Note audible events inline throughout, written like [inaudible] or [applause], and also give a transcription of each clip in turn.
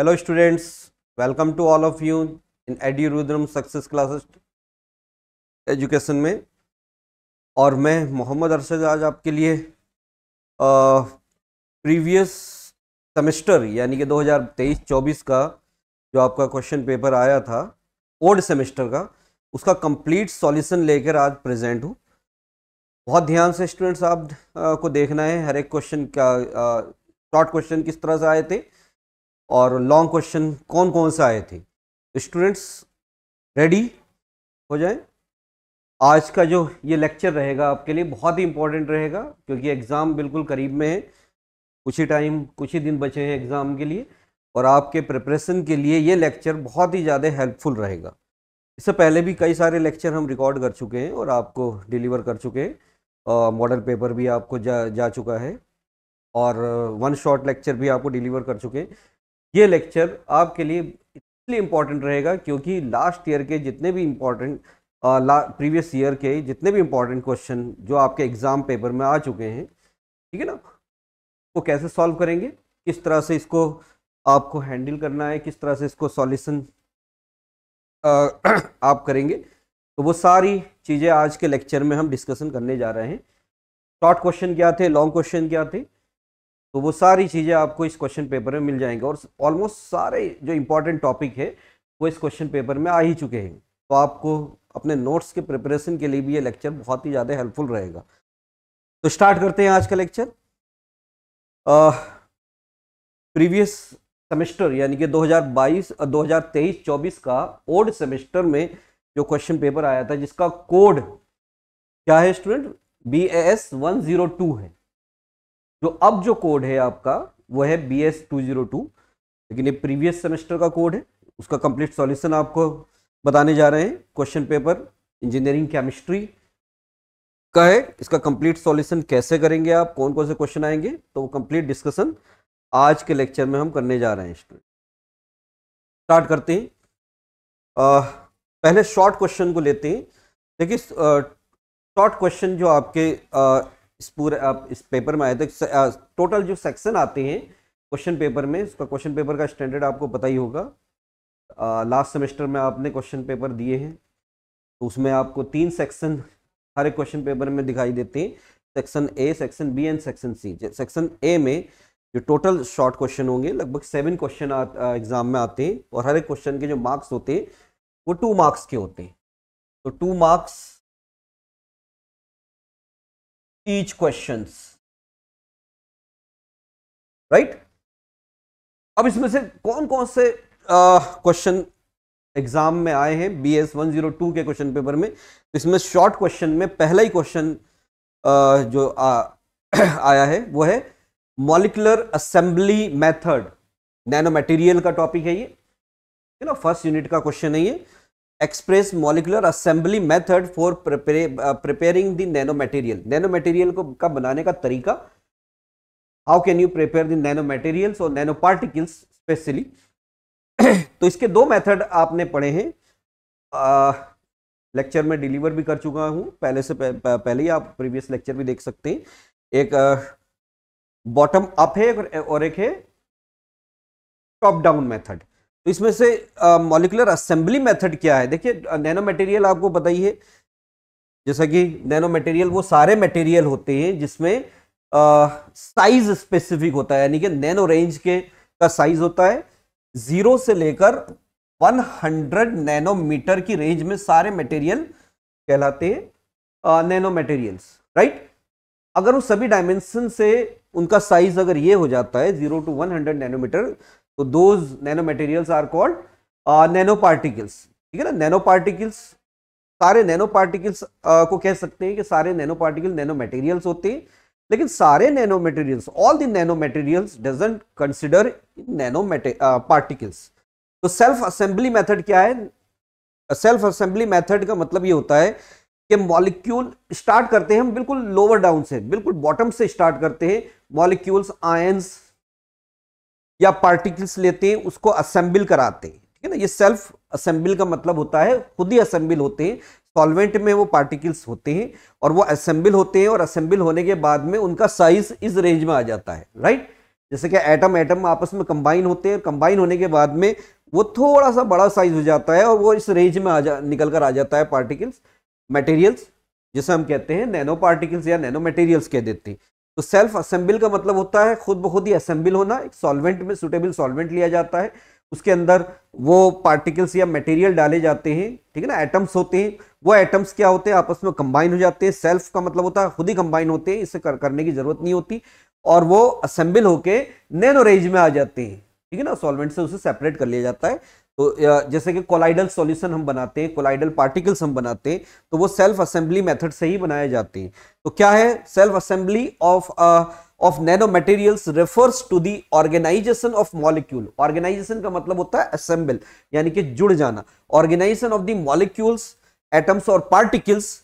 Students welcome to all of you in AD Rudram success classes education में और मैं मोहम्मद अरशद आज आपके लिए प्रीवियस सेमेस्टर यानी कि 2023-24 का जो आपका क्वेश्चन पेपर आया था ओल्ड सेमेस्टर का उसका कंप्लीट सॉल्यूशन लेकर आज प्रेजेंट हूँ बहुत ध्यान से स्टूडेंट्स आप आ, को देखना है हर एक क्वेश्चन का शॉर्ट क्वेश्चन किस तरह से आए थे और लॉन्ग क्वेश्चन कौन कौन से आए थे स्टूडेंट्स रेडी हो जाए आज का जो ये लेक्चर रहेगा आपके लिए बहुत ही इंपॉर्टेंट रहेगा क्योंकि एग्ज़ाम बिल्कुल करीब में है कुछ ही टाइम कुछ ही दिन बचे हैं एग्ज़ाम के लिए और आपके प्रिपरेशन के लिए ये लेक्चर बहुत ही ज़्यादा हेल्पफुल रहेगा इससे पहले भी कई सारे लेक्चर हम रिकॉर्ड कर चुके हैं और आपको डिलीवर कर चुके हैं मॉडल पेपर भी आपको जा जा चुका है और वन शॉर्ट लेक्चर भी आपको डिलीवर कर चुके हैं ये लेक्चर आपके लिए इसलिए इम्पॉर्टेंट रहेगा क्योंकि लास्ट ईयर के जितने भी इम्पॉर्टेंट प्रीवियस ईयर के जितने भी इम्पॉर्टेंट क्वेश्चन जो आपके एग्ज़ाम पेपर में आ चुके हैं ठीक है ना वो कैसे सॉल्व करेंगे किस तरह से इसको आपको हैंडल करना है किस तरह से इसको सॉल्यूशन [clears throat] आप करेंगे तो वो सारी चीज़ें आज के लेक्चर में हम डिस्कशन करने जा रहे हैं शॉर्ट क्वेश्चन क्या थे लॉन्ग क्वेश्चन क्या थे तो वो सारी चीज़ें आपको इस क्वेश्चन पेपर में मिल जाएंगे और ऑलमोस्ट सारे जो इम्पोर्टेंट टॉपिक है वो इस क्वेश्चन पेपर में आ ही चुके हैं तो आपको अपने नोट्स के प्रिपरेशन के लिए भी ये लेक्चर बहुत ही ज़्यादा हेल्पफुल रहेगा तो स्टार्ट करते हैं आज का लेक्चर प्रीवियस सेमेस्टर यानी कि 2022 2023 24 का ओल्ड सेमेस्टर में जो क्वेश्चन पेपर आया था जिसका कोड क्या है student B A S one zero two है तो अब जो कोड है आपका वो है B S two zero two लेकिन ये प्रीवियस सेमेस्टर का कोड है उसका कंप्लीट सॉल्यूशन आपको बताने जा रहे हैं क्वेश्चन पेपर इंजीनियरिंग केमिस्ट्री का है इसका कंप्लीट सॉल्यूशन कैसे करेंगे आप कौन कौन से क्वेश्चन आएंगे तो वो कंप्लीट डिस्कशन आज के लेक्चर में हम करने जा रहे हैं स्टूडेंट स्टार्ट करते हैं आ, पहले शॉर्ट क्वेश्चन को लेते हैं देखिए शॉर्ट क्वेश्चन जो आपके इस पूरे आप इस पेपर में आए तो टोटल जो सेक्शन आते हैं क्वेश्चन पेपर में उसका क्वेश्चन पेपर का स्टैंडर्ड आपको पता ही होगा लास्ट सेमेस्टर में आपने क्वेश्चन पेपर दिए हैं तो उसमें आपको तीन सेक्शन हर एक क्वेश्चन पेपर में दिखाई देते हैं section A section B and section C section A में जो टोटल शॉर्ट क्वेश्चन होंगे लगभग सेवन क्वेश्चन एग्जाम में आते हैं और हर एक क्वेश्चन के जो मार्क्स होते हैं वो टू मार्क्स के होते हैं तो two marks each questions right right? अब इसमें से कौन कौन से क्वेश्चन एग्जाम में आए हैं B S one zero two के क्वेश्चन पेपर में इसमें शॉर्ट क्वेश्चन में पहला ही क्वेश्चन जो आ, [clears throat] आया है वो है molecular assembly method nano material का टॉपिक है ये ना फर्स्ट यूनिट का क्वेश्चन है ये express molecular assembly method for preparing the nano material nano material को का बनाने का तरीका how can you prepare the nano materials और नैनो पार्टिकल्स स्पेशली तो इसके दो मेथड आपने पढ़े हैं लेक्चर में डिलीवर भी कर चुका हूं पहले से पहले ही आप प्रीवियस लेक्चर भी देख सकते हैं एक बॉटम अप है और एक है टॉप डाउन मेथड तो इसमें से मॉलिकुलर असेंबली मेथड क्या है देखिए नैनो मटेरियल आपको बताइए जैसा कि नैनो मटेरियल वो सारे मटेरियल होते हैं जिसमें साइज स्पेसिफिक होता है यानी कि नैनो रेंज के का साइज होता है जीरो से लेकर 100 नैनोमीटर की रेंज में सारे मटेरियल कहलाते हैं नैनो मटेरियल्स राइट अगर वो सभी डायमेंशन से उनका साइज अगर ये हो जाता है zero two one hundred nanometre तो those nano materials are called nano particles ठीक है ना नैनो पार्टिकल्स सारे नैनो पार्टिकल्स uh, को कह सकते हैं कि सारे नैनो पार्टिकल नैनो मटेरियल्स होते हैं लेकिन सारे nano materials all the nano materials doesn't consider nano particles तो सेल्फ असेंबली मेथड क्या है सेल्फ असेंबली मेथड का मतलब ये होता है कि मॉलिक्यूल स्टार्ट करते हैं हम बिल्कुल लोअर डाउन से बिल्कुल बॉटम से स्टार्ट करते हैं मॉलिक्यूल्स आयंस या पार्टिकल्स लेते हैं उसको असेंबल कराते हैं ठीक है ना ये सेल्फ असेंबल का मतलब होता है खुद ही असेंबल होते हैं सॉल्वेंट में वो पार्टिकल्स होते हैं और वो असेंबल होते हैं और असेंबल होने के बाद में उनका साइज इस रेंज में आ जाता है राइट जैसे कि एटम एटम आपस में कंबाइन होते हैं कंबाइन होने के बाद में वो थोड़ा सा बड़ा साइज हो जाता है और वो इस रेंज में आ जा निकल कर आ जाता है पार्टिकल्स मटेरियल्स जिसे हम कहते हैं नैनो पार्टिकल्स या नैनो मटेरियल्स कह देते हैं तो सेल्फ असेंबल का मतलब होता है खुद ब खुद ही असेंबल होना एक सॉल्वेंट में सुटेबल सॉल्वेंट लिया जाता है उसके अंदर वो पार्टिकल्स या मटेरियल डाले जाते हैं ठीक है ना एटम्स होते हैं वो एटम्स क्या होते हैं आपस में कंबाइन हो जाते हैं सेल्फ का मतलब होता है खुद ही कंबाइन होते हैं इसे कर, करने की जरूरत नहीं होती और वो असेंबल होके नैनो रेंज में आ जाते हैं ठीक है ना सॉल्वेंट से उसे सेपरेट कर लिया जाता है तो जैसे कि कोलाइडल सॉल्यूशन हम बनाते हैं कोलाइडल पार्टिकल्स हम बनाते हैं तो वो सेल्फ असेंबली मेथड से ही बनाए जाते हैं तो क्या है self assembly of of nano materials refers to the organisation of molecule organisation का मतलब होता है असेंबल यानी कि जुड़ जाना organisation of the molecules atoms और particles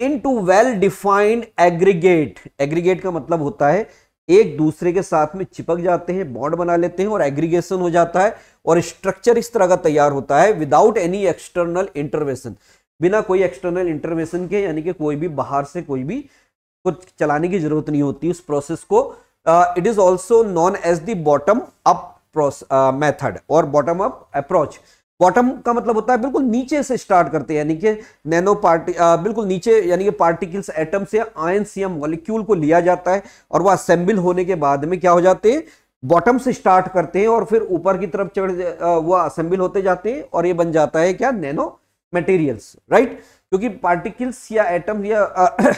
into well defined aggregate aggregate का मतलब होता है एक दूसरे के साथ में चिपक जाते हैं बॉन्ड बना लेते हैं और एग्रीगेशन हो जाता है और स्ट्रक्चर इस तरह का तैयार होता है विदाउट एनी एक्सटर्नल इंटरवेंशन बिना कोई एक्सटर्नल इंटरवेंशन के यानी कि कोई भी बाहर से कोई भी कुछ चलाने की जरूरत नहीं होती उस प्रोसेस को it is also known as the bottom up method और बॉटम अप अप्रोच बॉटम का मतलब होता है बिल्कुल नीचे से स्टार्ट करते हैं यानी कि नैनो पार्टी uh, बिल्कुल नीचे यानी कि पार्टिकल्स एटम्स या आयंस या मॉलिक्यूल को लिया जाता है और वह असेंबल होने के बाद में क्या हो जाते हैं बॉटम से स्टार्ट करते हैं और फिर ऊपर की तरफ चढ़ वो असेंबल होते जाते हैं और ये बन जाता है क्या नैनो मटेरियल्स राइट क्योंकि पार्टिकल्स या एटम या आ, [clears throat]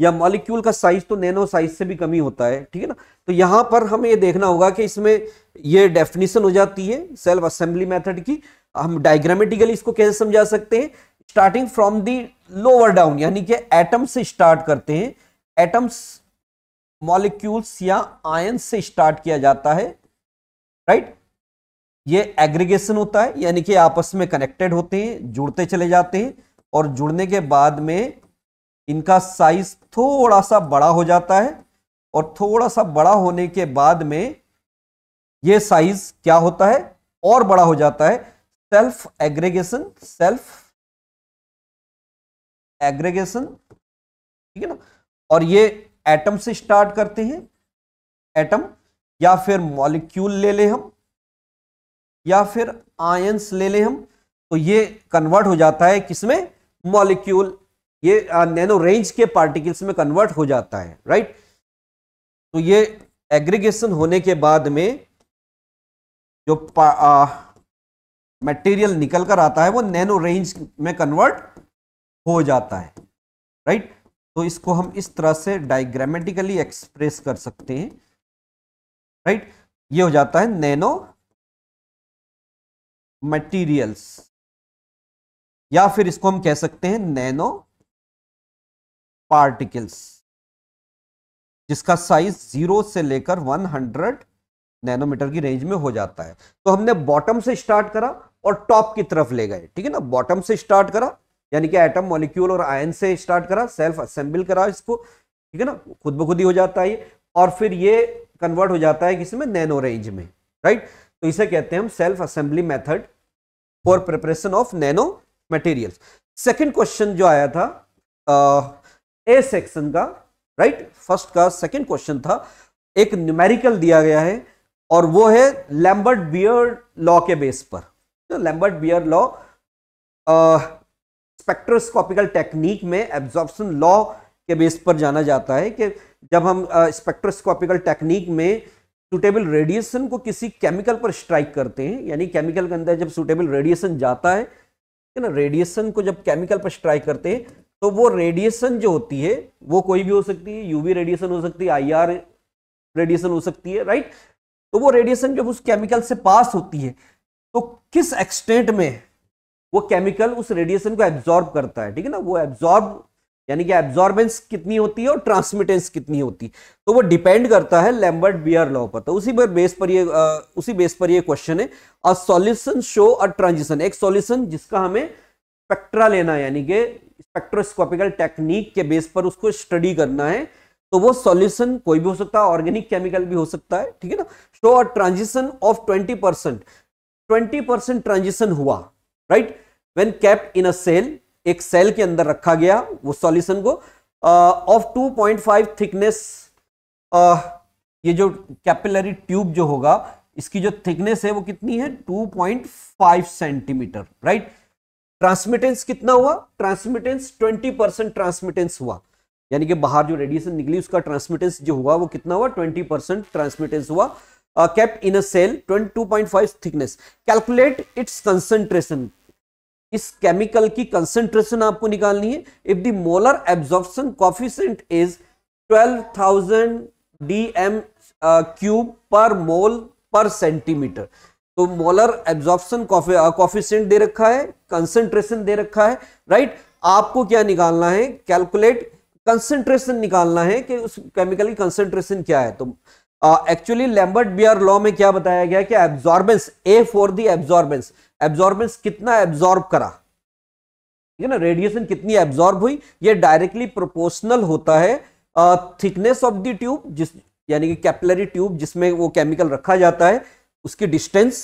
या मॉलिक्यूल का साइज तो नैनो साइज से भी कमी होता है ठीक है ना तो यहां पर हमें ये देखना होगा कि इसमें ये डेफिनेशन हो जाती है सेल्फ असेंबली मेथड की हम डायग्रामेटिकली इसको कैसे समझा सकते हैं starting from the lower down यानी कि एटम से स्टार्ट करते हैं एटम्स मॉलिक्यूल्स या आयन से स्टार्ट किया जाता है राइट ये एग्रीगेशन होता है यानी कि आपस में कनेक्टेड होते हैं जुड़ते चले जाते हैं और जुड़ने के बाद में इनका साइज थोड़ा सा बड़ा हो जाता है और थोड़ा सा बड़ा होने के बाद में ये साइज क्या होता है और बड़ा हो जाता है सेल्फ एग्रीगेशन सेल्फ एग्रीगेशन ठीक है ना और ये एटम से स्टार्ट करते हैं एटम या फिर मॉलिक्यूल ले ले हम या फिर आयंस ले ले हम तो ये कन्वर्ट हो जाता है किसमें मॉलिक्यूल ये नैनो रेंज के पार्टिकल्स में कन्वर्ट हो जाता है राइट तो ये एग्रीगेशन होने के बाद में जो मटेरियल निकल कर आता है वो नैनो रेंज में कन्वर्ट हो जाता है राइट तो इसको हम इस तरह से डायग्रामेटिकली एक्सप्रेस कर सकते हैं राइट ये हो जाता है नैनो मटेरियल्स या फिर इसको हम कह सकते हैं नैनो पार्टिकल्स जिसका साइज जीरो से लेकर वन हंड्रेड नैनोमीटर की रेंज में हो जाता है तो हमने बॉटम से स्टार्ट करा और टॉप की तरफ ले गए ठीक है ना बॉटम से स्टार्ट करा यानी कि एटम मॉलिक्यूल और आयन से स्टार्ट करा सेल्फ असेंबल करा इसको ठीक है ना खुद ब खुद ही हो जाता है ये और फिर ये कन्वर्ट हो जाता है किसी में नैनो रेंज में राइट तो इसे कहते हैं हम self assembly method for preparation of nano materials second question जो आया था ए सेक्शन का राइट फर्स्ट का सेकंड क्वेश्चन था एक न्यूमेरिकल दिया गया है और वो है लैम्बर्ट बियर लॉ के बेस पर Lambert Beer law spectroscopical technique में एब्जॉर्प्शन लॉ के बेस पर जाना जाता है कि जब हम स्पेक्ट्रोस्कोपिकल टेक्निक में सूटेबल रेडिएशन को किसी केमिकल पर स्ट्राइक करते हैं यानी केमिकल के अंदर जब सूटेबल रेडिएशन जाता है ना रेडिएशन को जब केमिकल पर स्ट्राइक करते हैं तो वो रेडिएशन जो होती है वो कोई भी हो सकती है यूवी रेडिएशन हो सकती है आईआर रेडिएशन हो सकती है राइट तो वो रेडिएशन जब उस केमिकल से पास होती है तो किस एक्सटेंट में वो केमिकल उस रेडिएशन को एब्जॉर्ब करता है ठीक है ना वो एब्जॉर्ब यानी कि एब्जॉर्बेंस कितनी होती है और ट्रांसमिटेंस कितनी होती है तो वो डिपेंड करता है लैम्बर्ट बियर लॉ पर तो उसी पर बेस पर ये आ, उसी बेस पर ये क्वेश्चन है a solution show a transition एक सॉल्यूशन जिसका हमें स्पेक्ट्रा लेना है यानी कि स्पेक्ट्रोस्कोपिकल टेक्निक के बेस पर उसको स्टडी करना है तो वो सॉल्यूशन कोई भी हो सकता है ऑर्गेनिक केमिकल भी हो सकता है ठीक है ना show a transition of twenty percent twenty percent transition हुआ right when kept in a cell एक सेल के अंदर रखा गया वो सॉल्यूशन को of two point five thickness ये जो कैपिलरी ट्यूब जो होगा इसकी जो थिकनेस है वो कितनी है 2.5 सेंटीमीटर राइट ट्रांसमिटेंस कितना हुआ ट्रांसमिटेंस 20 परसेंट ट्रांसमिटेंस हुआ यानी कि बाहर जो रेडिएशन निकली उसका ट्रांसमिटेंस जो हुआ वो कितना हुआ 20 परसेंट ट्रांसमिटेंस हुआ kept in a cell 22.5 thickness calculate its concentration इस केमिकल की कंसेंट्रेशन आपको निकालनी है if the molar absorption coefficient is 12,000 DM cube per mole per centimetre तो मोलर एब्जॉर्प्शन कॉफिशेंट दे रखा है कंसेंट्रेशन दे रखा है राइट आपको क्या निकालना है कैलकुलेट कंसेंट्रेशन निकालना है कि उस केमिकल की कंसेंट्रेशन क्या है तो एक्चुअली लैम्बर्ट बियर लॉ में क्या बताया गया कि absorbance A for the absorbance absorbance कितना एब्जॉर्ब करा ये ना रेडिएशन कितनी एब्जॉर्ब हुई ये डायरेक्टली प्रोपोर्शनल होता है थिकनेस ऑफ द ट्यूब जिस यानी कि कैपिलरी ट्यूब जिसमें वो केमिकल रखा जाता है उसकी डिस्टेंस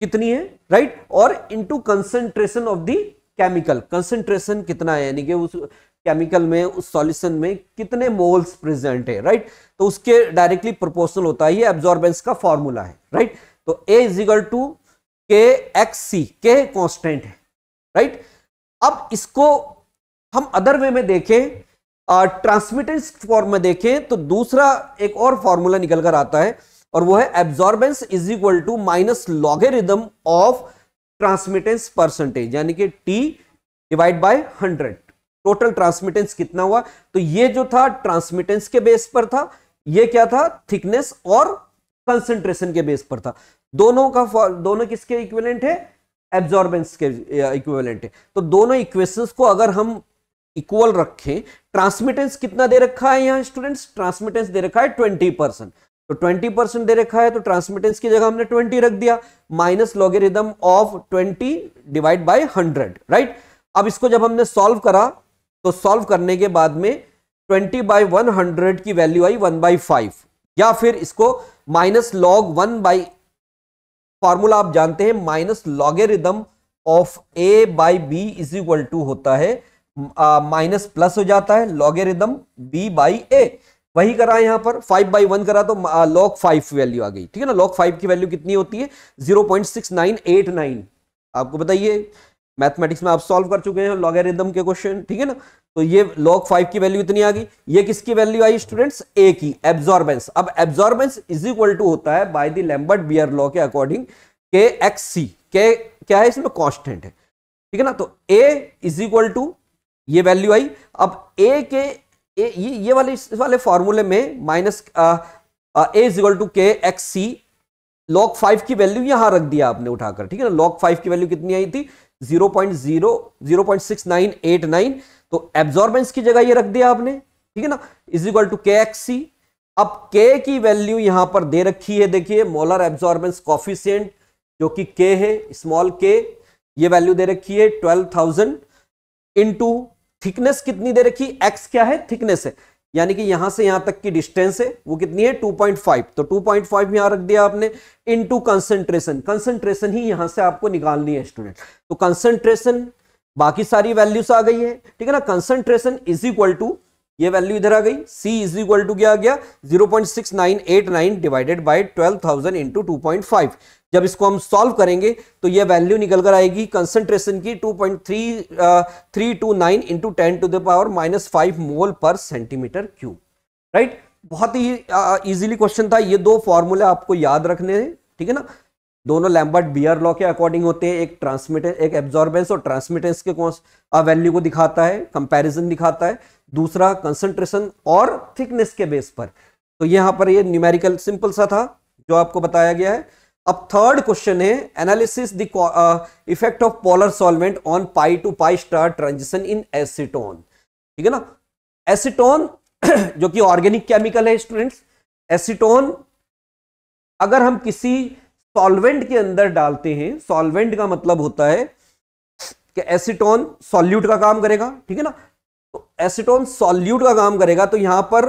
कितनी है राइट right? और into concentration of the chemical concentration कितना है यानी कि उस केमिकल में उस सॉल्यूशन में कितने मोल्स प्रेजेंट है राइट तो उसके डायरेक्टली प्रोपोर्शनल होता है ये एब्जॉर्बेंस का फॉर्मूला है राइट तो A is equal to K x C K constant है राइट अब इसको हम अदर वे में देखें ट्रांसमिटेंस फॉर्म में देखें तो दूसरा एक और फॉर्मूला निकल कर आता है और वो है absorbance is equal to minus logarithm of transmittance percentage यानी कि T divide by hundred total transmittance कितना हुआ तो ये जो था ट्रांसमिटेंस के बेस पर था ये क्या था थिकनेस और कंसेंट्रेशन के बेस पर था दोनों का दोनों किसके इक्विवेलेंट है एब्जॉर्बेंस के इक्विवेलेंट है तो दोनों इक्वेशंस को अगर हम इक्वल रखें ट्रांसमिटेंस कितना दे रखा है यहां स्टूडेंट्स ट्रांसमिटेंस दे रखा है ट्वेंटी परसेंट तो ट्वेंटी परसेंट दे रखा है तो ट्रांसमिटेंस की जगह हमने ट्वेंटी रख दिया minus logarithm of twenty divide by hundred right अब इसको जब हमने सॉल्व करा तो सॉल्व करने के बाद में ट्वेंटी बाई वन हंड्रेड की वैल्यू आई वन बाई फाइव या फिर इसको minus log one by formula आप जानते हैं minus logarithm of A by B is equal to होता है माइनस प्लस हो जाता है लॉगेरिदम बी बाई ए वही करा यहां पर फाइव बाई वन करा तो लॉग फाइव वैल्यू आ गई ठीक है ना लॉग फाइव की वैल्यू कितनी होती है zero point six nine eight nine आपको बताइए मैथमेटिक्स में आप सॉल्व कर चुके हैं लॉगेरिदम के क्वेश्चन ठीक है ना तो ये लॉग फाइव की वैल्यू इतनी आ गई ये किसकी वैल्यू आई स्टूडेंट्स ए की एब्जॉर्बेंस अब एब्जॉर्बेंस इज इक्वल टू होता है by the Lambert Beer law के अकॉर्डिंग के एक्स सी के क्या है इसमें कॉन्स्टेंट है ठीक है ना तो ए इज इक्वल टू ये वैल्यू आई अब ए के ए ये, ये वाले इस वाले फॉर्मूले में minus A is equal to K x C log five की वैल्यू यहां रख दिया आपने उठाकर ठीक है ना लॉग फाइव की वैल्यू कितनी आई थी 0.0 तो एब्जॉर्बेंस की जगह ये रख दिया आपने ठीक है ना is equal to K x C अब के की वैल्यू यहां पर दे रखी है देखिए मोलर एब्जॉर्बेंस कॉफिशियंट जो कि के है स्मॉल के ये वैल्यू दे रखी है ट्वेल्व थाउजेंड इंटू थिकनेस कितनी दे रखी एक्स क्या है थिकनेस है यानी कि यहां से यहां तक की डिस्टेंस है वो कितनी है 2.5 तो 2.5 पॉइंट यहां रख दिया आपने इनटू कंसंट्रेशन कंसंट्रेशन ही यहां से आपको निकालनी है स्टूडेंट तो कंसंट्रेशन बाकी सारी वैल्यूज आ गई है ठीक है ना कंसंट्रेशन इज इक्वल टू ये वैल्यू इधर आ गई C इज इक्वल टू क्या आ गया 0.6989 डिवाइडेड बाय 12,000 इनटू 2.5 जब इसको हम सॉल्व करेंगे तो ये वैल्यू निकल कर आएगी कंसंट्रेशन की 2.3329 into 10 to the power minus five mole per centimetre cube right बहुत ही इजीली क्वेश्चन था ये दो फॉर्मूले आपको याद रखने हैं ठीक है ना दोनों लैम्बर्ट बियर लॉ के अकॉर्डिंग होते हैं एक ट्रांसमिटेंस एक एब्जॉर्बेंस और ट्रांसमिटेंस के वैल्यू को दिखाता है कंपैरिजन दिखाता है दूसरा कंसंट्रेशन और थिकनेस के बेस पर तो यहां पर ये न्यूमेरिकल सिंपल सा था जो आपको बताया गया है अब थर्ड क्वेश्चन है analysis the effect of polar solvent on pi to pi star transition in acetone ठीक है ना एसिटोन [clears throat] जो कि ऑर्गेनिक केमिकल है स्टूडेंट्स एसिटोन अगर हम किसी सॉल्वेंट के अंदर डालते हैं सॉल्वेंट का मतलब होता है कि एसिटोन सॉल्यूट का काम करेगा ठीक है ना तो एसीटोन सॉल्यूट का काम करेगा तो यहां पर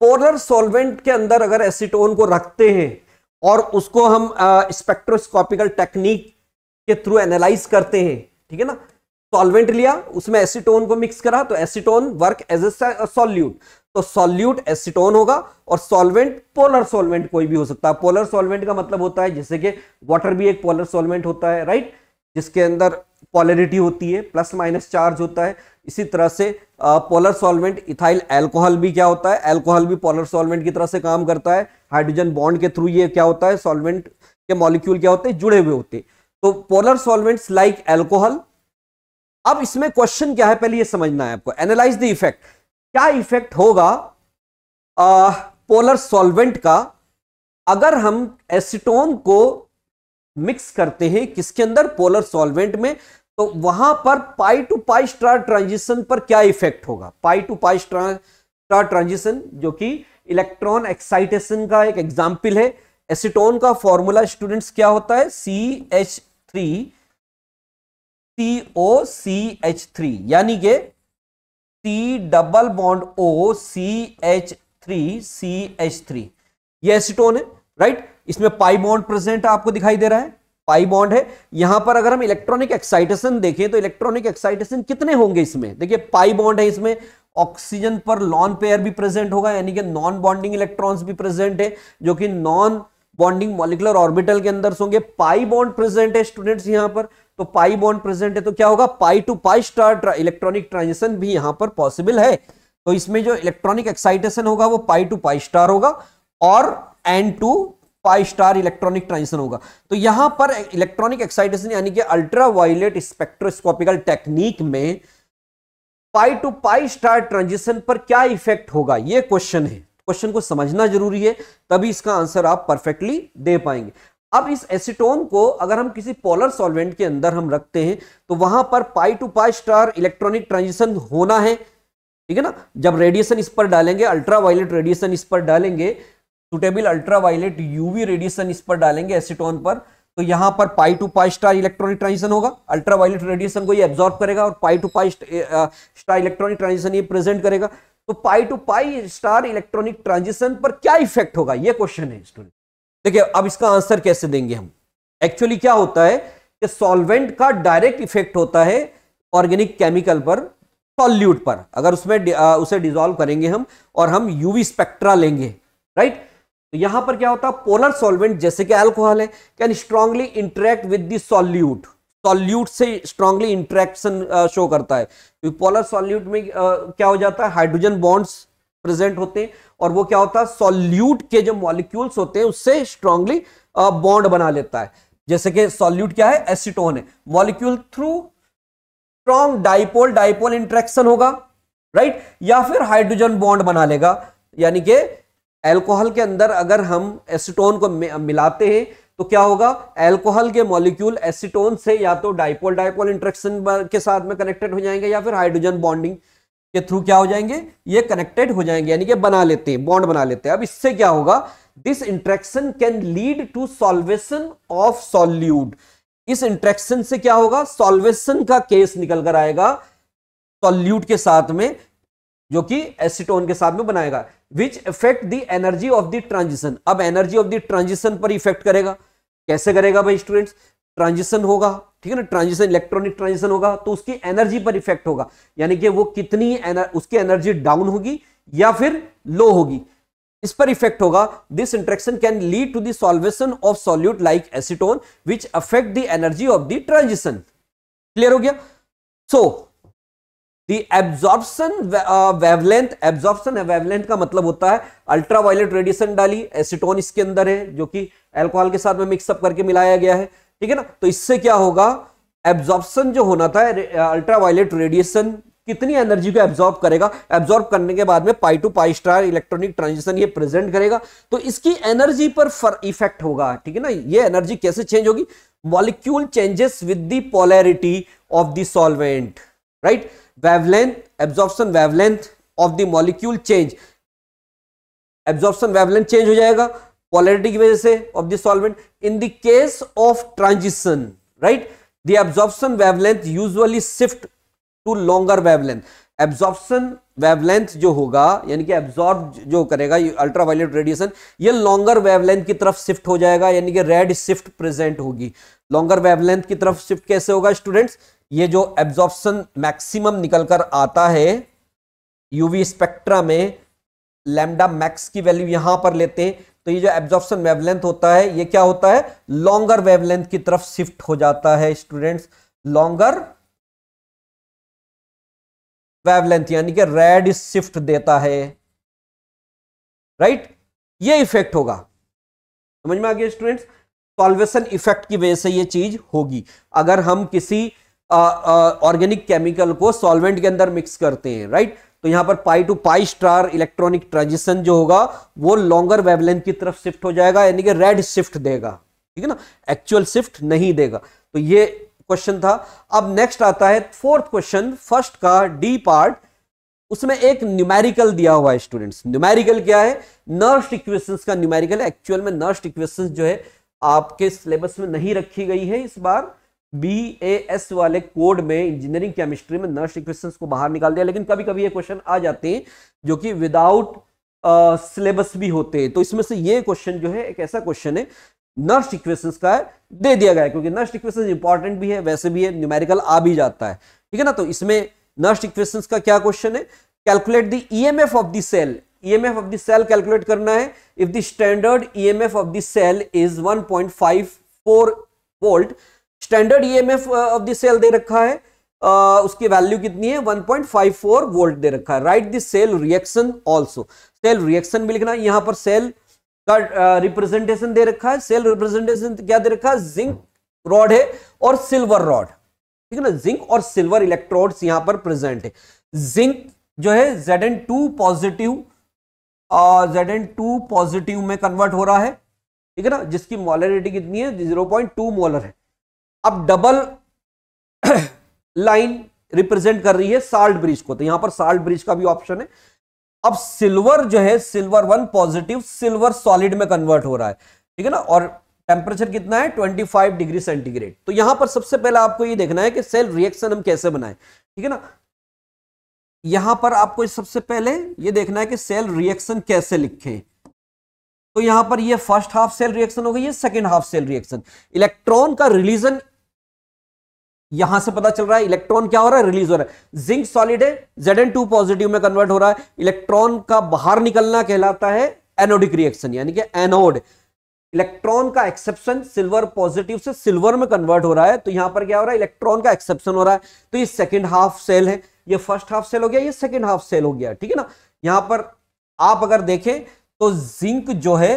पोलर सॉल्वेंट के अंदर अगर एसीटोन को रखते हैं और उसको हम स्पेक्ट्रोस्कोपिकल टेक्निक के थ्रू एनालाइज करते हैं ठीक है ना सॉल्वेंट लिया उसमें एसीटोन को मिक्स करा तो acetone work as a solute तो सॉल्यूट एसीटोन होगा और सॉल्वेंट पोलर सॉल्वेंट कोई भी हो सकता है पोलर सॉल्वेंट का मतलब होता है जैसे कि वाटर भी एक पोलर सॉल्वेंट होता है राइट जिसके अंदर पॉलरिटी होती है प्लस माइनस चार्ज होता है इसी तरह से पोलर सॉल्वेंट इथाइल एल्कोहल भी क्या होता है एल्कोहल भी पोलर सॉल्वेंट की तरह से काम करता है हाइड्रोजन बॉन्ड के थ्रू ये क्या होता है सॉल्वेंट के मॉलिक्यूल क्या होते हैं जुड़े हुए होते हैं तो पोलर सॉल्वेंट्स लाइक एल्कोहल अब इसमें क्वेश्चन क्या है पहले ये समझना है आपको एनालाइज द इफेक्ट क्या इफेक्ट होगा पोलर सॉल्वेंट का अगर हम एसिटोन को मिक्स करते हैं किसके अंदर पोलर सॉल्वेंट में तो वहां पर pi to pi star transition पर क्या इफेक्ट होगा pi to pi star transition जो कि इलेक्ट्रॉन एक्साइटेशन का एक एग्जाम्पल है एसिटोन का फॉर्मूला स्टूडेंट्स क्या होता है C H three C O C H three यानी कि C double bond O C H three C H three ये एसिटोन है राइट इसमें पाई बॉन्ड प्रेजेंट आपको दिखाई दे रहा है पाई बॉन्ड है यहां पर अगर हम इलेक्ट्रॉनिक एक्साइटेशन देखें तो इलेक्ट्रॉनिक एक्साइटेशन कितने होंगे इसमें देखिए पाई बॉन्ड है इसमें ऑक्सीजन पर लॉन पेयर भी प्रेजेंट होगा यानी कि नॉन बॉन्डिंग इलेक्ट्रॉन्स भी प्रेजेंट है जो कि नॉन बॉन्डिंग मॉलिकुलर ऑर्बिटल के अंदर होंगे पाई बॉन्ड प्रेजेंट है स्टूडेंट्स यहां पर तो पाई बॉन्ड प्रेजेंट है तो क्या होगा pi to pi star electronic transition भी यहां पर पॉसिबल है तो इसमें जो इलेक्ट्रॉनिक एक्साइटेशन होगा वो पाई टू पाई स्टार होगा और N to pi star electronic transition होगा तो यहां पर इलेक्ट्रॉनिक एक्साइटेशन यानी कि अल्ट्रा वायलेट स्पेक्ट्रोस्कोपिकल टेक्निक में pi to pi star transition पर क्या इफेक्ट होगा यह क्वेश्चन है क्वेश्चन को समझना जरूरी है तभी इसका आंसर आप परफेक्टली दे पाएंगे अब इस एसिटोन को अगर हम किसी पोलर सॉल्वेंट के अंदर हम रखते हैं तो वहां पर pi to pi star electronic transition होना है ठीक है ना जब रेडिएशन इस पर डालेंगे अल्ट्रा वायलेट रेडिएशन इस पर डालेंगे suitable ultra violet UV radiation इस पर डालेंगे एसिटोन पर तो यहां पर pi to pi star electronic transition होगा अल्ट्रा वायलेट रेडिएशन को ये एब्जॉर्ब करेगा और pi to pi star electronic transition ये प्रेजेंट करेगा तो pi to pi star electronic transition पर क्या इफेक्ट होगा ये क्वेश्चन है स्टूडेंट देखिए अब इसका आंसर कैसे देंगे हम एक्चुअली क्या होता है कि सॉल्वेंट का डायरेक्ट इफेक्ट होता है ऑर्गेनिक केमिकल पर सॉल्यूट पर अगर उसमें उसे डिजोल्व करेंगे हम और हम यूवी स्पेक्ट्रा लेंगे राइट right? तो यहां पर क्या होता है पोलर सॉल्वेंट जैसे कि अल्कोहल है can strongly interact with the solute solute से स्ट्रांगली इंटरेक्शन शो करता है तो पोलर सॉल्यूट में uh, क्या हो जाता है हाइड्रोजन बॉन्ड्स प्रेजेंट होते हैं और वो क्या होता है सॉल्यूट के जो मॉलिक्यूल्स होते हैं उससे स्ट्रांगली बॉन्ड बना लेता है जैसे कि सॉल्यूट क्या है एसिटोन है molecule through strong dipole dipole interaction होगा राइट या फिर हाइड्रोजन बॉन्ड बना लेगा यानी कि एल्कोहल के अंदर अगर हम एसीटोन को मिलाते हैं तो क्या होगा एल्कोहल के मॉलिक्यूल एसीटोन से या तो डाइपोल डाइपोल इंट्रेक्शन के साथ में कनेक्टेड हो जाएंगे या फिर हाइड्रोजन बॉन्डिंग के थ्रू क्या हो जाएंगे ये कनेक्टेड हो जाएंगे यानी कि बना लेते हैं बॉन्ड बना लेते हैं अब इससे क्या होगा this interaction can lead to solvation of solute इस इंट्रेक्शन से क्या होगा सॉल्वेशन का केस निकल कर आएगा सॉल्यूट के साथ में जो कि एसिटोन के साथ में बनाएगा which effect the energy of the transition अब एनर्जी ऑफ द ट्रांजिशन पर इफेक्ट करेगा कैसे करेगा भाई स्टूडेंट्स ट्रांजिशन होगा ठीक है ना ट्रांजिशन इलेक्ट्रॉनिक ट्रांजिशन होगा तो उसकी एनर्जी पर इफेक्ट होगा यानी कि वो कितनी एनर, उसकी एनर्जी डाउन होगी या फिर लो होगी इस पर इफेक्ट होगा this interaction can lead to solvation of solute like acetone which affect the energy of the transition clear हो गया सो so, एब्जॉर्बन एब्जॉर्प्शन वेवलेंथ एब्जॉर्प्शन वेवलेंथ का मतलब होता है अल्ट्रा वायलेट रेडिएशन डाली एसिटोन इसके अंदर है जो कि एल्कोहल के साथ में मिक्सअप करके मिलाया गया है ठीक है ना तो इससे क्या होगा एब्जॉर्प्शन जो होना था अल्ट्रा वायलेट रेडिएशन कितनी एनर्जी को एब्जॉर्ब करेगा एब्जॉर्ब करने के बाद में pi to pi star electronic transition ये प्रेजेंट करेगा तो इसकी एनर्जी पर इफेक्ट होगा ठीक है ना ये एनर्जी कैसे चेंज होगी molecule changes with the polarity of the solvent right wavelength absorption wavelength of the molecule change absorption wavelength change हो जाएगा पॉलिटी की वजह से of the solvent in the case of transition right the absorption wavelength usually shift to longer wavelength absorption wavelength जो होगा यानी कि absorb जो करेगा अल्ट्रा अल्ट्रावायलेट रेडिएशन ये लॉन्गर वेवलेंथ की तरफ शिफ्ट हो जाएगा यानी कि रेड शिफ्ट प्रेजेंट होगी लॉन्गर वेवलेंथ की तरफ शिफ्ट कैसे होगा स्टूडेंट्स ये जो एब्जॉर्प्शन मैक्सिमम निकल कर आता है यूवी स्पेक्ट्रा में लैम्डा मैक्स की वैल्यू यहां पर लेते हैं तो ये जो एब्जॉर्प्शन वेवलेंथ होता है ये क्या होता है लॉन्गर वेवलेंथ की तरफ शिफ्ट हो जाता है स्टूडेंट्स लॉन्गर वेवलेंथ यानी कि रेड शिफ्ट देता है राइट right? ये इफेक्ट होगा समझ में आ गया स्टूडेंट्स सॉल्वेशन इफेक्ट की वजह से ये चीज होगी अगर हम किसी ऑर्गेनिक केमिकल को सॉल्वेंट के अंदर मिक्स करते हैं राइट तो यहां पर pi to pi star electronic transition जो होगा वो लॉन्गर वेवलेंथ की तरफ शिफ्ट हो जाएगा यानी कि रेड शिफ्ट देगा ठीक है ना एक्चुअल शिफ्ट नहीं देगा तो ये क्वेश्चन था अब नेक्स्ट आता है फोर्थ क्वेश्चन फर्स्ट का डी पार्ट उसमें एक न्यूमेरिकल दिया हुआ है स्टूडेंट्स न्यूमेरिकल क्या है नर्स्ट इक्वेशन का न्यूमेरिकल एक्चुअल में नर्स्ट इक्वेशन जो है आपके सिलेबस में नहीं रखी गई है इस बार बी ए एस वाले कोड में इंजीनियरिंग केमिस्ट्री में नर्स इक्वेशन को बाहर निकाल दिया लेकिन कभी कभी ये क्वेश्चन आ जाते हैं जो कि विदाउट सिलेबस भी होते हैं तो इसमें से ये क्वेश्चन जो है एक ऐसा क्वेश्चन है नर्स इक्वेशन का है, दे दिया गया क्योंकि नर्स इक्वेशन इंपॉर्टेंट भी है वैसे भी है न्यूमेरिकल आ भी जाता है ठीक है ना तो इसमें नर्स इक्वेशन का क्या क्वेश्चन है calculate the EMF of the cell EMF of the cell calculate करना है if the standard EMF of the cell is 1.54 volt standard EMF of the cell दे रखा है Uh, उसकी वैल्यू कितनी है 1.54 वोल्ट दे रखा है right the cell reaction also cell reaction भी लिखना यहां पर सेल का रिप्रेजेंटेशन uh, दे रखा है सेल रिप्रेजेंटेशन क्या दे रखा है जिंक रॉड है और सिल्वर रॉड ठीक है ना जिंक और सिल्वर इलेक्ट्रोड यहां पर प्रेजेंट है जिंक जो है Z N two positive Z N two positive में कन्वर्ट हो रहा है ठीक है ना जिसकी मोलरिटी कितनी है जीरो पॉइंट टू मोलर है अब डबल लाइन रिप्रेजेंट कर रही है साल्ट ब्रिज को तो यहां पर साल्ट ब्रिज का भी ऑप्शन है अब सिल्वर जो है silver one positive silver solid में कन्वर्ट हो रहा है ठीक है ना और टेम्परेचर कितना है 25 डिग्री सेंटीग्रेड तो यहां पर सबसे पहले आपको ये देखना है कि सेल रिएक्शन हम कैसे बनाए ठीक है ना यहां पर आपको सबसे पहले ये देखना है कि सेल रिएक्शन कैसे लिखें तो यहां पर ये फर्स्ट हाफ सेल रिएक्शन हो गई है second half cell reaction electron का रिलीजन यहां से पता चल रहा है इलेक्ट्रॉन क्या हो रहा है रिलीज हो रहा है जिंक सॉलिड है जेड टू पॉजिटिव में कन्वर्ट हो रहा है इलेक्ट्रॉन का बाहर निकलना कहलाता है एनोडिक रिएक्शन यानी कि एनोड इलेक्ट्रॉन का एक्सेप्शन सिल्वर पॉजिटिव से सिल्वर में कन्वर्ट हो रहा है तो यहां पर क्या हो रहा है इलेक्ट्रॉन का एक्सेप्शन हो रहा है तो ये सेकेंड हाफ सेल है ये फर्स्ट हाफ सेल हो गया ये सेकेंड हाफ सेल हो गया ठीक है ना यहां पर आप अगर देखें तो जिंक जो है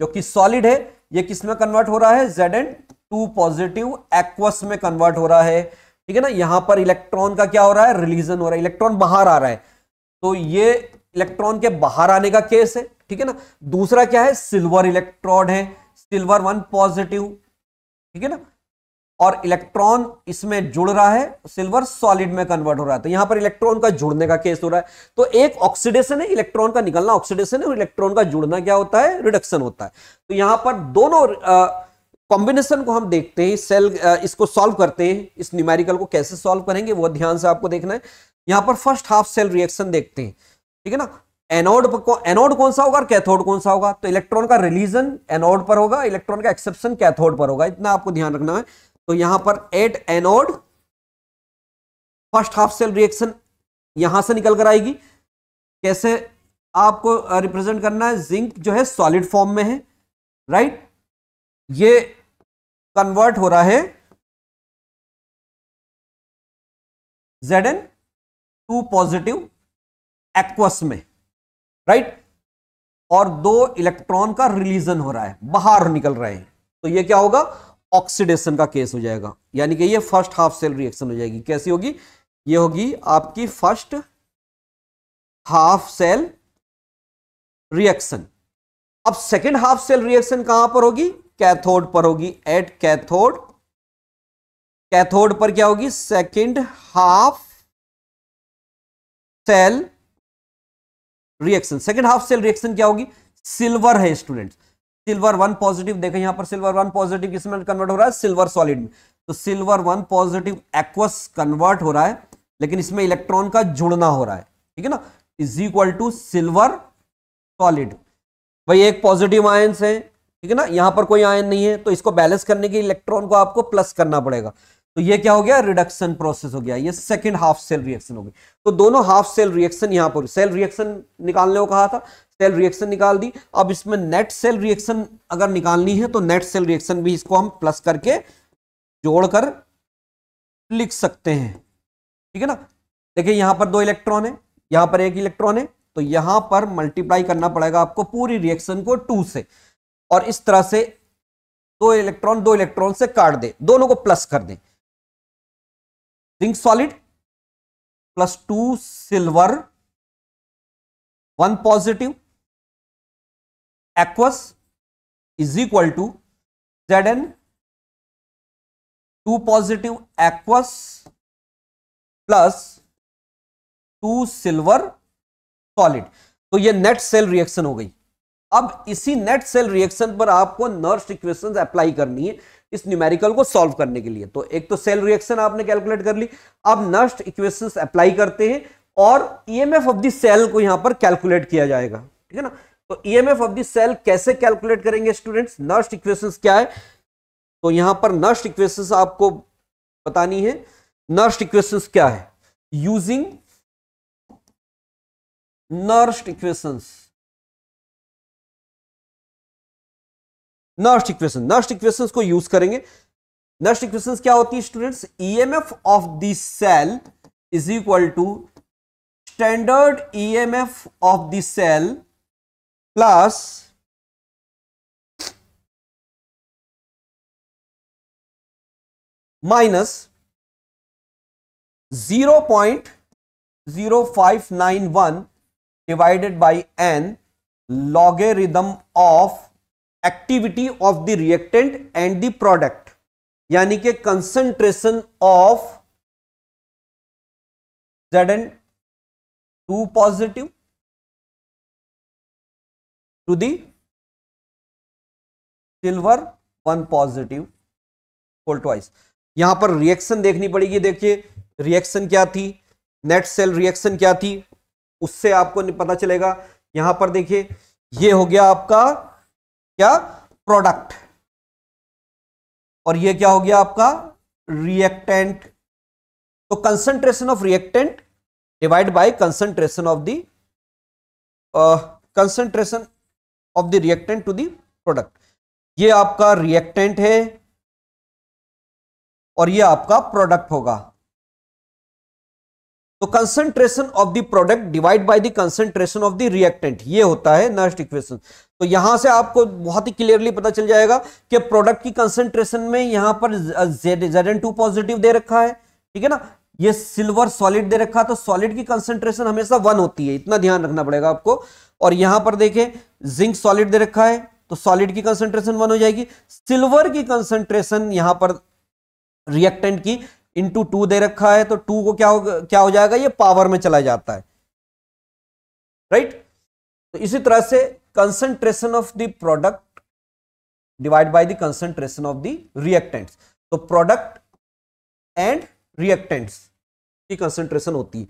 जो कि सॉलिड है ये किस में कन्वर्ट हो रहा है Z N two positive aqueous में कन्वर्ट हो रहा है ठीक है ना यहां पर इलेक्ट्रॉन का क्या हो रहा है रिलीजन हो रहा है इलेक्ट्रॉन बाहर आ रहा है तो ये इलेक्ट्रॉन के बाहर आने का केस है ठीक है ना दूसरा क्या है सिल्वर इलेक्ट्रॉन है सिल्वर वन पॉजिटिव ठीक है ना और इलेक्ट्रॉन इसमें जुड़ रहा है सिल्वर सॉलिड में कन्वर्ट हो रहा है तो यहां पर इलेक्ट्रॉन का जुड़ने का केस हो रहा है तो एक ऑक्सीडेशन है इलेक्ट्रॉन का निकलना ऑक्सीडेशन है और इलेक्ट्रॉन का जुड़ना क्या होता है रिडक्शन होता है तो यहां पर दोनों कॉम्बिनेशन को हम देखते हैं सेल इसको सॉल्व करते हैं इस न्यूमेरिकल को कैसे सॉल्व करेंगे वह ध्यान से आपको देखना है यहां पर फर्स्ट हाफ सेल रिएक्शन देखते हैं ठीक है ना एनोड एनोड कौन सा होगा और कैथोड कौन सा होगा तो इलेक्ट्रॉन का रिलीजन एनोड पर होगा इलेक्ट्रॉन का एक्सेप्शन कैथोड पर होगा इतना आपको ध्यान रखना है तो यहां पर at anode first half cell reaction यहां से निकल कर आएगी कैसे आपको रिप्रेजेंट uh, करना है जिंक जो है सॉलिड फॉर्म में है राइट ये कन्वर्ट हो रहा है Z N two positive aqueous में राइट और दो इलेक्ट्रॉन का रिलीजन हो रहा है बाहर निकल रहे हैं तो ये क्या होगा ऑक्सीडेशन का केस हो जाएगा यानी कि ये फर्स्ट हाफ सेल रिएक्शन हो जाएगी कैसी होगी ये होगी आपकी फर्स्ट हाफ सेल रिएक्शन अब सेकेंड हाफ सेल रिएक्शन कहां पर होगी कैथोड पर होगी एट कैथोड कैथोड पर क्या होगी second half cell reaction second half cell reaction क्या होगी सिल्वर है स्टूडेंट्स सिल्वर वन पॉजिटिव देखें यहां पर सिल्वर वन पॉजिटिव किसमें कन्वर्ट हो रहा है सिल्वर सॉलिड में तो silver one positive aqueous convert हो रहा है लेकिन इसमें इलेक्ट्रॉन का जुड़ना हो रहा है ठीक है ना is equal to silver solid भाई एक पॉजिटिव आयन है ठीक है ना यहां पर कोई आयन नहीं है तो इसको बैलेंस करने के इलेक्ट्रॉन को आपको प्लस करना पड़ेगा तो ये क्या हो गया रिडक्शन प्रोसेस हो गया ये सेकंड हाफ सेल रिएक्शन हो गई तो दोनों हाफ सेल रिएक्शन यहां पर सेल रिएक्शन निकालने को कहा था सेल रिएक्शन निकाल दी अब इसमें नेट सेल रिएक्शन अगर निकालनी है तो नेट सेल रिएक्शन भी इसको हम प्लस करके जोड़कर लिख सकते हैं ठीक है ना देखिए यहां पर दो इलेक्ट्रॉन है यहां पर एक इलेक्ट्रॉन है तो यहां पर मल्टीप्लाई करना पड़ेगा आपको पूरी रिएक्शन को टू से और इस तरह से दो इलेक्ट्रॉन दो इलेक्ट्रॉन से काट दे दोनों को प्लस कर दें zinc solid plus two silver one positive aqueous is equal to Z N two positive aqueous plus two silver solid तो ये नेट सेल रिएक्शन हो गई अब इसी नेट सेल रिएक्शन पर आपको नर्स इक्वेशन अप्लाई करनी है इस न्यूमेरिकल को सॉल्व करने के लिए तो एक तो सेल रिएक्शन आपने कैलकुलेट कर ली अब नस्ट इक्वेशंस अप्लाई करते हैं और ईएमएफ ऑफ द सेल को यहां पर कैलकुलेट किया जाएगा ठीक है ना तो ईएमएफ ऑफ द सेल कैसे कैलकुलेट करेंगे स्टूडेंट्स नस्ट इक्वेशंस क्या है तो यहां पर नस्ट इक्वेशंस आपको बतानी है नर्स्ट इक्वेशंस क्या है using Nernst equations Nernst equation Nernst equation को यूज करेंगे नर्स्ट इक्वेशन क्या होती है students F of the cell is equal to standard EMF of the cell plus minus zero point zero five nine one divided by N logarithm of activity of the reactant and the product यानी कि concentration of Z N two positive to the silver one positive twice यहां पर reaction देखनी पड़ेगी देखिए reaction क्या थी net cell reaction क्या थी उससे आपको पता चलेगा यहां पर देखिए ये हो गया आपका क्या प्रोडक्ट और ये क्या हो गया आपका रिएक्टेंट तो concentration of reactant divide by concentration of the concentration of the reactant to the product ये आपका रिएक्टेंट है और ये आपका प्रोडक्ट होगा तो concentration of the product divide by the concentration of the reactant ये होता है नर्स्ट इक्वेशन तो यहां से आपको बहुत ही क्लियरली पता चल जाएगा कि प्रोडक्ट की कंसंट्रेशन में यहां पर जेड एन टू पॉजिटिव दे रखा है ठीक है ना ये सिल्वर सॉलिड दे रखा है तो सॉलिड की कंसंट्रेशन हमेशा वन होती है इतना ध्यान रखना पड़ेगा आपको और यहां पर देखें जिंक सॉलिड दे रखा है तो सॉलिड की कंसंट्रेशन वन हो जाएगी सिल्वर की कंसंट्रेशन यहां पर रिएक्टेंट की इंटू टू दे रखा है तो टू को क्या हो क्या हो जाएगा ये पावर में चला जाता है राइट right? तो इसी तरह से concentration of the product divide by the concentration of the reactants तो प्रोडक्ट एंड रिएक्टेंट्स की कंसंट्रेशन होती है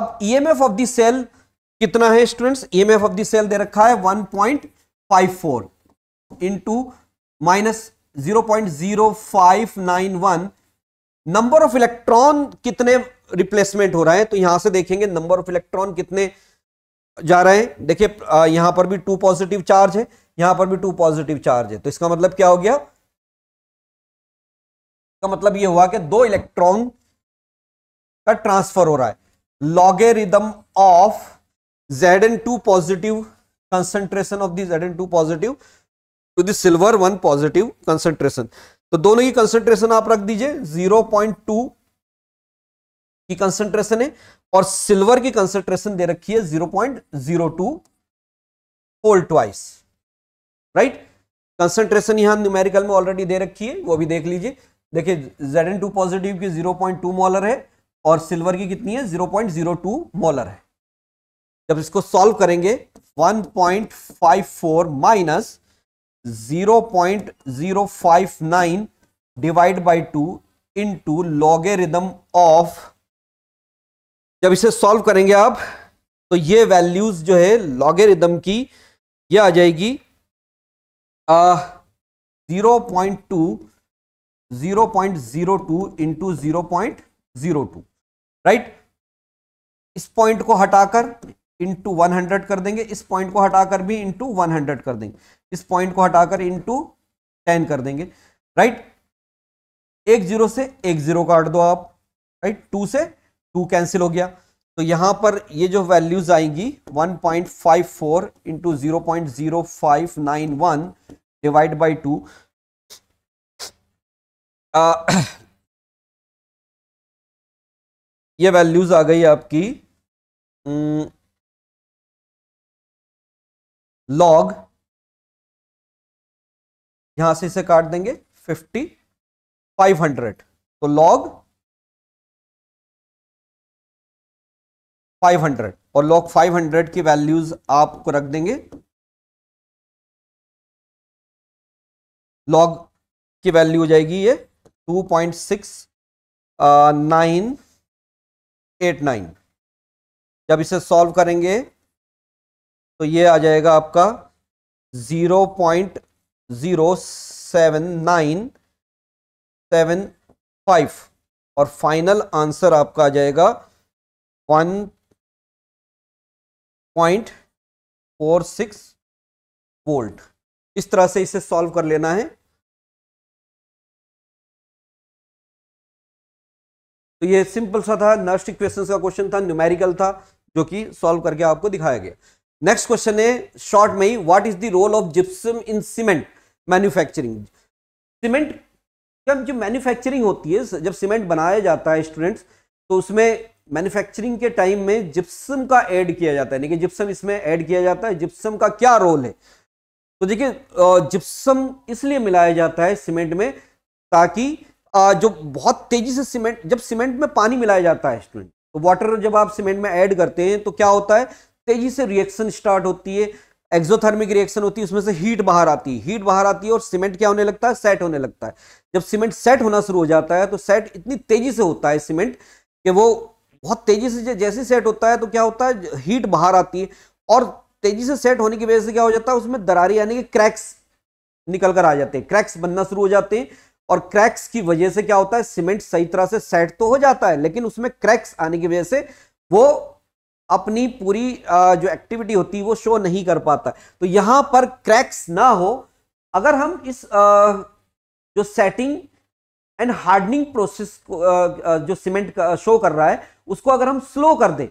अब ईएमएफ ऑफ द सेल कितना है students EMF of the cell दे रखा है 1.54 point five four into minus zero point zero five nine one number of electron कितने रिप्लेसमेंट हो रहा है तो यहां से देखेंगे नंबर ऑफ इलेक्ट्रॉन कितने जा रहे हैं देखिए यहां पर भी टू पॉजिटिव चार्ज है यहां पर भी टू पॉजिटिव चार्ज है तो इसका मतलब क्या हो गया का मतलब यह हुआ कि दो इलेक्ट्रॉन का ट्रांसफर हो रहा है logarithm of Z N two positive concentration of the Zn2 two to the silver 1 positive concentration. तो दोनों की कंसेंट्रेशन आप रख दीजिए 0.2 की कंसेंट्रेशन है और सिल्वर की कंसेंट्रेशन दे रखी है 0.02 फोल्ड ट्वाइस राइट कंसेंट्रेशन यहां न्यूमेरिकल में ऑलरेडी दे रखी है वो भी देख लीजिए देखिए जेड एन टू पॉजिटिव की 0.2 मोलर है और सिल्वर की कितनी है 0.02 मोलर है जब इसको सॉल्व करेंगे 1.54 minus 0.059 divide by two into logarithm of जब इसे सॉल्व करेंगे आप तो ये वैल्यूज जो है लॉगेरिदम की ये आ जाएगी zero point two zero point zero two into zero point zero two right इस पॉइंट को हटाकर इंटू वन हंड्रेड कर देंगे इस पॉइंट को हटाकर भी इंटू वन हंड्रेड कर देंगे इस पॉइंट को हटाकर इनटू टेन कर देंगे राइट एक जीरो से एक जीरो काट दो आप राइट टू से टू कैंसिल हो गया तो यहां पर ये जो वैल्यूज आएंगी 1.54 point five four into zero point zero five nine one divide by two ये वैल्यूज आ गई आपकी लॉग mm, यहां से इसे काट देंगे फिफ्टी फाइव हंड्रेड तो लॉग फाइव हंड्रेड और लॉग फाइव हंड्रेड की वैल्यूज आपको रख देंगे लॉग की वैल्यू हो जाएगी ये two point six nine eight nine जब इसे सॉल्व करेंगे तो ये आ जाएगा आपका zero point zero seven nine seven five और फाइनल आंसर आपका आ जाएगा one point four six volt इस तरह से इसे सॉल्व कर लेना है तो ये सिंपल सा था नर्स्ट इक्वेशन का क्वेश्चन था न्यूमेरिकल था जो कि सॉल्व करके आपको दिखाया गया नेक्स्ट क्वेश्चन है शॉर्ट में ही what is the role of gypsum in cement manufacturing cement जब जो मैन्युफैक्चरिंग होती है जब सीमेंट बनाया जाता है स्टूडेंट्स तो उसमें मैन्युफैक्चरिंग के टाइम में जिप्सम का ऐड किया जाता है यानी कि जिप्सम इसमें ऐड किया जाता है जिप्सम का क्या रोल है तो देखिए जिप्सम इसलिए मिलाया जाता है सीमेंट में ताकि जो बहुत तेजी से सीमेंट जब सीमेंट में पानी मिलाया जाता है स्टूडेंट तो वाटर जब आप सीमेंट में ऐड करते हैं तो क्या होता है तेजी से रिएक्शन स्टार्ट होती है एक्सोथर्मिक रिएक्शन होती है उसमें से हीट बाहर आती है हीट बाहर आती है और सीमेंट क्या होने लगता है सेट होने लगता है जब सीमेंट सेट होना शुरू हो जाता है तो सेट इतनी तेजी से होता है सीमेंट कि वो बहुत तेजी से जैसे सेट होता है तो क्या होता है हीट बाहर आती है और तेजी से सेट होने की वजह से क्या हो जाता है उसमें दरारी यानी कि क्रैक्स निकल कर आ जाते हैं क्रैक्स बनना शुरू हो जाते हैं और क्रैक्स की वजह से क्या होता है सीमेंट सही तरह से सेट तो हो जाता है लेकिन उसमें क्रैक्स आने की वजह से वो अपनी पूरी जो एक्टिविटी होती है वो शो नहीं कर पाता तो यहां पर क्रैक्स ना हो अगर हम इस जो सेटिंग एंड हार्डनिंग प्रोसेस को जो सीमेंट शो कर रहा है उसको अगर हम स्लो कर दें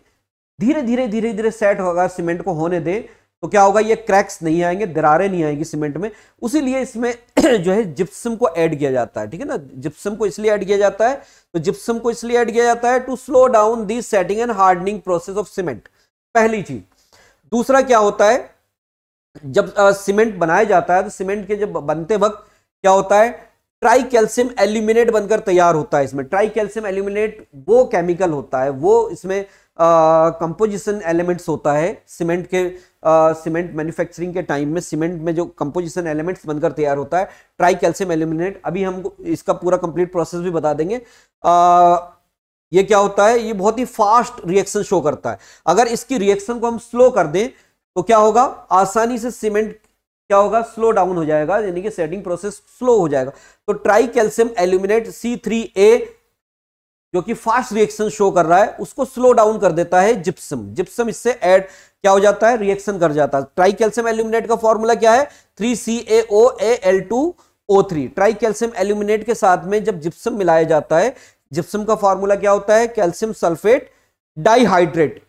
धीरे धीरे धीरे धीरे सेट होगा सीमेंट को होने दें तो क्या होगा ये क्रैक्स नहीं आएंगे दरारें नहीं आएंगी सीमेंट में उसीलिए इसमें [clears throat] जो है जिप्सम को ऐड किया जाता है ठीक है ना जिप्सम को इसलिए ऐड किया जाता है तो जिप्सम को इसलिए ऐड किया जाता है to slow down the setting and hardening process of cement पहली चीज दूसरा क्या होता है जब सीमेंट बनाया जाता है तो सीमेंट के जब बनते वक्त क्या होता है ट्राई कैल्शियम एल्यूमिनेट बनकर तैयार होता है इसमें ट्राई कैल्शियम एल्यूमिनेट वो केमिकल होता है वो इसमें कंपोजिशन एलिमेंट्स होता है सीमेंट के सीमेंट uh, मैन्युफैक्चरिंग के टाइम में सीमेंट में जो कंपोजिशन एलिमेंट्स बनकर तैयार होता है ट्राई कैल्शियम एल्यूमिनेट अभी हम इसका पूरा कंप्लीट प्रोसेस भी बता देंगे uh, ये क्या होता है ये बहुत ही फास्ट रिएक्शन शो करता है अगर इसकी रिएक्शन को हम स्लो कर दें तो क्या होगा आसानी से सीमेंट क्या होगा स्लो डाउन हो जाएगा यानी कि सेटिंग प्रोसेस स्लो हो जाएगा तो tri calcium aluminate C three A जो कि फास्ट रिएक्शन शो कर रहा है उसको स्लो डाउन कर देता है जिप्सम जिप्सम इससे ऐड क्या हो जाता है रिएक्शन कर जाता है ट्राई कैल्शियम एल्यूमिनेट का फॉर्मूला क्या है three C A O A L two O three tri calcium aluminate के साथ में जब जिप्सम मिलाया जाता है जिप्सम का फॉर्मूला क्या होता है calcium sulphate dihydrate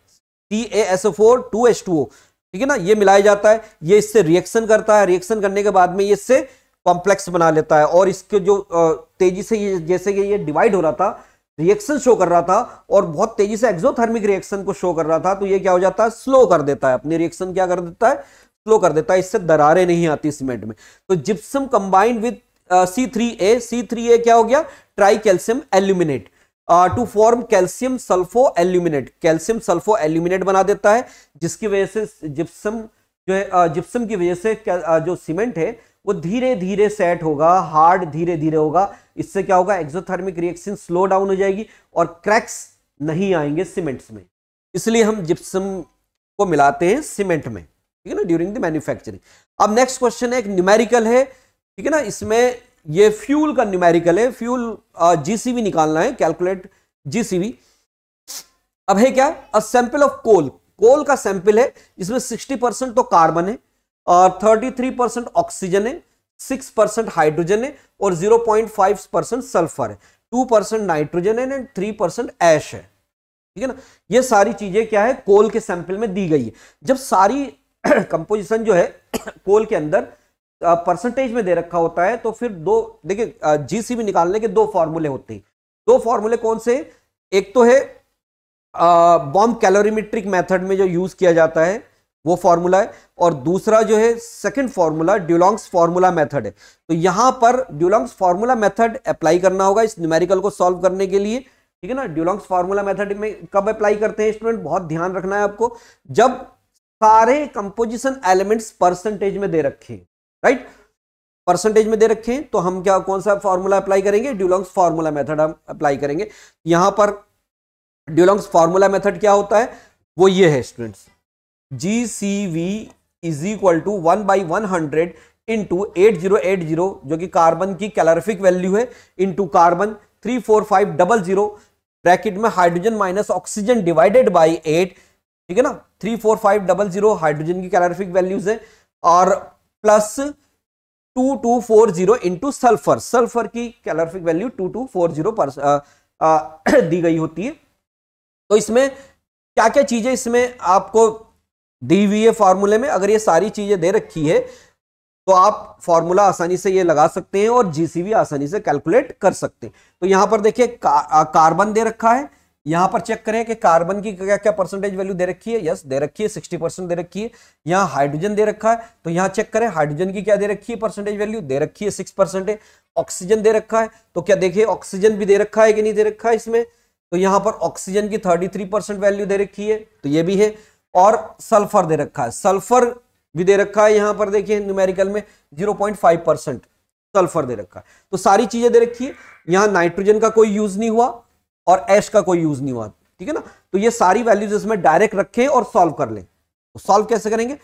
T A S O four two S two O ठीक है ना ये मिलाया जाता है ये इससे रिएक्शन करता है रिएक्शन करने के बाद में ये इससे कॉम्प्लेक्स बना लेता है और इसके जो तेजी से ये जैसे कि ये डिवाइड हो रहा था रिएक्शन शो कर रहा था और बहुत तेजी से एक्सोथर्मिक रिएक्शन को शो कर रहा था तो ये क्या हो जाता है स्लो कर देता है अपने रिएक्शन क्या कर देता है स्लो कर देता है इससे दरारें नहीं आती सीमेंट में तो gypsum combined with C three A C three A क्या हो गया tri calcium aluminate to form calcium sulpho aluminate calcium sulpho aluminate बना देता है जिसकी वजह से जिप्सम जो है जिप्सम uh, की वजह से uh, जो सीमेंट है वो धीरे धीरे सेट होगा हार्ड धीरे धीरे होगा इससे क्या होगा एक्सोथर्मिक रिएक्शन स्लो डाउन हो जाएगी और क्रैक्स नहीं आएंगे सीमेंट्स में इसलिए हम जिप्सम को मिलाते हैं सीमेंट में ठीक है ना ड्यूरिंग द मैन्युफैक्चरिंग अब नेक्स्ट क्वेश्चन है एक न्यूमेरिकल है ठीक है ना इसमें ये फ्यूल का न्यूमेरिकल है फ्यूल जीसीबी निकालना है कैलकुलेट जीसीबी अब है क्या अ सैंपल ऑफ कोल कोल का सैंपल है इसमें 60 परसेंट तो कार्बन है और 33 परसेंट ऑक्सीजन है 6 परसेंट हाइड्रोजन है और 0.5 परसेंट सल्फर है 2 परसेंट नाइट्रोजन है एंड 3 परसेंट ऐश है ठीक है ना ये सारी चीजें क्या है कोल के सैंपल में दी गई है जब सारी कंपोजिशन [clears throat] जो है कोल [clears throat] के अंदर परसेंटेज में दे रखा होता है तो फिर दो देखिए जीसीबी निकालने के दो फॉर्मूले होते हैं दो फॉर्मूले कौन से एक तो है बॉम्ब कैलोरीमेट्रिक मेथड में जो यूज किया जाता है वो फॉर्मूला है और दूसरा जो है second formula Dulong's formula method है तो यहां पर ड्यूलॉन्ग्स फॉर्मूला मेथड अप्लाई करना होगा इस न्यूमेरिकल को सॉल्व करने के लिए ठीक है ना ड्यूलॉन्ग्स फॉर्मूला मेथड में कब अप्लाई करते हैं स्टूडेंट बहुत ध्यान रखना है आपको जब सारे कंपोजिशन एलिमेंट्स परसेंटेज में दे रखे राइट परसेंटेज में दे रखे तो हम क्या कौन सा फॉर्मूला अप्लाई करेंगे ड्यूलॉन्ग्स फॉर्मूला मेथड हम अप्लाई करेंगे यहां पर ड्यूलॉन्ग्स फॉर्मूला मेथड क्या होता है वो ये है students G C V is equal to one by one hundred into eight zero eight zero जो कि कार्बन की कैलोरिफिक वैल्यू है into carbon three four five double zero bracket में hydrogen minus oxygen divided by eight ठीक है ना three four five double zero hydrogen की calorific values है और plus two two four zero into sulphur sulphur की calorific value two two four zero दी गई होती है तो इसमें क्या क्या चीजें इसमें आपको दी हुई है फार्मूले में अगर ये सारी चीजें दे रखी है तो आप फॉर्मूला आसानी से ये लगा सकते हैं और जीसीबी आसानी से कैलकुलेट कर सकते हैं तो यहां पर देखिए का, कार्बन दे रखा है यहां पर चेक करें कि कार्बन की क्या क्या परसेंटेज वैल्यू दे रखी है यस दे रखी है सिक्सटी परसेंट दे रखी है यहाँ हाइड्रोजन दे रखा है तो यहाँ चेक करें हाइड्रोजन की क्या दे रखी है परसेंटेज वैल्यू दे रखी है सिक्स परसेंट ऑक्सीजन दे रखा है तो क्या देखिए ऑक्सीजन भी दे रखा है कि नहीं दे रखा है इसमें तो यहाँ पर ऑक्सीजन की थर्टी थ्री परसेंट वैल्यू दे रखी है तो ये भी है और सल्फर दे रखा है सल्फर भी दे रखा है यहां पर देखिए न्यूमेरिकल में 0.5 परसेंट सल्फर दे रखा है तो सारी चीजें दे रखी है यहां नाइट्रोजन का कोई यूज नहीं हुआ और एश का कोई यूज नहीं हुआ ठीक है ना तो ये सारी वैल्यूज इसमें डायरेक्ट रखें और सॉल्व कर लें तो सॉल्व कैसे करेंगे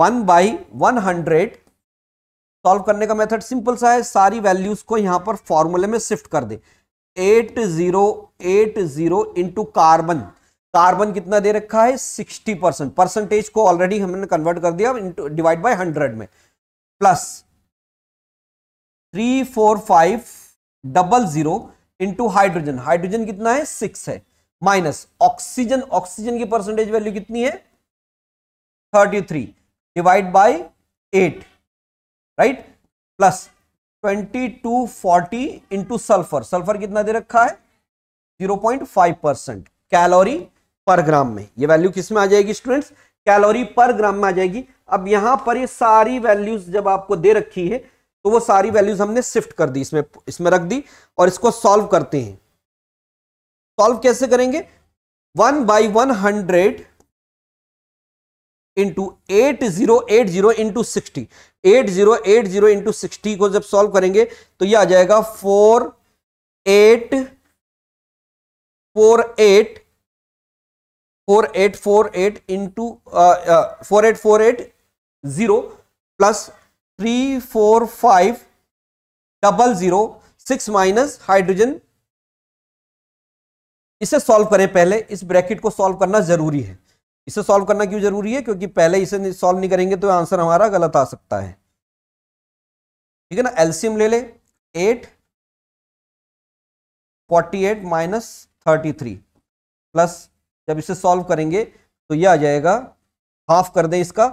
one by one hundred solve करने का मेथड सिंपल सा है सारी वैल्यूज को यहां पर फॉर्मूले में शिफ्ट कर दे eight zero eight zero into carbon carbon कितना दे रखा है 60 परसेंट परसेंटेज को ऑलरेडी हमने कन्वर्ट कर दिया डिवाइड बाय 100 में plus three four five double zero into hydrogen hydrogen कितना है सिक्स है माइनस ऑक्सीजन ऑक्सीजन की परसेंटेज वैल्यू कितनी है thirty three divide by eight right plus twenty two forty into sulphur sulphur कितना दे रखा है zero point five percent calorie per gram में ये वैल्यू किस में आ जाएगी स्टूडेंट्स कैलोरी पर ग्राम में आ जाएगी अब यहां पर ये सारी वैल्यूज जब आपको दे रखी है तो वो सारी वैल्यूज हमने शिफ्ट कर दी इसमें इसमें रख दी और इसको सॉल्व करते हैं सॉल्व कैसे करेंगे one by one hundred into eight zero eight zero into sixty eight zero eight zero into sixty को जब सॉल्व करेंगे तो ये आ जाएगा four eight four eight four eight four eight into four eight four eight zero plus three four five double zero six minus hydrogen इसे solve करें पहले इस ब्रैकेट को सॉल्व करना ज़रूरी है इसे सॉल्व करना क्यों ज़रूरी है क्योंकि पहले इसे सॉल्व नहीं करेंगे तो आंसर हमारा गलत आ सकता है ठीक है ना एल्सियम ले ले eight forty eight minus thirty three plus जब इसे सॉल्व करेंगे तो ये आ जाएगा हाफ कर दें इसका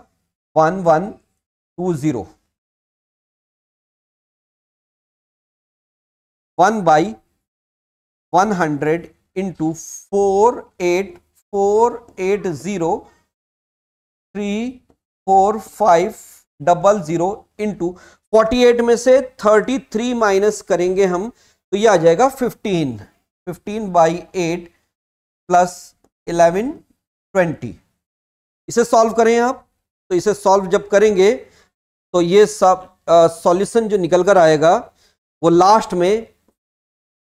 one one two zero one by one hundred into four eight four eight zero three four five double zero into forty eight में से थर्टी थ्री माइनस करेंगे हम तो ये आ जाएगा fifteen fifteen by eight plus eleven twenty इसे solve करें आप तो इसे सॉल्व जब करेंगे तो ये सब सॉल्यूशन जो निकल कर आएगा वो लास्ट में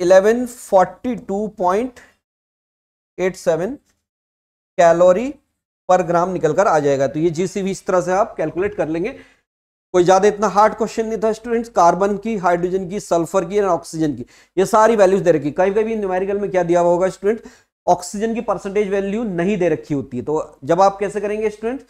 eleven forty two point eight seven calorie per gram निकल कर आ जाएगा तो ये जी भी इस तरह से आप कैलकुलेट कर लेंगे कोई ज़्यादा इतना हार्ड क्वेश्चन नहीं था स्टूडेंट्स कार्बन की हाइड्रोजन की सल्फर की और ऑक्सीजन की ये सारी वैल्यूज दे रखी कहीं कभी न्यूमेरिकल में क्या दिया हुआ होगा स्टूडेंट ऑक्सीजन की परसेंटेज वैल्यू नहीं दे रखी होती है तो जब आप कैसे करेंगे स्टूडेंट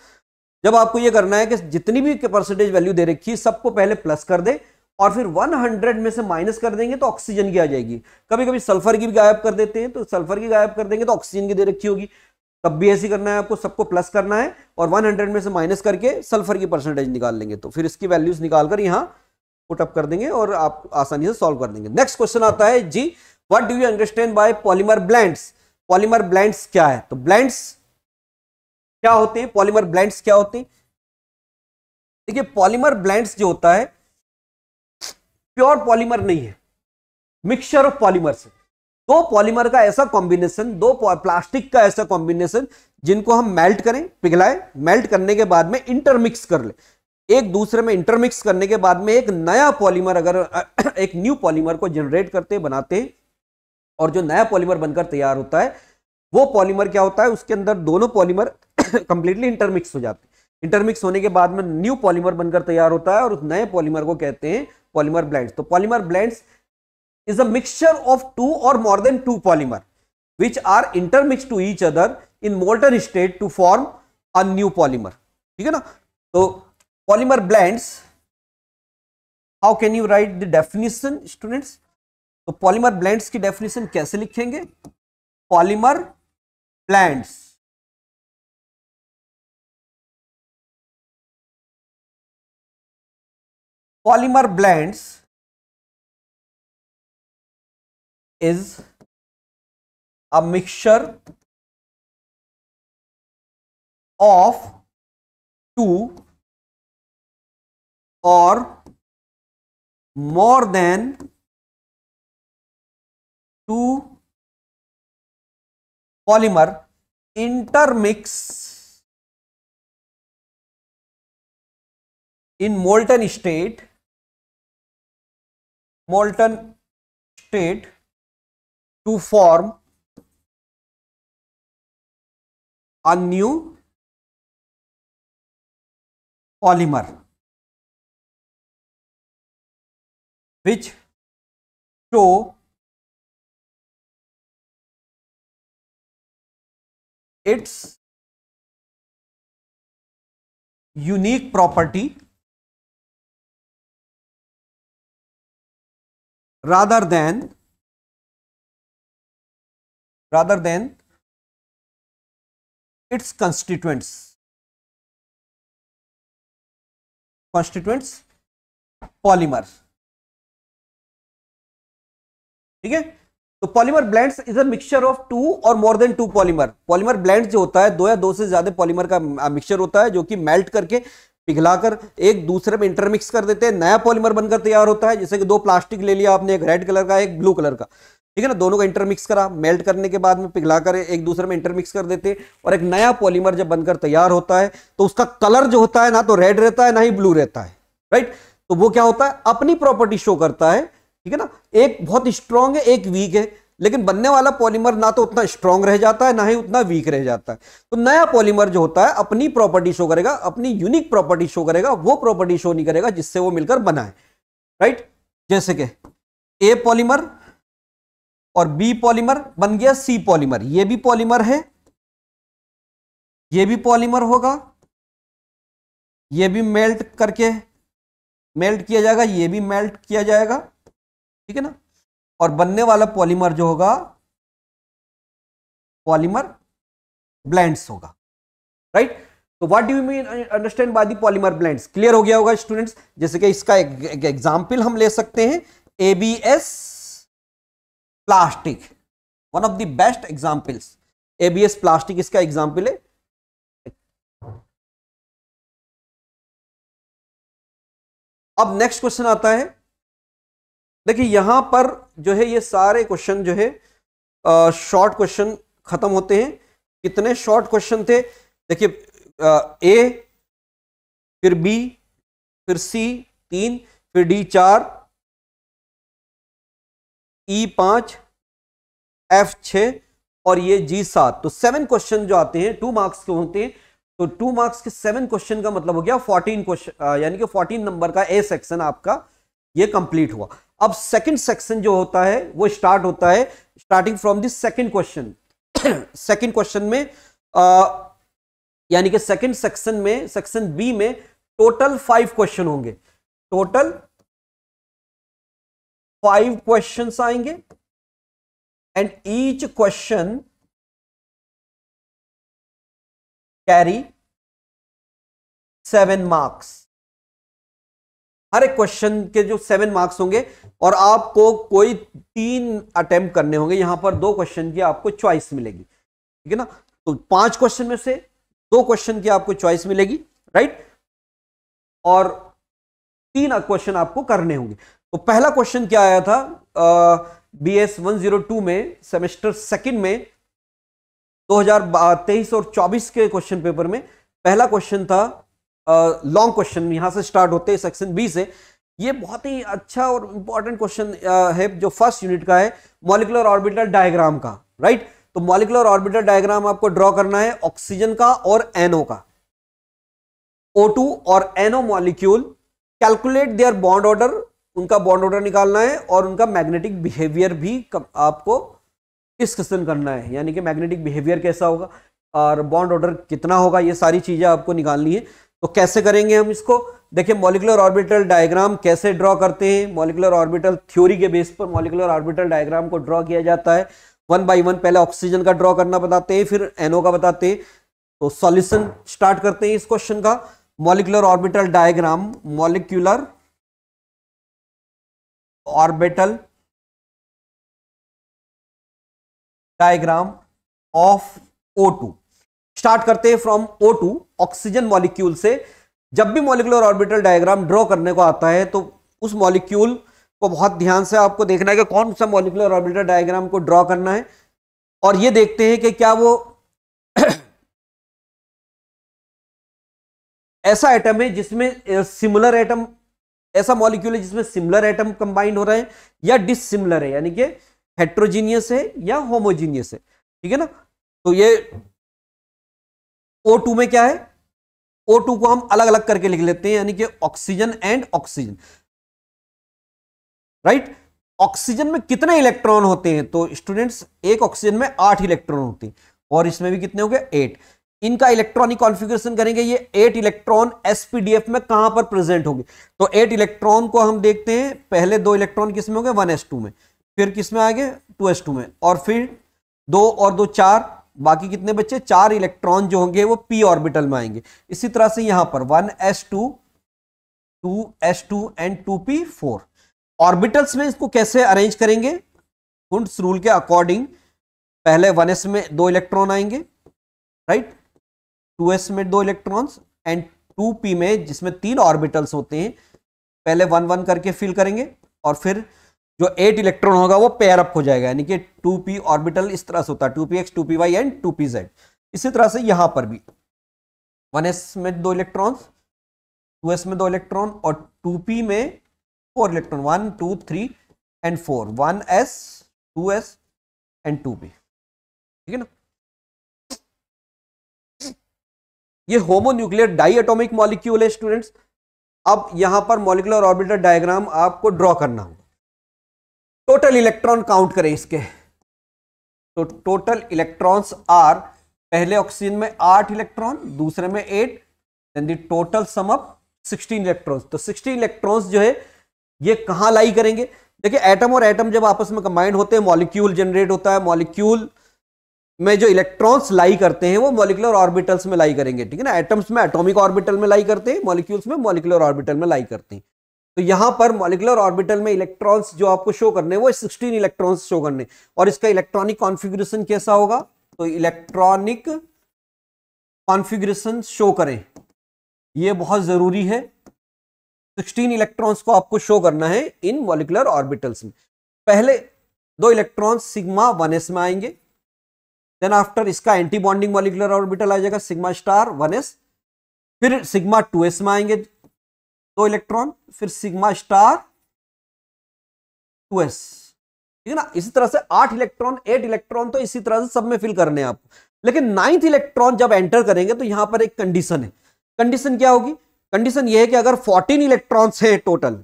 जब आपको यह करना है कि जितनी भी परसेंटेज वैल्यू दे रखी है सबको पहले प्लस कर दे और फिर 100 में से माइनस कर देंगे तो ऑक्सीजन की आ जाएगी कभी कभी सल्फर की भी गायब कर देते हैं तो सल्फर की गायब कर देंगे तो ऑक्सीजन की दे रखी होगी तब भी ऐसी करना है आपको सबको प्लस करना है और 100 में से माइनस करके सल्फर की परसेंटेज निकाल लेंगे तो फिर इसकी वैल्यूज निकाल कर यहाँ पुटअप कर देंगे और आप आसानी से सॉल्व कर देंगे नेक्स्ट क्वेश्चन आता है जी what do you understand by polymer blends polymer blend क्या है तो ब्लैंड क्या होते हैं पॉलीमर ब्लैंड क्या होते हैं देखिए पॉलीमर ब्लैंड जो होता है प्योर पॉलीमर नहीं है मिक्सचर ऑफ पॉलीमर्स दो पॉलीमर का ऐसा कॉम्बिनेशन दो प्लास्टिक का ऐसा कॉम्बिनेशन जिनको हम मेल्ट करें पिघलाएं मेल्ट करने के बाद में इंटरमिक्स कर ले एक दूसरे में इंटरमिक्स करने के बाद में एक नया पॉलीमर अगर एक न्यू पॉलीमर को जनरेट करते बनाते हैं और जो नया पॉलीमर बनकर तैयार होता है वो पॉलीमर क्या होता है उसके अंदर दोनों पॉलीमर कंप्लीटली [coughs] इंटरमिक्स हो जाते हैं इंटरमिक्स होने के बाद में न्यू पॉलीमर बनकर तैयार होता है और उस नए पॉलीमर को कहते हैं पॉलीमर ब्लेंड्स तो polymer blends is a mixture of two और more than two polymer which are intermix to each other in molten state to form a new polymer ठीक है ना तो polymer blends how can you write the definition students तो polymer blends की definition कैसे लिखेंगे polymer blends polymer blends is a mixture of two और more than two polymer intermix in molten state molten state to form a new polymer which show its unique property rather than rather than its constituents constituents polymer ठीक है तो polymer blends is a mixture of two और more than two polymer polymer blends जो होता है दो या दो से ज्यादा पॉलीमर का मिक्सचर होता है जो कि मेल्ट करके पिघलाकर एक दूसरे में इंटरमिक्स कर देते हैं नया पॉलीमर बनकर तैयार होता है जैसे कि दो प्लास्टिक ले लिया आपने एक रेड कलर का एक ब्लू कलर का ठीक है ना दोनों का इंटरमिक्स करा मेल्ट करने के बाद में पिघलाकर एक दूसरे में इंटरमिक्स कर देते और एक नया पॉलीमर जब बनकर तैयार होता है तो उसका कलर जो होता है ना तो रेड रहता है ना ही ब्लू रहता है राइट तो वो क्या होता है अपनी प्रॉपर्टी शो करता है ठीक है ना एक बहुत स्ट्रांग है एक वीक है लेकिन बनने वाला पॉलीमर ना तो उतना स्ट्रांग रह जाता है ना ही उतना वीक रह जाता है तो नया पॉलीमर जो होता है अपनी प्रॉपर्टी शो करेगा अपनी यूनिक प्रॉपर्टी शो करेगा वो प्रॉपर्टी शो नहीं करेगा जिससे वो मिलकर बनाए राइट जैसे कि ए पॉलीमर और बी पॉलीमर बन गया सी पॉलीमर ये भी पॉलीमर है ये भी पॉलीमर होगा ये भी मेल्ट करके मेल्ट किया जाएगा ये भी मेल्ट किया जाएगा ठीक है ना और बनने वाला पॉलीमर जो होगा पॉलीमर ब्लेंड्स होगा राइट तो what do you mean understand by the polymer blends clear हो गया होगा स्टूडेंट्स जैसे कि इसका एक एग्जाम्पल हम ले सकते हैं ABS plastic one of the best examples ABS plastic इसका एग्जाम्पल है अब नेक्स्ट क्वेश्चन आता है देखिए यहां पर जो है ये सारे क्वेश्चन जो है शॉर्ट क्वेश्चन खत्म होते हैं कितने शॉर्ट क्वेश्चन थे देखिए ए फिर बी फिर सी तीन फिर डी चार ई e, पांच एफ छ और ये जी सात तो सेवन क्वेश्चन जो आते हैं टू मार्क्स के होते हैं तो टू मार्क्स के सेवन क्वेश्चन का मतलब हो गया फोर्टीन क्वेश्चन यानी कि फोर्टीन नंबर का ए सेक्शन आपका ये कंप्लीट हुआ अब सेकंड सेक्शन जो होता है वो स्टार्ट होता है starting from this second question second question में यानी कि सेकंड सेक्शन में सेक्शन बी में टोटल फाइव क्वेश्चन होंगे टोटल फाइव क्वेश्चन आएंगे and each question carry seven marks हर एक क्वेश्चन के जो सेवन मार्क्स होंगे और आपको कोई तीन अटेम्प्ट करने होंगे यहां पर दो क्वेश्चन की आपको चॉइस मिलेगी ठीक है ना तो पांच क्वेश्चन में से दो क्वेश्चन की आपको चॉइस मिलेगी राइट और तीन क्वेश्चन आपको करने होंगे तो पहला क्वेश्चन क्या आया था B S one zero two में सेमेस्टर सेकंड में 2023 और 24 के क्वेश्चन पेपर में पहला क्वेश्चन था लॉन्ग क्वेश्चन यहाँ से स्टार्ट होते हैं सेक्शन बी से ये बहुत ही अच्छा और इंपॉर्टेंट क्वेश्चन है जो फर्स्ट यूनिट का है मॉलिकुलर ऑर्बिटल डायग्राम का राइट तो मॉलिकुलर ऑर्बिटल डायग्राम आपको ड्रॉ करना है ऑक्सीजन का और एनओ का टू और NO molecule calculate their bond order उनका बॉन्ड ऑर्डर निकालना है और उनका मैग्नेटिक बिहेवियर भी आपको डिस्कशन करना है यानी कि मैग्नेटिक बिहेवियर कैसा होगा और बॉन्ड ऑर्डर कितना होगा ये सारी चीज़ें आपको निकालनी है तो कैसे करेंगे हम इसको देखिए मॉलिकुलर ऑर्बिटल डायग्राम कैसे ड्रॉ करते हैं मॉलिकुलर ऑर्बिटल थ्योरी के बेस पर मॉलिकुलर ऑर्बिटल डायग्राम को ड्रॉ किया जाता है वन बाई वन पहले ऑक्सीजन का ड्रॉ करना बताते हैं फिर एनओ का बताते हैं तो सॉल्यूशन स्टार्ट करते हैं इस क्वेश्चन का molecular orbital diagram molecular orbital diagram of O two start करते हैं from O two oxygen molecule से जब भी मॉलिकुलर ऑर्बिटल डायग्राम ड्रॉ करने को आता है तो उस मॉलिक्यूल को बहुत ध्यान से आपको देखना है कि कौन सा मॉलिकुलर ऑर्बिटल डायग्राम को ड्रॉ करना है और ये देखते हैं कि क्या वो [coughs] ऐसा आइटम है जिसमें सिमिलर आइटम ऐसा मॉलिक्यूल है जिसमें सिमिलर आइटम कंबाइंड हो रहे हैं या डिसिमिलर है यानी कि हेट्रोजीनियस है या होमोजीनियस है ठीक है ना तो ये O2 में क्या है O2 को हम अलग अलग करके लिख लेते हैं यानी कि oxygen and oxygen right oxygen में कितने इलेक्ट्रॉन होते हैं तो स्टूडेंट्स एक ऑक्सीजन में आठ इलेक्ट्रॉन होते हैं और इसमें भी कितने हो गए एट इनका इलेक्ट्रॉनिक कॉन्फ़िगरेशन करेंगे ये एट इलेक्ट्रॉन एसपीडीएफ में कहां पर प्रेजेंट होंगे तो एट इलेक्ट्रॉन को हम देखते हैं पहले दो इलेक्ट्रॉन किसमें होंगे हो गए वन एस टू में फिर किसमें आगे टू एस टू में और फिर दो और दो चार बाकी कितने बच्चे चार इलेक्ट्रॉन जो होंगे वो पी ऑर्बिटल में आएंगे इसी तरह से यहां पर one S two two S two and two P four orbitals में इसको कैसे अरेंज करेंगे कुंड्स रूल के अकॉर्डिंग पहले वन एस में दो इलेक्ट्रॉन आएंगे राइट टू एस में दो इलेक्ट्रॉन्स एंड टू पी में जिसमें तीन ऑर्बिटल्स होते हैं पहले वन वन करके फिल करेंगे और फिर जो एट इलेक्ट्रॉन होगा वो पेयर अप हो जाएगा यानी कि टू पी ऑर्बिटल इस तरह से होता है two P X two P Y and two P Z इसी तरह से यहां पर भी वन एस में दो इलेक्ट्रॉन टू एस में दो इलेक्ट्रॉन और टू पी में four electron one two three and four one S two S and two P ठीक है ना ये होमोन्यूक्लियर डाइएटोमिक मॉलिक्यूल है स्टूडेंट्स अब यहां पर मॉलिकुलर ऑर्बिटल डायग्राम आपको ड्रॉ करना होगा टोटल इलेक्ट्रॉन काउंट करें इसके तो टोटल इलेक्ट्रॉन्स आर पहले ऑक्सीजन में आठ इलेक्ट्रॉन दूसरे में eight then the total sum up sixteen electrons तो सिक्सटीन इलेक्ट्रॉन्स जो है ये कहाँ लाई करेंगे देखिए एटम और एटम जब आपस में कंबाइंड होते हैं मॉलिक्यूल जनरेट होता है मॉलिक्यूल में जो इलेक्ट्रॉन्स लाई करते हैं वो मॉलिकुलर ऑर्बिटल्स में लाई करेंगे ठीक है ना एटम्स में एटॉमिक ऑर्बिटल में लाई करते हैं मॉलिक्यूल्स में मॉलिकुलर ऑर्बिटल में लाई करते हैं तो यहाँ पर मॉलिकुलर ऑर्बिटल में इलेक्ट्रॉन्स जो आपको शो करने वो 16 इलेक्ट्रॉन्स शो करने और इसका इलेक्ट्रॉनिक कॉन्फ़िगरेशन कैसा होगा तो इलेक्ट्रॉनिक कॉन्फ़िगरेशन शो करें ये बहुत ज़रूरी है 16 इलेक्ट्रॉन्स को आपको शो करना है इन मॉलिकुलर ऑर्बिटल्स में पहले दो इलेक्ट्रॉन सिग्मा वन एस में आएंगे देन आफ्टर इसका एंटीबॉन्डिंग मॉलिकुलर ऑर्बिटल आ जाएगा सिग्मा स्टार वन एस फिर सिग्मा टू एस में आएंगे दो इलेक्ट्रॉन फिर सिग्मा स्टार टू एस ठीक है ना इसी तरह से आठ इलेक्ट्रॉन एट इलेक्ट्रॉन तो इसी तरह से सब में फिल करने हैं आपको लेकिन नाइन्थ इलेक्ट्रॉन जब एंटर करेंगे तो यहां पर एक कंडीशन है कंडीशन क्या होगी कंडीशन यह है कि अगर 14 इलेक्ट्रॉन्स है टोटल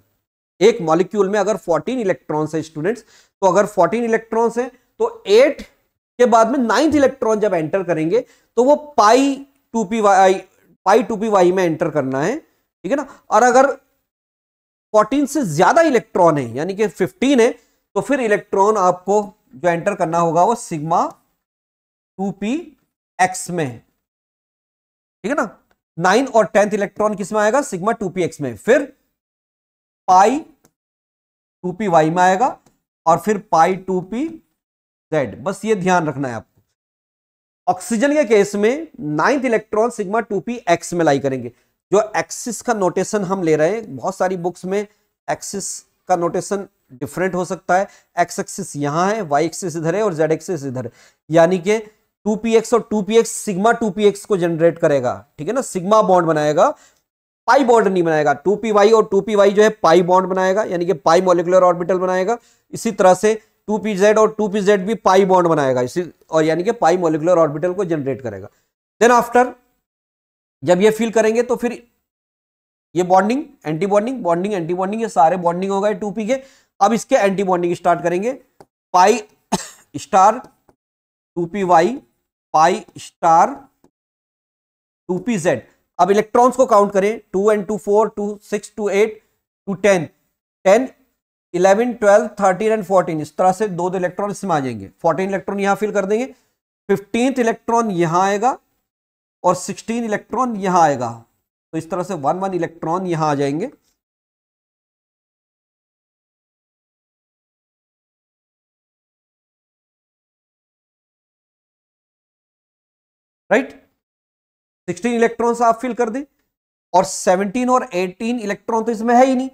एक मॉलिक्यूल में अगर 14 इलेक्ट्रॉन्स है स्टूडेंट्स तो अगर 14 इलेक्ट्रॉन्स है तो एट के बाद में नाइन्थ इलेक्ट्रॉन जब एंटर करेंगे तो वो pi two P Y pi two P Y में एंटर करना है ठीक है ना और अगर 14 से ज्यादा इलेक्ट्रॉन है यानी कि 15 है तो फिर इलेक्ट्रॉन आपको जो एंटर करना होगा वो सिग्मा टू पी एक्स में ठीक है ना नाइन और टेंथ इलेक्ट्रॉन किस में आएगा सिग्मा टू पी एक्स में फिर पाई टू पी वाई में आएगा और फिर पाई टू पी जेड बस ये ध्यान रखना है आपको ऑक्सीजन के केस में ninth electron sigma two P X में लाई करेंगे जो एक्सिस का नोटेशन हम ले रहे हैं बहुत सारी बुक्स में एक्सिस का नोटेशन डिफरेंट हो सकता है एक्स एक्सिस यहां है वाई एक्सिस इधर है और जेड एक्सिस इधर यानी कि 2px और 2px सिग्मा 2px को जनरेट करेगा ठीक है ना सिग्मा बॉन्ड बनाएगा पाई बॉन्ड नहीं बनाएगा 2py और 2py जो है पाई बॉन्ड बनाएगा यानी कि पाई मोलिकुलर ऑर्बिटल बनाएगा इसी तरह से 2pz और 2pz भी पाई बॉन्ड बनाएगा इसी और यानी कि पाई मोलिकुलर ऑर्बिटल को जनरेट करेगा देन आफ्टर जब ये फील करेंगे तो फिर ये bonding antibonding bonding antibonding ये सारे बॉन्डिंग हो गए टू पी के अब इसके एंटी बॉन्डिंग स्टार्ट करेंगे pi star two P Y pi star two P Z अब इलेक्ट्रॉन्स को काउंट करें two and two four two six two eight two ten ten eleven twelve thirteen and fourteen इस तरह से दो दो electron इसमें आ जाएंगे फोर्टीन इलेक्ट्रॉन यहां फिल कर देंगे फिफ्टींथ इलेक्ट्रॉन यहां आएगा और 16 इलेक्ट्रॉन यहां आएगा तो इस तरह से वन वन इलेक्ट्रॉन यहां आ जाएंगे राइट सिक्सटीन इलेक्ट्रॉन आप फिल कर दें और सेवनटीन और एटीन इलेक्ट्रॉन तो इसमें है ही नहीं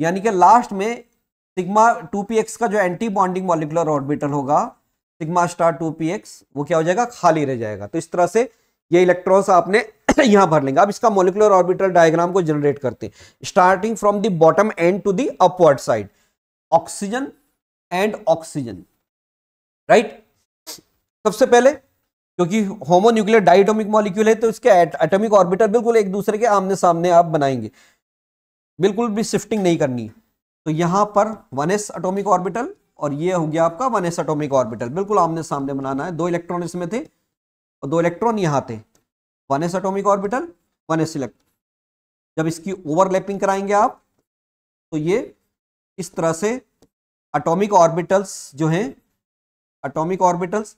यानी कि लास्ट में सिग्मा 2px का जो एंटी बॉन्डिंग मॉलिकुलर ऑर्बिटल होगा सिग्मा स्टार 2px वो क्या हो जाएगा खाली रह जाएगा तो इस तरह से ये इलेक्ट्रॉन्स आपने [clears throat] यहां भर लेंगे अब इसका मोलिकुलर ऑर्बिटल डायग्राम को जनरेट करते हैं starting from the bottom and to the upward side oxygen and oxygen right सबसे पहले क्योंकि होमोन्यूक्लियर डाइटोमिक मॉलिक्यूल है तो इसके एटॉमिक ऑर्बिटल बिल्कुल एक दूसरे के आमने सामने आप बनाएंगे बिल्कुल भी शिफ्टिंग नहीं करनी तो यहां पर वन एस अटोमिक ऑर्बिटल और ये हो गया आपका वन एस अटोमिक ऑर्बिटल बिल्कुल आमने सामने बनाना है दो इलेक्ट्रॉन इसमें थे और दो इलेक्ट्रॉन यहाँ थे one S atomic orbital one S electron जब इसकी ओवरलैपिंग कराएंगे आप तो ये इस तरह से अटोमिक ऑर्बिटल्स जो हैं अटोमिक ऑर्बिटल्स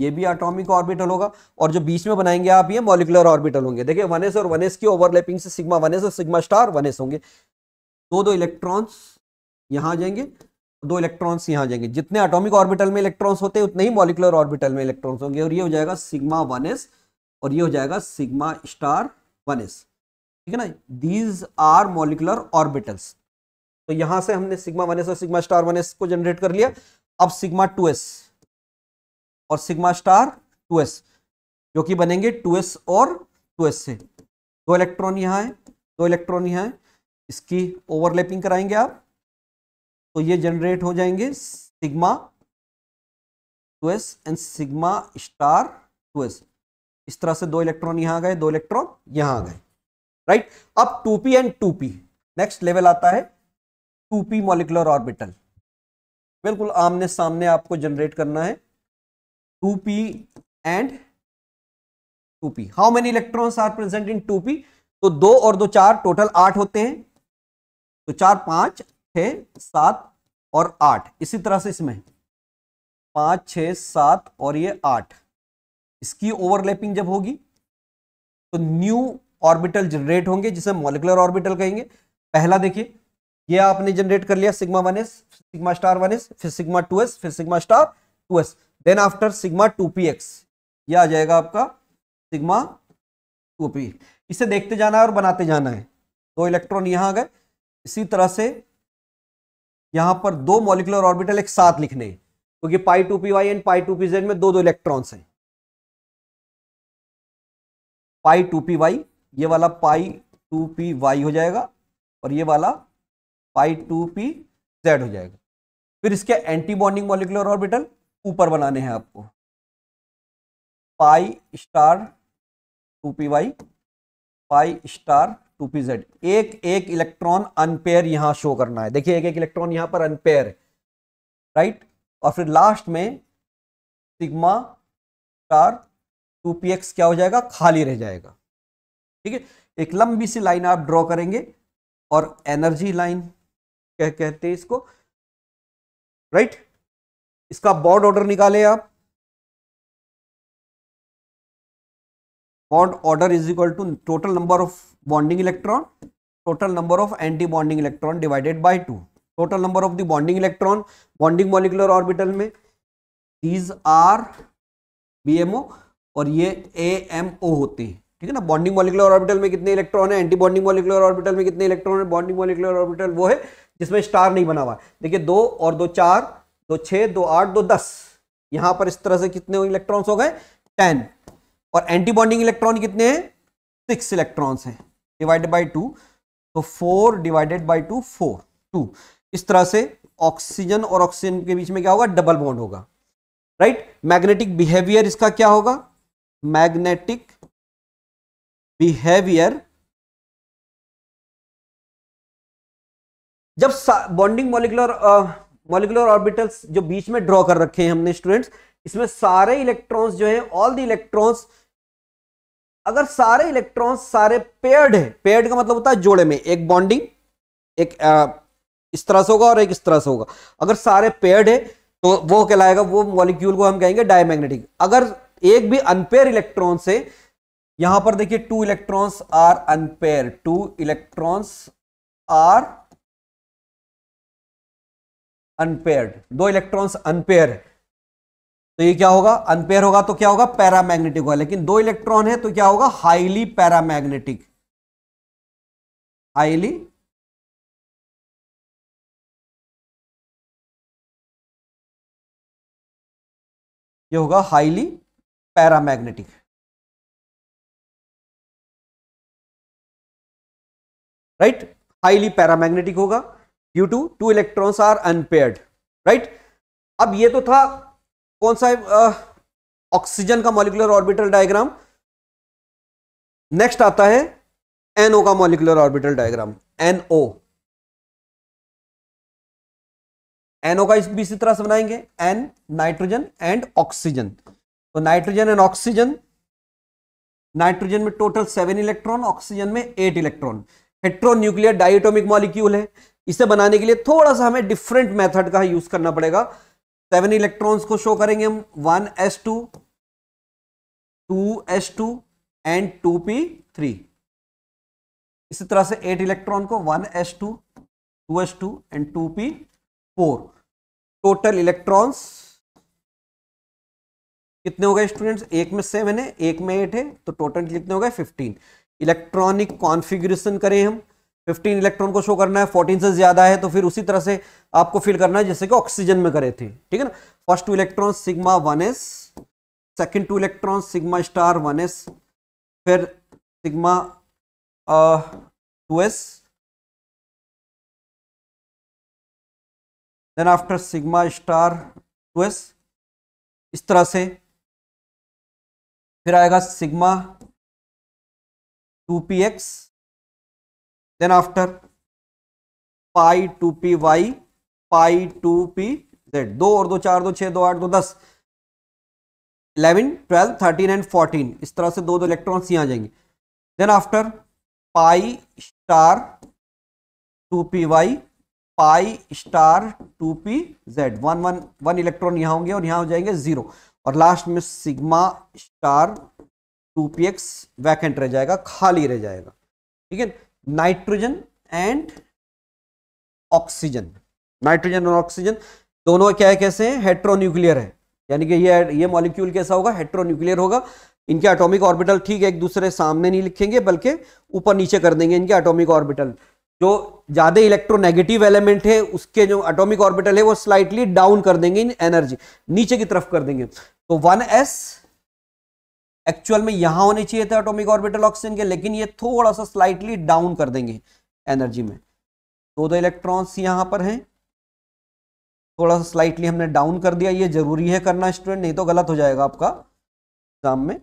ये भी अटोमिक ऑर्बिटल होगा और जो बीच में बनाएंगे आप ये मोलिकुलर ऑर्बिटल होंगे देखिए वन एस और वन एस की ओवरलैपिंग से सिग्मा वन एस और सिग्मा स्टार वन एस होंगे दो दो इलेक्ट्रॉन्स यहाँ आ जाएंगे दो इलेक्ट्रॉन्स यहां जाएंगे जितने एटॉमिक ऑर्बिटल में इलेक्ट्रॉन्स होते हैं उतने ही मॉलिकुलर ऑर्बिटल में इलेक्ट्रॉन्स होंगे और ये हो जाएगा सिग्मा वन एस और ये हो जाएगा सिग्मा स्टार वन एस ठीक है ना दीज आर मॉलिकुलर ऑर्बिटल्स तो यहां से हमने सिग्मा वन एस और सिग्मा स्टार वन एस को जनरेट कर लिया अब सिग्मा टू एस और सिग्मा स्टार टू एस जो कि बनेंगे टू एस और टू एस से दो इलेक्ट्रॉन यहां है दो इलेक्ट्रॉन यहां है इसकी ओवरलैपिंग कराएंगे आप तो ये जनरेट हो जाएंगे sigma two S and sigma star two S इस तरह से दो इलेक्ट्रॉन यहां गए दो इलेक्ट्रॉन यहां गए राइट अब two P and two P next level आता है टू पी मोलिकुलर ऑर्बिटल बिल्कुल आमने सामने आपको जनरेट करना है two P and two P how many electrons are present in two P तो दो और दो चार टोटल आठ होते हैं तो चार पांच छ सात और आठ इसी तरह से इसमें पांच छ सात और ये आठ इसकी ओवरलैपिंग जब होगी तो न्यू ऑर्बिटल जनरेट होंगे जिसे मोलिकुलर ऑर्बिटल कहेंगे पहला देखिए ये आपने जनरेट कर लिया sigma one S sigma star one S फिर सिग्मा टू एस फिर sigma star two S then after sigma two P X यह आ जाएगा आपका सिग्मा टू पी इसे देखते जाना है और बनाते जाना है दो इलेक्ट्रॉन यहां आ गए इसी तरह से यहां पर दो मोलिकुलर ऑर्बिटल एक साथ लिखने क्योंकि तो pi two P Y and pi two P Z में दो दो इलेक्ट्रॉन्स हैं पाई टू पी वाई ये वाला पाई टू पी वाई हो जाएगा और ये वाला पाई टू पी जेड हो जाएगा फिर इसके एंटी बॉन्डिंग मॉलिकुलर ऑर्बिटल ऊपर बनाने हैं आपको pi star two P Y pi star two P Z एक एक इलेक्ट्रॉन अनपेयर यहां शो करना है देखिए एक एक इलेक्ट्रॉन यहां पर अनपेयर राइट और फिर लास्ट में sigma star two P X क्या हो जाएगा खाली रह जाएगा ठीक है एक लंबी सी लाइन आप ड्रॉ करेंगे और एनर्जी लाइन क्या कहते हैं इसको राइट इसका बॉर्ड ऑर्डर निकाले आप bond order is equal to total number of bonding electron total number of antibonding electron divided by two total number of the bonding electron bonding molecular orbital में these are BMO और ये AMO होते हैं ठीक है ना bonding molecular orbital में कितने इलेक्ट्रॉन है एंटी बॉन्डिंग मॉलिकुलर ऑर्बिटल में कितने इलेक्ट्रॉन है बॉन्डिंग मॉलिकुलर ऑर्बिटल वो है जिसमें स्टार नहीं बना हुआ देखिए दो और दो चार दो छः दो आठ दो दस यहाँ पर इस तरह से कितने इलेक्ट्रॉन्स हो गए टेन और एंटी बॉन्डिंग इलेक्ट्रॉन कितने हैं सिक्स इलेक्ट्रॉन्स हैं डिवाइडेड बाई टू तो four divided by two four two इस तरह से ऑक्सीजन और ऑक्सीजन के बीच में क्या होगा डबल बॉन्ड होगा राइट मैग्नेटिक बिहेवियर इसका क्या होगा मैग्नेटिक बिहेवियर जब बॉन्डिंग मॉलिकुलर मॉलिकुलर ऑर्बिटल्स जो बीच में ड्रॉ कर रखे हैं हमने स्टूडेंट्स इसमें सारे इलेक्ट्रॉन्स जो हैं ऑल द इलेक्ट्रॉन्स अगर सारे इलेक्ट्रॉन सारे पेयर्ड है पेयर्ड का मतलब होता है जोड़े में एक बॉन्डिंग एक आ, इस तरह से होगा और एक इस तरह से होगा अगर सारे पेयर्ड है तो वो कहलाएगा वो मॉलिक्यूल को हम कहेंगे डायमैग्नेटिक अगर एक भी अनपेयर इलेक्ट्रॉन से यहां पर देखिए two electrons are unpair two electrons are unpaired दो इलेक्ट्रॉन्स अनपेयर है तो ये क्या होगा अनपेयर होगा तो क्या होगा पैरामैग्नेटिक होगा लेकिन दो इलेक्ट्रॉन है तो क्या होगा हाईली पैरामैग्नेटिक हाईली ये होगा highly paramagnetic right highly paramagnetic होगा due to two electrons are unpaired right अब ये तो था कौन सा है ऑक्सीजन का मॉलिकुलर ऑर्बिटल डायग्राम नेक्स्ट आता है एनओ का molecular orbital diagram NO NO का भी इसी तरह से बनाएंगे एन नाइट्रोजन एंड ऑक्सीजन तो नाइट्रोजन एंड ऑक्सीजन नाइट्रोजन में टोटल सेवन इलेक्ट्रॉन ऑक्सीजन में eight electron heteronuclear diatomic molecule है इसे बनाने के लिए थोड़ा सा हमें डिफरेंट मेथड का यूज करना पड़ेगा सेवन इलेक्ट्रॉन्स को शो करेंगे हम one S two two S two and two P three इसी तरह से एट इलेक्ट्रॉन को one S two two S two and two P four total electrons कितने हो गए स्टूडेंट्स एक में सेवन है एक में एट है तो टोटल कितने हो गए फिफ्टीन इलेक्ट्रॉनिक कॉन्फिग्रेशन करें हम 15 इलेक्ट्रॉन को शो करना है 14 से ज्यादा है तो फिर उसी तरह से आपको फिल करना है जैसे कि ऑक्सीजन में करे थे ठीक है ना first two electron sigma one S second two electron sigma star one S फिर sigma two S then after sigma star two S इस तरह से फिर आएगा sigma two P X then after pi two P Y pi two P Z दो और दो चार दो छः दो आठ दो दस eleven twelve thirteen and fourteen इस तरह से दो दो इलेक्ट्रॉन्स यहाँ जाएंगे then after pi star two P Y pi star two P Z one one one electron यहाँ होंगे और यहाँ हो जाएंगे जीरो और लास्ट में sigma star two P X vacant रह जाएगा खाली रह जाएगा ठीक है नाइट्रोजन एंड ऑक्सीजन नाइट्रोजन और ऑक्सीजन दोनों क्या है कैसे हैं हेट्रोन्यूक्लियर है यानी कि ये ये मॉलिक्यूल कैसा होगा हेट्रोन्यूक्लियर होगा इनके एटॉमिक ऑर्बिटल ठीक है एक दूसरे सामने नहीं लिखेंगे बल्कि ऊपर नीचे कर देंगे इनके एटॉमिक ऑर्बिटल जो ज़्यादा इलेक्ट्रोनेगेटिव एलिमेंट है उसके जो एटॉमिक ऑर्बिटल है वो स्लाइटली डाउन कर देंगे इन एनर्जी नीचे की तरफ कर देंगे तो वन एस एक्चुअल में यहां होने चाहिए थे एटॉमिक ऑर्बिटल ऑक्सीजन के लेकिन ये थोड़ा सा स्लाइटली डाउन कर देंगे एनर्जी में तो दो इलेक्ट्रॉन्स यहां पर हैं थोड़ा सा स्लाइटली हमने डाउन कर दिया ये जरूरी है करना स्टूडेंट नहीं तो गलत हो जाएगा आपका एग्जाम में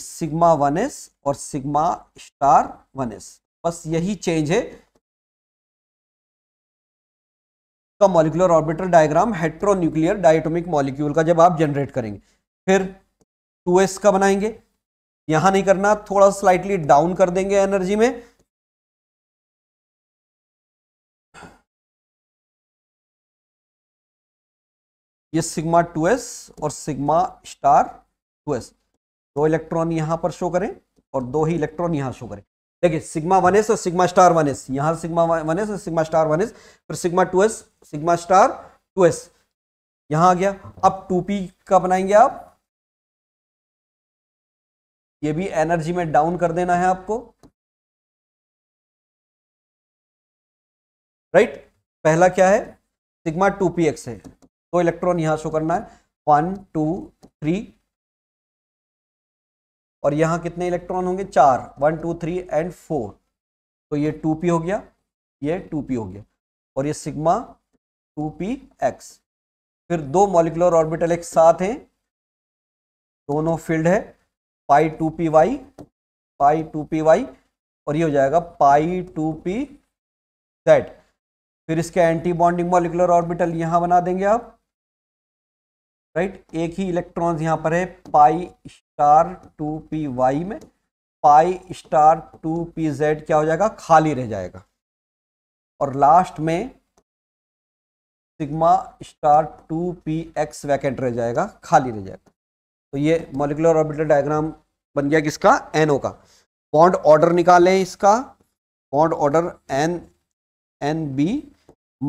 सिग्मा वन एस और सिग्मा स्टार वन एस बस यही चेंज है का molecular orbital diagram heteronuclear diatomic molecule का जब आप जनरेट करेंगे फिर टू एस का बनाएंगे यहां नहीं करना थोड़ा स्लाइटली डाउन कर देंगे एनर्जी में ये सिग्मा टू एस और सिग्मा स्टार टू एस दो इलेक्ट्रॉन यहां पर शो करें और दो ही इलेक्ट्रॉन यहां शो करें देखिए सिग्मा वन एस और सिग्मा स्टार वन एस यहां सिग्मा वन एस और सिग्मा स्टार वन एस फिर sigma two S sigma star two S यहां आ गया अब टू पी का बनाएंगे आप ये भी एनर्जी में डाउन कर देना है आपको राइट right? पहला क्या है सिग्मा टू पी एक्स है तो इलेक्ट्रॉन यहां शो करना है वन टू थ्री और यहां कितने इलेक्ट्रॉन होंगे चार one two three and four तो ये टू पी हो गया ये टू पी हो गया और ये सिग्मा टू पी एक्स फिर दो मॉलिकुलर ऑर्बिटल एक साथ हैं दोनों फील्ड है pi two P Y pi two P Y और ये हो जाएगा पाई टू पी जेड फिर इसके एंटी बॉन्डिंग मॉलिकुलर ऑर्बिटल यहां बना देंगे आप राइट एक ही इलेक्ट्रॉन्स यहां पर है pi star two P Y में pi star two P Z क्या हो जाएगा खाली रह जाएगा और लास्ट में sigma star two P X vacant रह जाएगा खाली रह जाएगा तो ये मोलिकुलर ऑर्बिटल डायग्राम बन गया किसका एनओ का बॉन्ड ऑर्डर निकालें इसका bond order N N B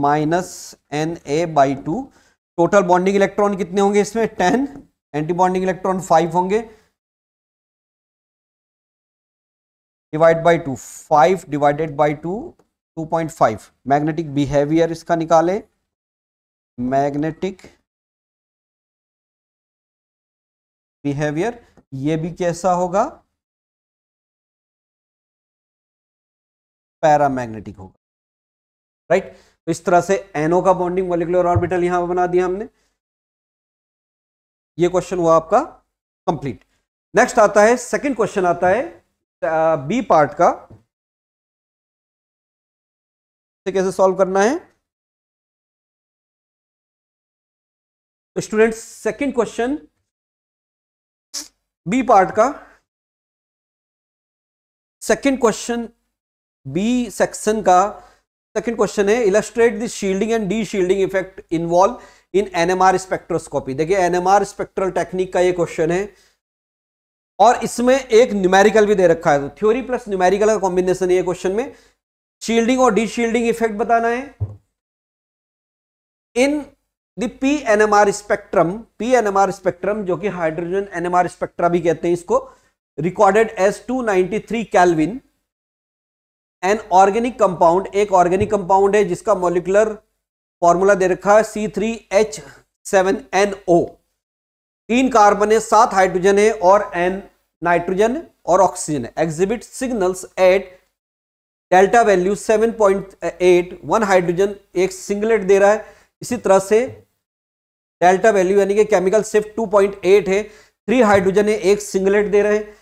minus N A by two total bonding electron कितने होंगे इसमें ten antibonding electron five होंगे divide by two five divided by two two point five magnetic behaviour इसका निकाले magnetic behaviour ये भी कैसा होगा पैरामैग्नेटिक होगा राइट तो इस तरह से एनओ का बॉन्डिंग मोलिकुलर ऑर्बिटल यहां बना दिया हमने ये क्वेश्चन हुआ आपका कंप्लीट नेक्स्ट आता है सेकंड क्वेश्चन आता है बी पार्ट का इसे कैसे सॉल्व करना है students student second question B part का सेकंड क्वेश्चन बी सेक्शन का सेकंड क्वेश्चन है illustrate the shielding and deshielding effect involve in NMR spectroscopy देखिए एनएमआर स्पेक्ट्रल टेक्निक का ये क्वेश्चन है और इसमें एक न्यूमेरिकल भी दे रखा है तो थ्योरी प्लस न्यूमेरिकल का कॉम्बिनेशन है ये क्वेश्चन में शील्डिंग और डी शील्डिंग इफेक्ट बताना है in P N M R spectrum P N M R spectrum जो कि hydrogen N M R spectra भी कहते हैं इसको recorded as two ninety three kelvin an organic compound एक ऑर्गेनिक कंपाउंड है जिसका मोलिकुलर फॉर्मूला दे रखा है C three H seven N O तीन कार्बन है सात हाइड्रोजन है और एन नाइट्रोजन और ऑक्सीजन है exhibit signals at delta value seven point eight one hydrogen एक सिंगलेट दे रहा है इसी तरह से डेल्टा वैल्यू यानी कि केमिकल शिफ्ट 2.8 है थ्री हाइड्रोजन है एक सिंगलेट दे रहे हैं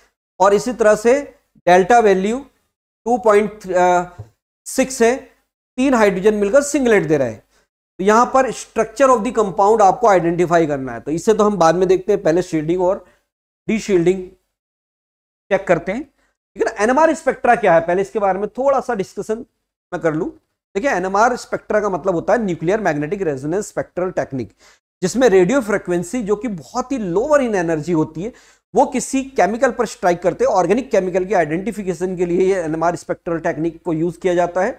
और इसी तरह से डेल्टा वैल्यू 2.6 है तीन हाइड्रोजन मिलकर सिंगलेट दे रहे हैं तो यहां पर स्ट्रक्चर ऑफ द कंपाउंड आपको आइडेंटिफाई करना है तो इसे तो हम बाद में देखते हैं पहले शील्डिंग और डी शील्डिंग चेक करते हैं ठीक है ना एनएमआर स्पेक्ट्रा क्या है पहले इसके बारे में थोड़ा सा डिस्कशन मैं कर लूँ ठीक है एनएमआर स्पेक्ट्रा का मतलब होता है nuclear magnetic resonance spectral technique जिसमें रेडियो फ्रिक्वेंसी जो कि बहुत ही लोअर इन एनर्जी होती है वो किसी केमिकल पर स्ट्राइक करते हैं ऑर्गेनिक केमिकल की आइडेंटिफिकेशन के लिए ये एनएमआर स्पेक्ट्रल टेक्निक को यूज किया जाता है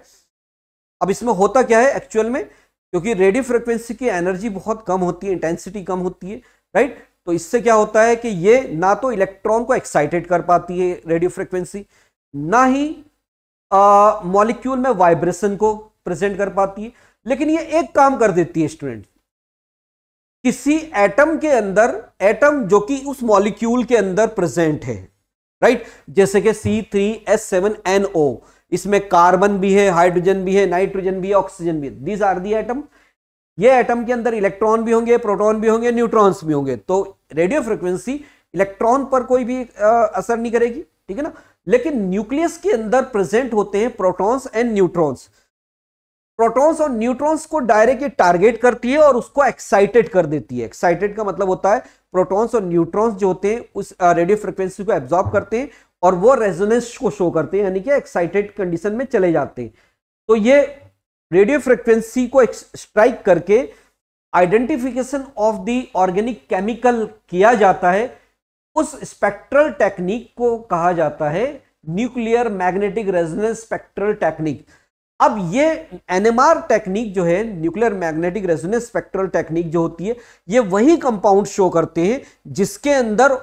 अब इसमें होता क्या है एक्चुअल में क्योंकि रेडियो फ्रिक्वेंसी की एनर्जी बहुत कम होती है इंटेंसिटी कम होती है राइट तो इससे क्या होता है कि ये ना तो इलेक्ट्रॉन को एक्साइटेड कर पाती है रेडियो फ्रिक्वेंसी ना ही मॉलिक्यूल में वाइब्रेशन को प्रेजेंट कर पाती है लेकिन ये एक काम कर देती है स्टूडेंट किसी एटम के अंदर एटम जो कि उस मॉलिक्यूल के अंदर प्रेजेंट है राइट जैसे कि C three S seven N O इसमें कार्बन भी है हाइड्रोजन भी है नाइट्रोजन भी है ऑक्सीजन भी है दीज आर दी एटम ये एटम के अंदर इलेक्ट्रॉन भी होंगे प्रोटॉन भी होंगे न्यूट्रॉन्स भी होंगे तो रेडियो फ्रिक्वेंसी इलेक्ट्रॉन पर कोई भी आ, असर नहीं करेगी ठीक है ना लेकिन न्यूक्लियस के अंदर प्रेजेंट होते हैं प्रोटॉन्स एंड न्यूट्रॉन्स प्रोटॉन्स और न्यूट्रॉन्स को डायरेक्ट ये टारगेट करती है और उसको एक्साइटेड कर देती है एक्साइटेड का मतलब होता है प्रोटॉन्स और न्यूट्रॉन्स जो होते हैं उस रेडियो फ्रिक्वेंसी को एब्जॉर्ब करते हैं और वो रेजोनेंस को शो करते हैं यानी कि एक्साइटेड कंडीशन में चले जाते हैं तो ये रेडियो फ्रिक्वेंसी को स्ट्राइक करके identification of the organic chemical किया जाता है उस स्पेक्ट्रल टेक्निक को कहा जाता है nuclear magnetic resonance spectral technique अब ये एनएमआर टेक्निक जो है nuclear magnetic resonance spectral technique जो होती है ये वही कंपाउंड शो करते हैं जिसके अंदर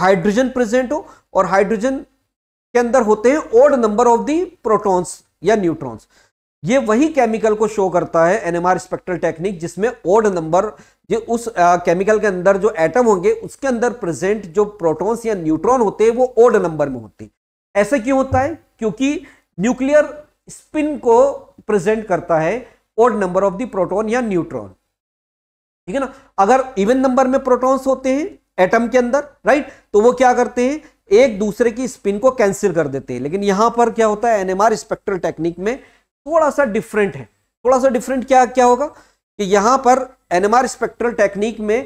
हाइड्रोजन प्रेजेंट हो और हाइड्रोजन के अंदर होते हैं odd number of the protons या न्यूट्रॉन्स ये वही केमिकल को शो करता है एनएमआर स्पेक्ट्रल टेक्निक जिसमें ओड नंबर जो उस केमिकल के अंदर जो एटम होंगे उसके अंदर प्रेजेंट जो प्रोटॉन्स या न्यूट्रॉन होते हैं वो ओड नंबर में होते हैं ऐसे क्यों होता है क्योंकि न्यूक्लियर स्पिन को प्रेजेंट करता है odd number of the proton या न्यूट्रॉन ठीक है ना अगर इवन नंबर में प्रोटॉन्स होते हैं एटम के अंदर राइट तो वो क्या करते हैं एक दूसरे की स्पिन को कैंसिल कर देते हैं लेकिन यहां पर क्या होता है एनएमआर स्पेक्ट्रल टेक्निक में थोड़ा सा डिफरेंट है थोड़ा सा डिफरेंट क्या क्या होगा कि यहां पर एनएमआर स्पेक्ट्रल टेक्निक में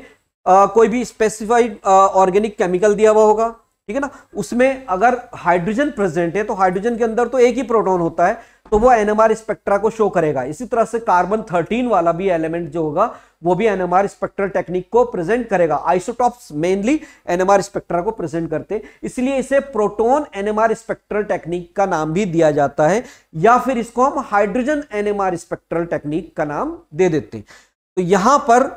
आ, कोई भी स्पेसिफाइड ऑर्गेनिक केमिकल दिया हुआ होगा ठीक है ना उसमें अगर हाइड्रोजन प्रेजेंट है तो हाइड्रोजन के अंदर तो एक ही प्रोटॉन होता है तो वो एनएमआर स्पेक्ट्रा को शो करेगा इसी तरह से कार्बन 13 वाला भी एलिमेंट जो होगा वो भी एनएमआर स्पेक्ट्रल टेक्निक को प्रेजेंट करेगा आइसोटॉप्स मेनली एनएमआर स्पेक्ट्रा को प्रेजेंट करते इसलिए इसे प्रोटोन एनएमआर स्पेक्ट्रल टेक्निक का नाम भी दिया जाता है या फिर इसको हम हाइड्रोजन एनएमआर स्पेक्ट्रल टेक्निक का नाम दे देते हैं तो यहां पर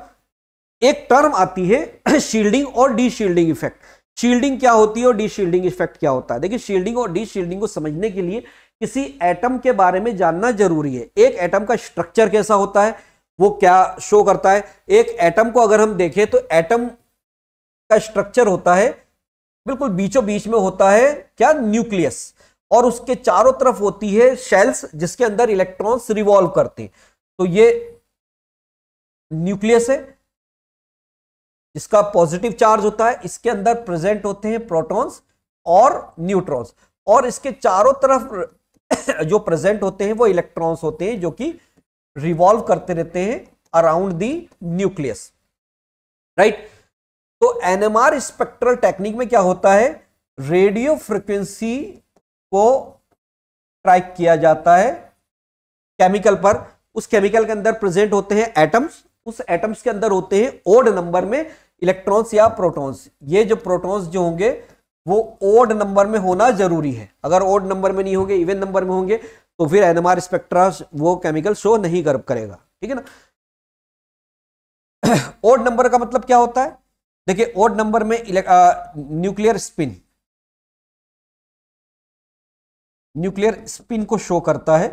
एक टर्म आती है शील्डिंग [clears throat] और डी शील्डिंग इफेक्ट शील्डिंग क्या होती है और डी शील्डिंग इफेक्ट क्या होता है देखिए शील्डिंग और डी शील्डिंग को समझने के लिए किसी एटम के बारे में जानना जरूरी है एक एटम का स्ट्रक्चर कैसा होता है वो क्या शो करता है एक एटम को अगर हम देखें तो एटम का स्ट्रक्चर होता है बिल्कुल बीचों बीच में होता है क्या न्यूक्लियस और उसके चारों तरफ होती है शेल्स जिसके अंदर इलेक्ट्रॉन्स रिवॉल्व करते हैं तो ये न्यूक्लियस है इसका पॉजिटिव चार्ज होता है इसके अंदर प्रेजेंट होते हैं प्रोटॉन्स और न्यूट्रॉन्स और इसके चारों तरफ [coughs] जो प्रेजेंट होते हैं वो इलेक्ट्रॉन्स होते हैं जो कि रिवॉल्व करते रहते हैं अराउंड दी न्यूक्लियस राइट तो एनएमआर स्पेक्ट्रल टेक्निक में क्या होता है रेडियो फ्रिक्वेंसी को ट्रैक किया जाता है केमिकल पर उस केमिकल के अंदर प्रेजेंट होते हैं एटम्स उस एटम्स के अंदर होते हैं ओड नंबर में इलेक्ट्रॉन्स या प्रोटॉन्स ये जो प्रोटॉन्स जो होंगे वो ओड नंबर में होना जरूरी है अगर ओड नंबर में नहीं होंगे इवन नंबर में होंगे तो फिर एनएमआर स्पेक्ट्रा वो केमिकल शो नहीं कर करेगा ठीक है ना ओड [clears throat] नंबर का मतलब क्या होता है देखिए ओड नंबर में न्यूक्लियर स्पिन न्यूक्लियर स्पिन को शो करता है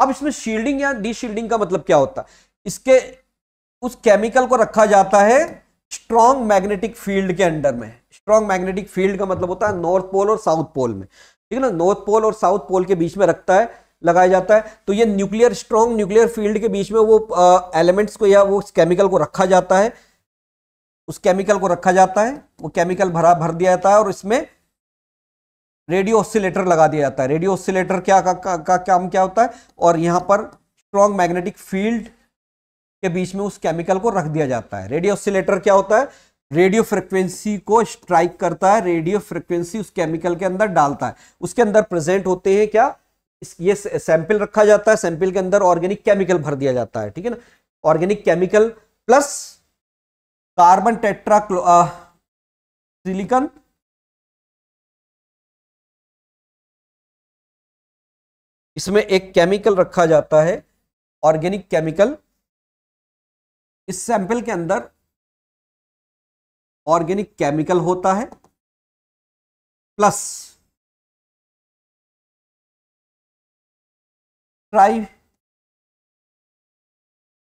अब इसमें शील्डिंग या डी शील्डिंग का मतलब क्या होता है इसके उस केमिकल को रखा जाता है स्ट्रॉन्ग मैग्नेटिक फील्ड के अंडर में स्ट्रॉन्ग मैग्नेटिक फील्ड का मतलब होता है नॉर्थ पोल और साउथ पोल में ठीक है ना नॉर्थ पोल और साउथ पोल के बीच में रखता है लगाया जाता है तो ये न्यूक्लियर स्ट्रॉन्ग न्यूक्लियर फील्ड के बीच में वो एलिमेंट्स को या वो केमिकल को रखा जाता है उस केमिकल को रखा जाता है वो केमिकल भरा भर दिया जाता है और इसमें रेडियो ऑसिलेटर लगा दिया जाता है रेडियो ऑसिलेटर क्या का, का, का काम क्या होता है और यहां पर स्ट्रॉन्ग मैग्नेटिक फील्ड के बीच में उस केमिकल को रख दिया जाता है रेडियो ऑसिलेटर क्या होता है रेडियो फ्रिक्वेंसी को स्ट्राइक करता है रेडियो फ्रिक्वेंसी उस केमिकल के अंदर डालता है उसके अंदर प्रेजेंट होते हैं क्या ये सैंपल रखा जाता है सैंपल के अंदर ऑर्गेनिक केमिकल भर दिया जाता है ठीक है ना organic chemical plus carbon tetra silicon इसमें एक केमिकल रखा जाता है ऑर्गेनिक केमिकल इस सैंपल के अंदर ऑर्गेनिक केमिकल होता है प्लस ट्राई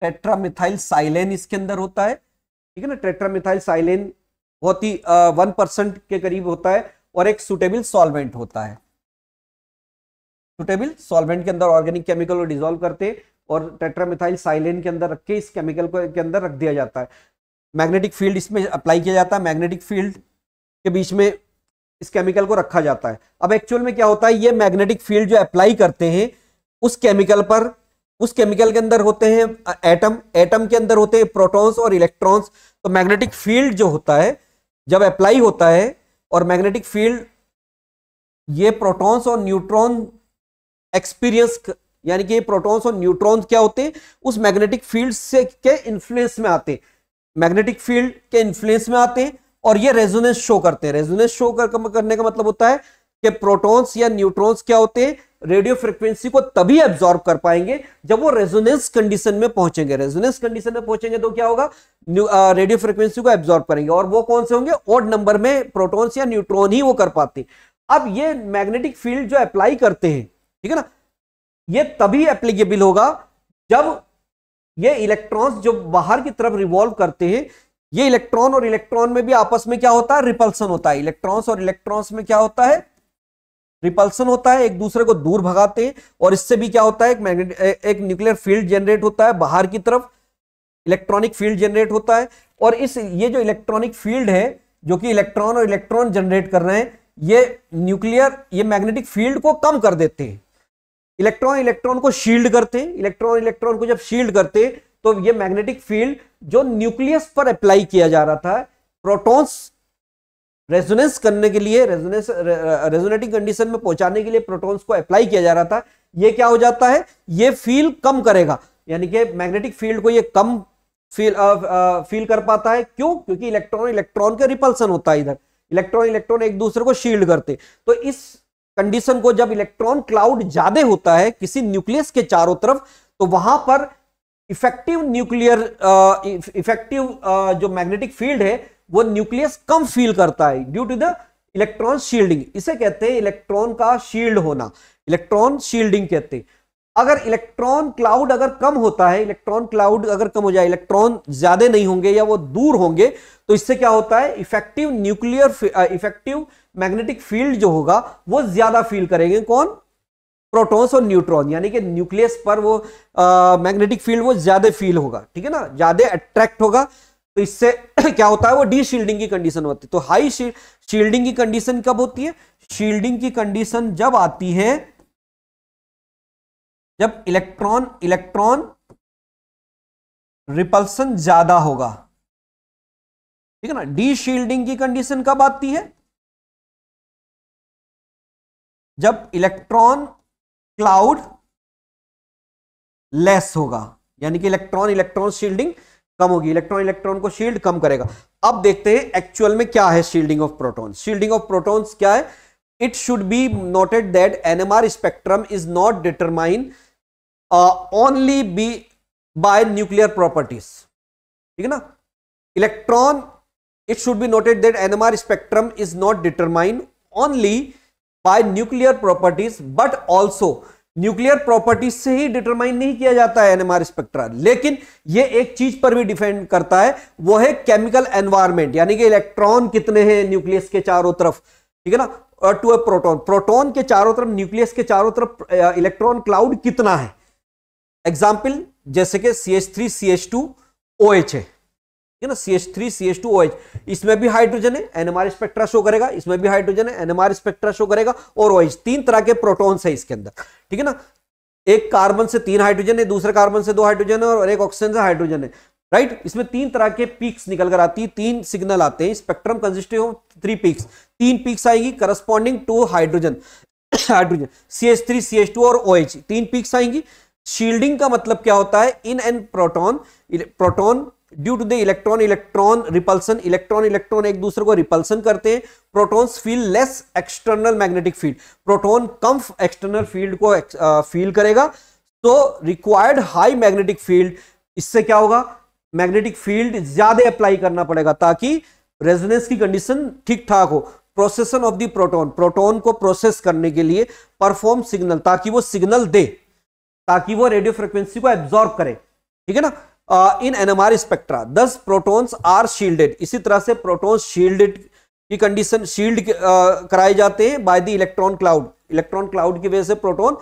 टेट्रामिथाइल साइलेन इसके अंदर होता है ठीक है ना टेट्रामिथाइल साइलेन बहुत ही वन परसेंट के करीब होता है और एक सुटेबल सॉल्वेंट होता है सुटेबल सॉल्वेंट के अंदर ऑर्गेनिक केमिकल को डिजोल्व करते और टेट्रामिथाइल साइलेन के अंदर रख के इस केमिकल को के अंदर रख दिया जाता है मैग्नेटिक फील्ड इसमें अप्लाई किया जाता है मैग्नेटिक फील्ड के बीच में इस केमिकल को रखा जाता है अब एक्चुअल में क्या होता है ये मैग्नेटिक फील्ड जो अप्लाई करते हैं उस केमिकल पर उस केमिकल के अंदर होते हैं एटम एटम के अंदर होते हैं प्रोटॉन्स और इलेक्ट्रॉन्स तो मैग्नेटिक फील्ड जो होता है जब अप्लाई होता है और मैग्नेटिक फील्ड ये प्रोटॉन्स और न्यूट्रॉन एक्सपीरियंस यानी कि प्रोटॉन्स और न्यूट्रॉन्स क्या होते हैं उस मैग्नेटिक फील्ड से के इन्फ्लुएंस में आते हैं मैग्नेटिक फील्ड के इन्फ्लुएंस में आते हैं और ये रेजोनेंस शो करते हैं रेजोनेंस शो कर, करने का मतलब होता है कि प्रोटॉन्स या न्यूट्रॉन्स क्या होते हैं रेडियो फ्रिक्वेंसी को तभी एब्जॉर्ब कर पाएंगे जब वो रेजोनेंस कंडीशन में पहुंचेंगे रेजोनेंस कंडीशन में पहुंचेंगे तो क्या होगा रेडियो फ्रिक्वेंसी को एब्जॉर्ब करेंगे और वो कौन से होंगे ओड नंबर में प्रोटॉन्स या न्यूट्रॉन ही वो कर पाते अब ये मैग्नेटिक फील्ड जो अप्लाई करते हैं ठीक है ना ये तभी एप्लीकेबल होगा जब ये इलेक्ट्रॉन्स जो बाहर की तरफ रिवॉल्व करते हैं ये इलेक्ट्रॉन और इलेक्ट्रॉन में भी आपस में क्या होता है रिपल्सन होता है इलेक्ट्रॉन्स और इलेक्ट्रॉन्स में क्या होता है रिपल्सन होता है एक दूसरे को दूर भगाते हैं और इससे भी क्या होता है एक मैग्नेट एक न्यूक्लियर फील्ड जनरेट होता है बाहर की तरफ इलेक्ट्रॉनिक फील्ड जनरेट होता है और इस ये जो इलेक्ट्रॉनिक फील्ड है जो कि इलेक्ट्रॉन और इलेक्ट्रॉन जनरेट कर रहे हैं ये न्यूक्लियर ये मैग्नेटिक फील्ड को कम कर देते हैं इलेक्ट्रॉन इलेक्ट्रॉन को शील्ड करते हैं इलेक्ट्रॉन इलेक्ट्रॉन को जब शील्ड करते तो ये मैग्नेटिक फील्ड जो न्यूक्लियस पर अप्लाई किया जा रहा था प्रोटॉन्स रेजोनेंस करने के लिए रेजोनेंस रेजोनेटिंग कंडीशन में पहुंचाने के लिए प्रोटॉन्स को अप्लाई किया जा रहा था ये क्या हो जाता है ये फील कम करेगा यानी कि मैग्नेटिक फील्ड को ये कम फील आ, आ, फील कर पाता है क्यों क्योंकि इलेक्ट्रॉन इलेक्ट्रॉन का रिपल्सन होता है इधर इलेक्ट्रॉन इलेक्ट्रॉन एक दूसरे को शील्ड करते तो इस कंडीशन को जब इलेक्ट्रॉन क्लाउड ज्यादा होता है किसी न्यूक्लियस के चारों तरफ तो वहां पर इफेक्टिव न्यूक्लियर इफेक्टिव जो मैग्नेटिक फील्ड है वो न्यूक्लियस कम फील करता है due to the electron shielding इसे कहते हैं इलेक्ट्रॉन का शील्ड होना इलेक्ट्रॉन शील्डिंग कहते हैं अगर इलेक्ट्रॉन क्लाउड अगर कम होता है इलेक्ट्रॉन क्लाउड अगर कम हो जाए इलेक्ट्रॉन ज्यादा नहीं होंगे या वो दूर होंगे तो इससे क्या होता है effective nuclear effective magnetic field जो होगा वो ज्यादा फील करेंगे कौन प्रोटॉन्स और न्यूट्रॉन यानी कि न्यूक्लियस पर वो मैग्नेटिक फील्ड वो ज्यादा फील होगा ठीक है ना ज्यादा अट्रैक्ट होगा तो इससे [clears throat] क्या होता है वो डी शील्डिंग की कंडीशन होती है तो हाई शील्डिंग की कंडीशन कब होती है शील्डिंग की कंडीशन जब आती है जब इलेक्ट्रॉन इलेक्ट्रॉन रिपल्सन ज्यादा होगा ठीक है ना डी शील्डिंग की कंडीशन कब आती है जब इलेक्ट्रॉन क्लाउड लेस होगा यानी कि इलेक्ट्रॉन इलेक्ट्रॉन शील्डिंग कम होगी इलेक्ट्रॉन इलेक्ट्रॉन को शील्ड कम करेगा अब देखते हैं एक्चुअल में क्या है shielding of protons shielding of protons क्या है should be noted that N M R spectrum is not uh, only be by nuclear properties ठीक है ना electron it should be noted that NMR spectrum is not determined only by nuclear properties but also nuclear properties से ही determine नहीं किया जाता है NMR spectra लेकिन यह एक चीज पर भी डिपेंड करता है वो है केमिकल एनवायरमेंट यानी कि इलेक्ट्रॉन कितने हैं न्यूक्लियस के चारों तरफ ठीक है ना टू ए प्रोटॉन प्रोटॉन के चारों तरफ न्यूक्लियस के चारों तरफ इलेक्ट्रॉन क्लाउड कितना है एग्जाम्पल जैसे कि C H three C H two O H है है ना C H three C H two O H इसमें भी हाइड्रोजन है एनएमआर स्पेक्ट्रा शो करेगा इसमें भी हाइड्रोजन है एनएमआर स्पेक्ट्रा शो करेगा और ओ एच तीन तरह के प्रोटोन है इसके अंदर ठीक है ना एक कार्बन से तीन हाइड्रोजन है दूसरे कार्बन से दो हाइड्रोजन है और एक ऑक्सीजन से हाइड्रोजन है राइट right? इसमें तीन तरह के पीक्स निकल कर आती है तीन सिग्नल आते हैं spectrum consisting of three peaks तीन पीक्स आएगी corresponding to hydrogen hydrogen C H three C H two और ओ एच तीन पीक्स आएंगी शील्डिंग का मतलब क्या होता है in an proton proton due to the electron electron repulsion electron electron एक दूसरे को रिपल्सन करते हैं protons feel less external magnetic field proton कम एक्सटर्नल फील्ड को फील uh, करेगा तो रिक्वायर्ड हाई मैग्नेटिक फील्ड इससे क्या होगा मैग्नेटिक फील्ड ज्यादा अप्लाई करना पड़ेगा ताकि रेजोनेंस की कंडीशन ठीक ठाक हो precession of the proton proton को प्रोसेस करने के लिए परफॉर्म सिग्नल ताकि वो सिग्नल दे ताकि वो रेडियो फ्रिक्वेंसी को एब्जॉर्ब करे ठीक है ना in NMR spectra thus protons are shielded इसी तरह से प्रोटॉन्स शील्डेड की कंडीशन शील्ड कराए जाते हैं by the electron cloud electron cloud की वजह से प्रोटोन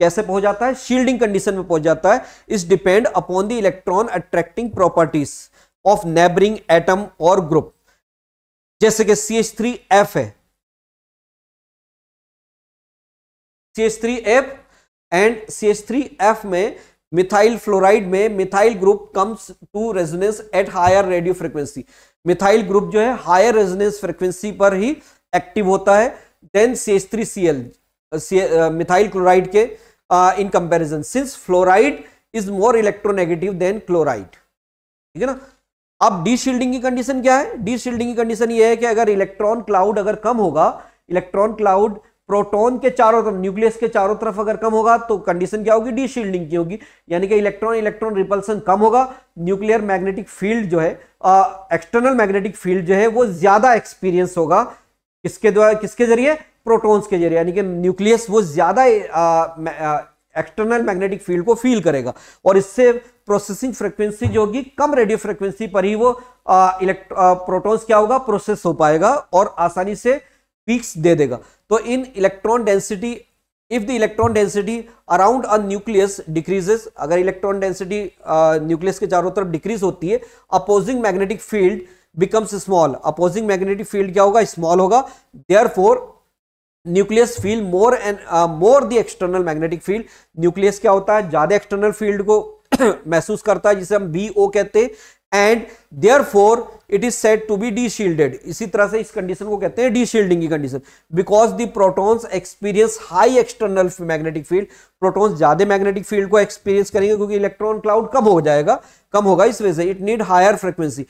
कैसे पहुंच जाता है शील्डिंग कंडीशन में पहुंच जाता है इस depend upon the electron attracting properties of neighbouring atom और ग्रुप जैसे कि सी एच थ्री एफ है C H three F and C H three F में मिथाइल फ्लोराइड में methyl group comes to resonance at higher radio frequency methyl group जो है higher resonance frequency पर ही active होता है than C H C L methyl chloride के in comparison since fluoride is more electronegative than chloride ठीक है ना अब डी शील्डिंग की कंडीशन क्या है डी शील्डिंग की कंडीशन ये है कि अगर इलेक्ट्रॉन क्लाउड अगर कम होगा इलेक्ट्रॉन क्लाउड प्रोटॉन के चारों तरफ न्यूक्लियस के चारों तरफ अगर कम होगा तो कंडीशन क्या होगी डी शील्डिंग की होगी यानी कि इलेक्ट्रॉन इलेक्ट्रॉन रिपल्सन कम होगा न्यूक्लियर मैग्नेटिक फील्ड जो है एक्सटर्नल मैग्नेटिक फील्ड जो है वो ज्यादा एक्सपीरियंस होगा किसके द्वारा किसके जरिए प्रोटोन्स के जरिए यानी कि न्यूक्लियस वो ज्यादा एक्सटर्नल मैग्नेटिक फील्ड को फील करेगा और इससे प्रोसेसिंग फ्रिक्वेंसी जो होगी कम रेडियो फ्रिक्वेंसी पर ही वो इलेक्ट्रो प्रोटोन्स क्या होगा प्रोसेस हो पाएगा और आसानी से पीक्स दे देगा तो in electron density if the electron density around a nucleus decreases अगर इलेक्ट्रॉन डेंसिटी न्यूक्लियस के चारों तरफ डिक्रीज होती है opposing magnetic field becomes small opposing magnetic field क्या होगा स्मॉल होगा therefore nucleus feel more and more the external magnetic field nucleus क्या होता है ज्यादा एक्सटर्नल फील्ड को [clears throat] महसूस करता है जिसे हम बी ओ कहते हैं and therefore it is said to be deshielded इसी तरह से इस कंडीशन को कहते हैं डी शील्डिंग की condition because the protons experience high external magnetic field proton ज्यादा मैग्नेटिक फील्ड को एक्सपीरियंस करेंगे क्योंकि इलेक्ट्रॉन क्लाउड कम हो जाएगा कम होगा इस वजह से it need higher frequency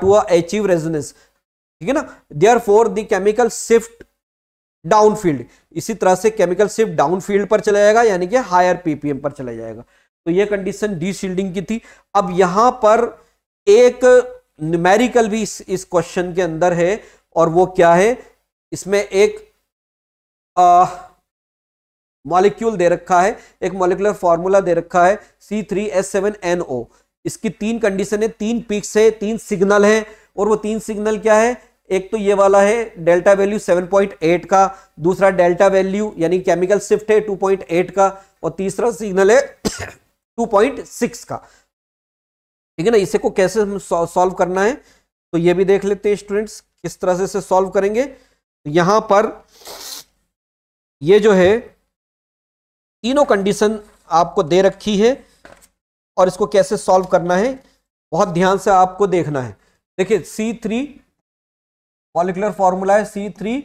to achieve resonance ठीक है ना therefore the chemical shift downfield इसी तरह से केमिकल शिफ्ट डाउन फील्ड पर चला जाएगा यानी कि हायर पीपीएम पर चला जाएगा तो ये कंडीशन डी शील्डिंग की थी अब यहां पर एक न्यूमेरिकल भी इस इस क्वेश्चन के अंदर है और वो क्या है इसमें एक मॉलिक्यूल दे रखा है एक मॉलिकुलर फॉर्मूला दे रखा है C three S seven N O इसकी तीन कंडीशन है तीन पिक्स है तीन सिग्नल है और वो तीन सिग्नल क्या है एक तो ये वाला है डेल्टा वैल्यू 7.8 का दूसरा डेल्टा वैल्यू यानी केमिकल शिफ्ट है 2.8 का और तीसरा सिग्नल है 2.6 [coughs] का ठीक है ना इसे को कैसे हम सॉल्व करना है तो ये भी देख लेते हैं स्टूडेंट्स किस तरह से इसे सॉल्व करेंगे तो पर ये जो है तीनों कंडीशन आपको दे रखी है और इसको कैसे सॉल्व करना है बहुत ध्यान से आपको देखना है देखिए सी थ्री मॉलिकुलर फॉर्मूला है C three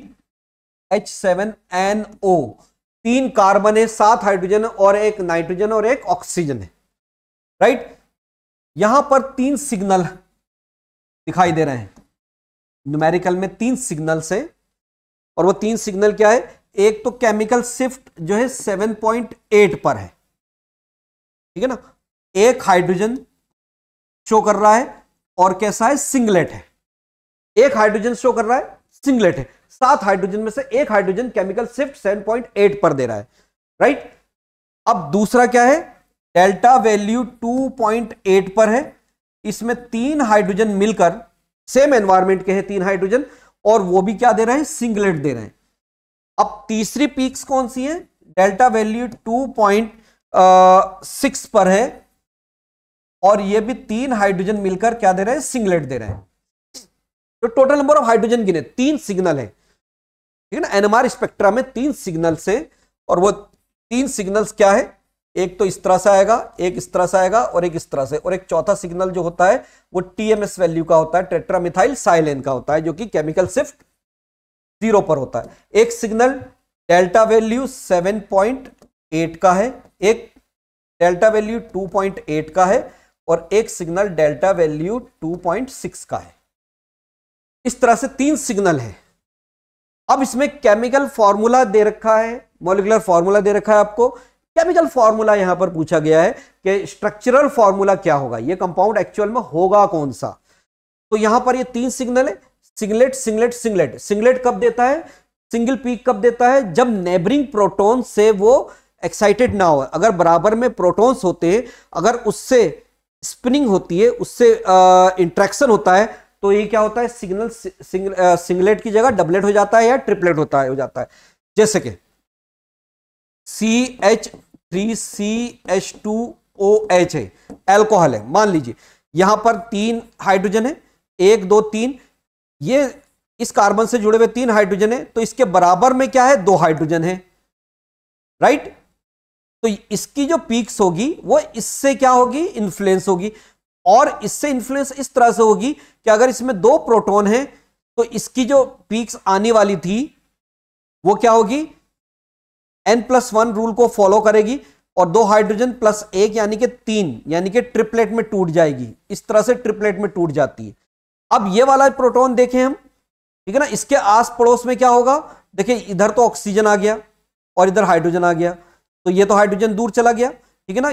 H seven N O तीन कार्बन है सात हाइड्रोजन और एक नाइट्रोजन और एक ऑक्सीजन है राइट यहां पर तीन सिग्नल दिखाई दे रहे हैं न्यूमेरिकल में तीन सिग्नल से और वो तीन सिग्नल क्या है एक तो केमिकल शिफ्ट जो है 7.8 पर है ठीक है ना एक हाइड्रोजन शो कर रहा है और कैसा है सिंगलेट है एक हाइड्रोजन शो कर रहा है सिंगलेट है सात हाइड्रोजन में से एक हाइड्रोजन केमिकल शिफ्ट 7.8 पर दे रहा है राइट अब दूसरा क्या है डेल्टा वैल्यू 2.8 पर है इसमें तीन हाइड्रोजन मिलकर सेम एनवायरमेंट के हैं तीन हाइड्रोजन और वो भी क्या दे रहे हैं सिंगलेट दे रहे हैं अब तीसरी पीक्स कौन सी है डेल्टा वैल्यू 2.6 पर है और ये भी तीन हाइड्रोजन मिलकर क्या दे रहे हैं सिंगलेट दे रहे हैं तो टोटल नंबर ऑफ हाइड्रोजन गिने तीन सिग्नल है ठीक है ना एनएमआर स्पेक्ट्रा में तीन सिग्नल से और वो तीन सिग्नल्स क्या है एक तो इस तरह से आएगा एक इस तरह से आएगा और एक इस तरह से और एक चौथा सिग्नल जो होता है वो टीएमएस वैल्यू का होता है टेट्रामिथाइल साइलेन का होता है जो कि केमिकल शिफ्ट जीरो पर होता है एक सिग्नल डेल्टा वैल्यू 7.8 का है एक डेल्टा वैल्यू 2.8 का है और एक सिग्नल डेल्टा वैल्यू 2.6 का है इस तरह से तीन सिग्नल है अब इसमें केमिकल फॉर्मूला दे रखा है मोलिकुलर फॉर्मूला दे रखा है आपको केमिकल फॉर्मूला यहां पर पूछा गया है कि स्ट्रक्चरल फॉर्मूला क्या होगा ये कंपाउंड एक्चुअल में होगा कौन सा तो यहां पर ये तीन सिग्नल है सिंगलेट सिंगलेट सिंगलेट सिंगलेट कब देता है सिंगल पीक कब देता है जब नेबरिंग प्रोटोन से वो एक्साइटेड ना हो अगर बराबर में प्रोटोन्स होते हैं अगर उससे स्पिनिंग होती है उससे इंट्रैक्शन होता है तो ये क्या होता है सिग्नल सिंगलेट की जगह डबलेट हो जाता है या ट्रिपलेट होता है हो जाता है जैसे कि C H three C H two O H है एल्कोहल है मान लीजिए यहां पर तीन हाइड्रोजन है एक दो तीन ये इस कार्बन से जुड़े हुए तीन हाइड्रोजन है तो इसके बराबर में क्या है दो हाइड्रोजन है राइट तो इसकी जो पीक्स होगी वो इससे क्या होगी इन्फ्लुएंस होगी और इससे इन्फ्लुएंस इस तरह से होगी कि अगर इसमें दो प्रोटॉन है तो इसकी जो पीक्स आने वाली थी वो क्या होगी एन प्लस वन रूल को फॉलो करेगी और दो हाइड्रोजन प्लस एक यानी कि तीन यानी कि ट्रिपलेट में टूट जाएगी इस तरह से ट्रिपलेट में टूट जाती है अब ये वाला प्रोटॉन देखें हम ठीक है ना इसके आस पड़ोस में क्या होगा देखिए इधर तो ऑक्सीजन आ गया और इधर हाइड्रोजन आ गया तो ये तो हाइड्रोजन दूर चला गया ठीक है ना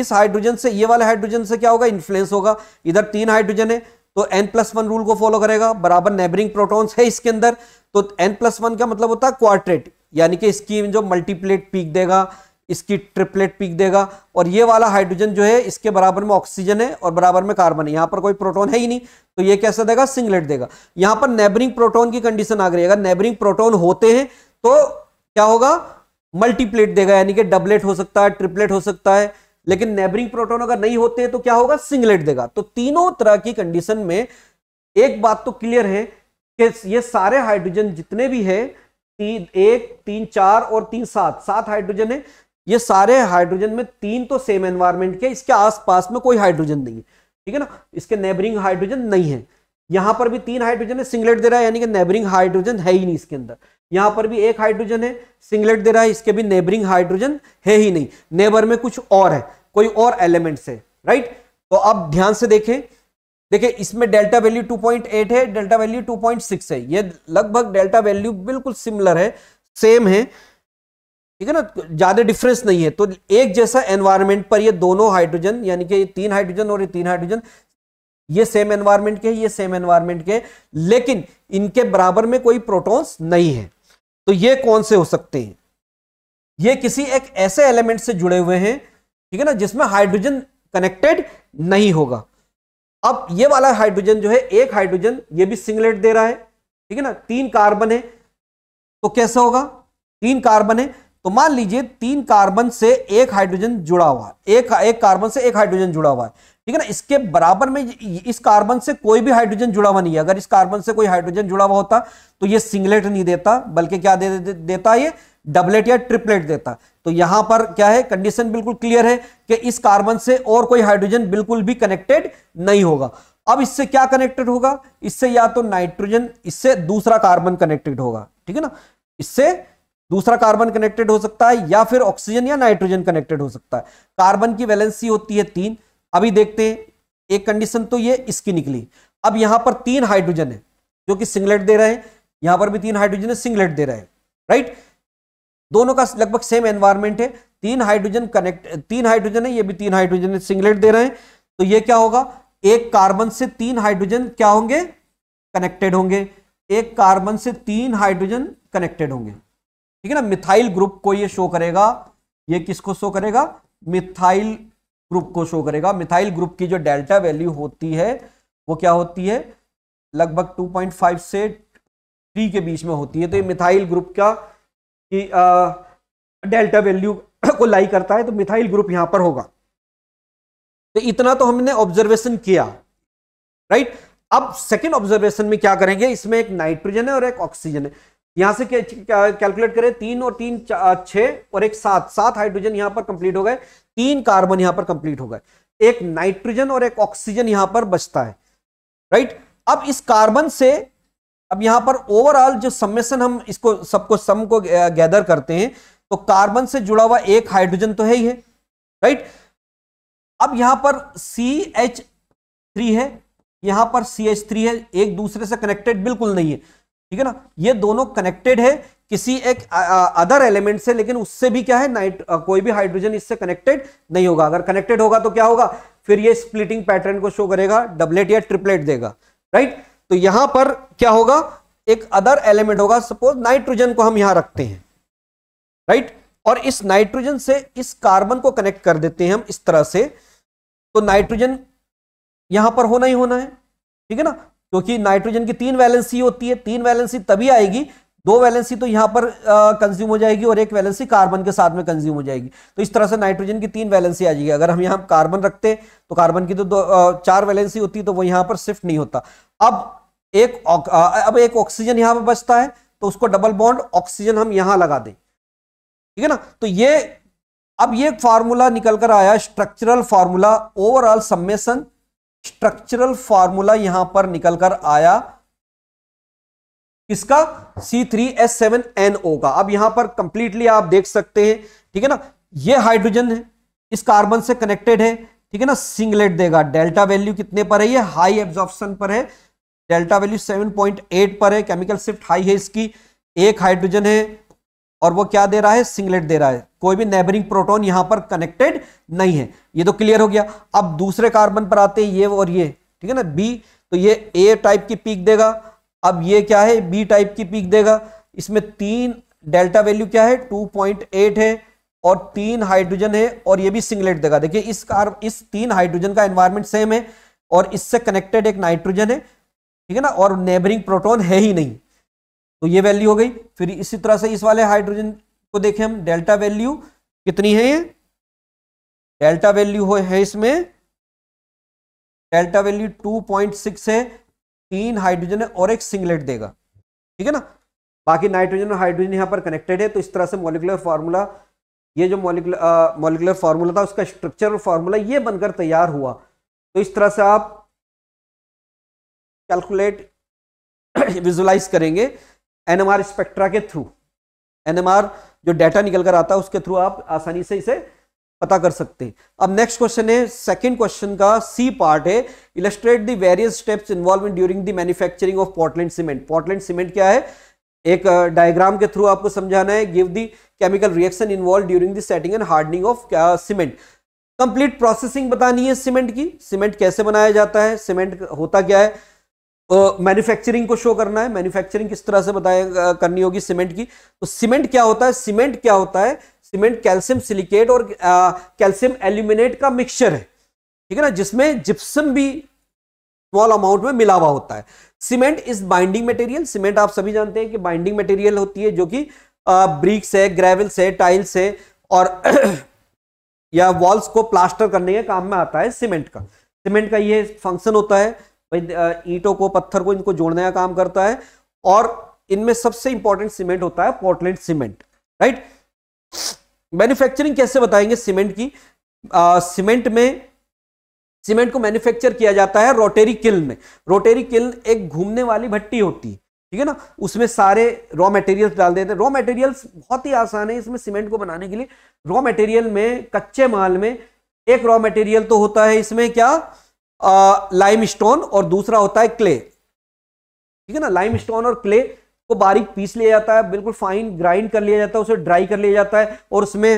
इस हाइड्रोजन से ये वाले हाइड्रोजन से क्या होगा इन्फ्लुएंस होगा इधर तीन हाइड्रोजन है तो एन प्लस वन रूल को फॉलो करेगा बराबर नेबरिंग प्रोटॉन्स है इसके अंदर तो एन प्लस वन का मतलब होता है क्वार्ट्रेट यानी कि इसकी जो मल्टीप्लेट पीक देगा इसकी ट्रिपलेट पीक देगा और ये वाला हाइड्रोजन जो है इसके बराबर में ऑक्सीजन है और बराबर में कार्बन है यहाँ पर कोई प्रोटोन है ही नहीं तो ये कैसा देगा सिंगलेट देगा यहाँ पर नेबरिंग प्रोटोन की कंडीशन आ गई अगर नेबरिंग प्रोटोन होते हैं तो क्या होगा मल्टीप्लेट देगा यानी कि डबलेट हो सकता है ट्रिपलेट हो सकता है लेकिन नेबरिंग प्रोटोन अगर नहीं होते हैं तो क्या होगा सिंगलेट देगा तो तीनों तरह की कंडीशन में एक बात तो क्लियर है कि ये सारे हाइड्रोजन जितने भी है ती, एक तीन चार और तीन सात सात हाइड्रोजन है ये सारे हाइड्रोजन में तीन तो सेम एनवायरमेंट के इसके आसपास में कोई हाइड्रोजन नहीं है ठीक है ना इसके नेबरिंग हाइड्रोजन नहीं है यहां पर भी तीन हाइड्रोजन है सिंगलेट दे रहा है यानी कि नेबरिंग हाइड्रोजन है ही नहीं इसके अंदर यहां पर भी एक हाइड्रोजन है सिंगलेट दे रहा है इसके भी नेबरिंग हाइड्रोजन है ही नहीं नेबर में कुछ और है कोई और एलिमेंट्स है राइट तो अब ध्यान से देखें देखिए इसमें डेल्टा वैल्यू 2.8 है डेल्टा वैल्यू 2.6 है ये लगभग डेल्टा वैल्यू बिल्कुल सिमिलर है सेम है ठीक है ना ज्यादा डिफरेंस नहीं है तो एक जैसा एनवायरमेंट पर ये दोनों हाइड्रोजन यानी कि तीन हाइड्रोजन और ये तीन हाइड्रोजन ये सेम एनवायरमेंट के ये सेम एनवायरमेंट के लेकिन इनके बराबर में कोई प्रोटॉन्स नहीं है तो ये कौन से हो सकते हैं ये किसी एक ऐसे एलिमेंट से जुड़े हुए हैं ठीक है ना जिसमें हाइड्रोजन कनेक्टेड नहीं होगा अब ये वाला हाइड्रोजन जो है एक हाइड्रोजन ये भी सिंगलेट दे रहा है ठीक है ना तीन कार्बन है तो कैसे होगा तीन कार्बन है तो मान लीजिए तीन कार्बन से एक हाइड्रोजन जुड़ा हुआ है एक एक कार्बन से एक हाइड्रोजन जुड़ा हुआ है ठीक है ना इसके बराबर में इस कार्बन से कोई भी हाइड्रोजन जुड़ा हुआ नहीं है अगर इस कार्बन से कोई हाइड्रोजन जुड़ा हुआ होता तो ये सिंगलेट नहीं देता बल्कि क्या दे, दे, दे देता ये डबलेट या ट्रिपलेट देता तो यहां पर क्या है कंडीशन बिल्कुल क्लियर है कि इस कार्बन से और कोई हाइड्रोजन बिल्कुल भी कनेक्टेड नहीं होगा अब इससे क्या कनेक्टेड होगा इससे या तो नाइट्रोजन इससे दूसरा कार्बन कनेक्टेड होगा ठीक है ना इससे दूसरा कार्बन कनेक्टेड हो सकता है या फिर ऑक्सीजन या नाइट्रोजन कनेक्टेड हो सकता है कार्बन की वैलेंसी होती है तीन अभी देखते हैं एक कंडीशन तो ये इसकी निकली अब यहां पर तीन हाइड्रोजन है जो कि सिंगलेट दे रहे हैं यहां पर भी तीन हाइड्रोजन है सिंगलेट दे रहे हैं राइट दोनों का लगभग सेम एनवायरमेंट है तीन हाइड्रोजन कनेक्ट तीन हाइड्रोजन है ये भी तीन हाइड्रोजन सिंगलेट दे रहे हैं तो ये क्या होगा एक कार्बन से तीन हाइड्रोजन क्या होंगे कनेक्टेड होंगे एक कार्बन से तीन हाइड्रोजन कनेक्टेड होंगे ठीक है ना मिथाइल ग्रुप को ये शो करेगा ये किसको शो करेगा मिथाइल ग्रुप को शो करेगा मिथाइल ग्रुप की जो डेल्टा वैल्यू होती है वो क्या होती है लगभग 2.5 से 3 के बीच में होती है तो ये मिथाइल ग्रुप का कि डेल्टा वैल्यू [clears throat] को लाई करता है तो मिथाइल ग्रुप यहां पर होगा तो इतना तो हमने ऑब्जर्वेशन किया राइट अब सेकेंड ऑब्जर्वेशन में क्या करेंगे इसमें एक नाइट्रोजन है और एक ऑक्सीजन है यहां से कैलकुलेट करें तीन और तीन छह और एक सात सात हाइड्रोजन यहां पर कंप्लीट हो गए तीन कार्बन यहां पर कंप्लीट हो गए एक नाइट्रोजन और एक ऑक्सीजन यहां पर बचता है राइट अब इस कार्बन से अब यहां पर ओवरऑल जो सम्मेशन हम इसको सबको सम को गैदर करते हैं तो कार्बन से जुड़ा हुआ एक हाइड्रोजन तो है ही है राइट अब यहां पर सी एच थ्री है यहां पर सी एच थ्री है एक दूसरे से कनेक्टेड बिल्कुल नहीं है ठीक है ना ये दोनों कनेक्टेड है किसी एक अदर एलिमेंट से लेकिन उससे भी क्या है नाइट कोई भी हाइड्रोजन इससे कनेक्टेड नहीं होगा अगर कनेक्टेड होगा तो क्या होगा फिर ये स्प्लिटिंग पैटर्न को शो करेगा डबलेट या ट्रिपलेट देगा राइट तो यहां पर क्या होगा एक अदर एलिमेंट होगा सपोज नाइट्रोजन को हम यहां रखते हैं राइट और इस नाइट्रोजन से इस कार्बन को कनेक्ट कर देते हैं हम इस तरह से तो नाइट्रोजन यहां पर होना ही होना है ठीक है ना क्योंकि नाइट्रोजन की तीन वैलेंसी होती है तीन वैलेंसी तभी आएगी दो वैलेंसी तो यहां पर कंज्यूम हो जाएगी और एक वैलेंसी कार्बन के साथ में कंज्यूम हो जाएगी तो इस तरह से नाइट्रोजन की तीन वैलेंसी आ जाएगी अगर हम यहां कार्बन रखते तो कार्बन की तो दो चार वैलेंसी होती तो वो यहां पर शिफ्ट नहीं होता अब एक अब एक ऑक्सीजन यहां पर बचता है तो उसको डबल बॉन्ड ऑक्सीजन हम यहां लगा दें ठीक है ना तो ये अब ये फार्मूला निकल कर आया structural formula overall summation structural formula यहां पर निकल कर आया किसका C3S7NO का अब यहां पर कंप्लीटली आप देख सकते हैं ठीक है ना ये हाइड्रोजन है इस कार्बन से कनेक्टेड है ठीक है ना सिंगलेट देगा डेल्टा वैल्यू कितने पर है ये हाई एब्जॉर्प्शन पर है डेल्टा वैल्यू 7.8 पर है केमिकल शिफ्ट हाई है इसकी एक हाइड्रोजन है और वो क्या दे रहा है सिंगलेट दे रहा है कोई भी नेबरिंग प्रोटोन यहां पर कनेक्टेड नहीं है ये तो क्लियर हो गया अब दूसरे कार्बन पर आते हैं ये और ये ठीक है ना बी तो ये ए टाइप की पीक देगा अब ये क्या है बी टाइप की पीक देगा इसमें तीन डेल्टा वैल्यू क्या है 2.8 है और तीन हाइड्रोजन है और ये भी सिंगलेट देगा देखिए इस कार इस तीन हाइड्रोजन का एनवायरमेंट सेम है और इससे कनेक्टेड एक नाइट्रोजन है ठीक है ना और नेबरिंग प्रोटोन है ही नहीं तो ये वैल्यू हो गई फिर इसी तरह से इस वाले हाइड्रोजन को देखें हम डेल्टा वैल्यू कितनी है ये डेल्टा वैल्यू है इसमें डेल्टा वैल्यू 2.6 है तीन हाइड्रोजन है और एक सिंगलेट देगा ठीक है ना बाकी नाइट्रोजन और हाइड्रोजन यहाँ पर कनेक्टेड है तो इस तरह से मोलिकुलर फार्मूला ये जो मोलिकुलर मोलिकुलर फार्मूला था उसका स्ट्रक्चर और फार्मूला ये बनकर तैयार हुआ तो इस तरह से आप कैलकुलेट विजुलाइज [coughs] करेंगे एनएमआर स्पेक्ट्रा के थ्रू एनएमआर जो डाटा निकल कर आता है उसके थ्रू आप आसानी से इसे पता कर सकते हैं अब नेक्स्ट क्वेश्चन है सेकंड क्वेश्चन का सी पार्ट है illustrate the various steps involve during the manufacturing of Portland cement Portland cement क्या है एक डायग्राम uh, के थ्रू आपको समझाना है give the chemical reaction involve during the setting and hardening of cement complete processing बतानी है सीमेंट की सीमेंट कैसे बनाया जाता है सीमेंट होता क्या है मैन्युफैक्चरिंग uh, को शो करना है मैन्युफैक्चरिंग किस तरह से बताया uh, करनी होगी सीमेंट की तो सीमेंट क्या होता है सीमेंट क्या होता है सीमेंट कैल्शियम सिलिकेट और कैल्शियम एल्यूमिनेट का मिक्सचर है ठीक है ना जिसमें जिप्सम भी स्मॉल अमाउंट में मिला हुआ होता है cement is binding material cement आप सभी जानते हैं कि बाइंडिंग मटेरियल होती है जो कि ब्रिक्स है ग्रेवल्स है टाइल्स है और [clears throat] या वॉल्स को प्लास्टर करने के काम में आता है सीमेंट का सीमेंट का ये फंक्शन होता है भाई ईंटों को पत्थर को इनको जोड़ने का काम करता है और इनमें सबसे इंपॉर्टेंट सीमेंट होता है पोर्टलैंड सीमेंट राइट मैन्युफैक्चरिंग कैसे बताएंगे सीमेंट की सीमेंट में सीमेंट को मैन्युफैक्चर किया जाता है रोटेरी किल में रोटेरी किल एक घूमने वाली भट्टी होती है ठीक है ना उसमें सारे रॉ मटेरियल्स डाल देते हैं रॉ मटेरियल्स बहुत ही आसान है इसमें सीमेंट को बनाने के लिए रॉ मटेरियल में कच्चे माल में एक रॉ मटेरियल तो होता है इसमें क्या लाइम स्टोन और दूसरा होता है क्ले ठीक है ना लाइम स्टोन और क्ले को बारीक पीस लिया जाता है बिल्कुल फाइन ग्राइंड कर लिया जाता है उसे ड्राई कर लिया जाता है और उसमें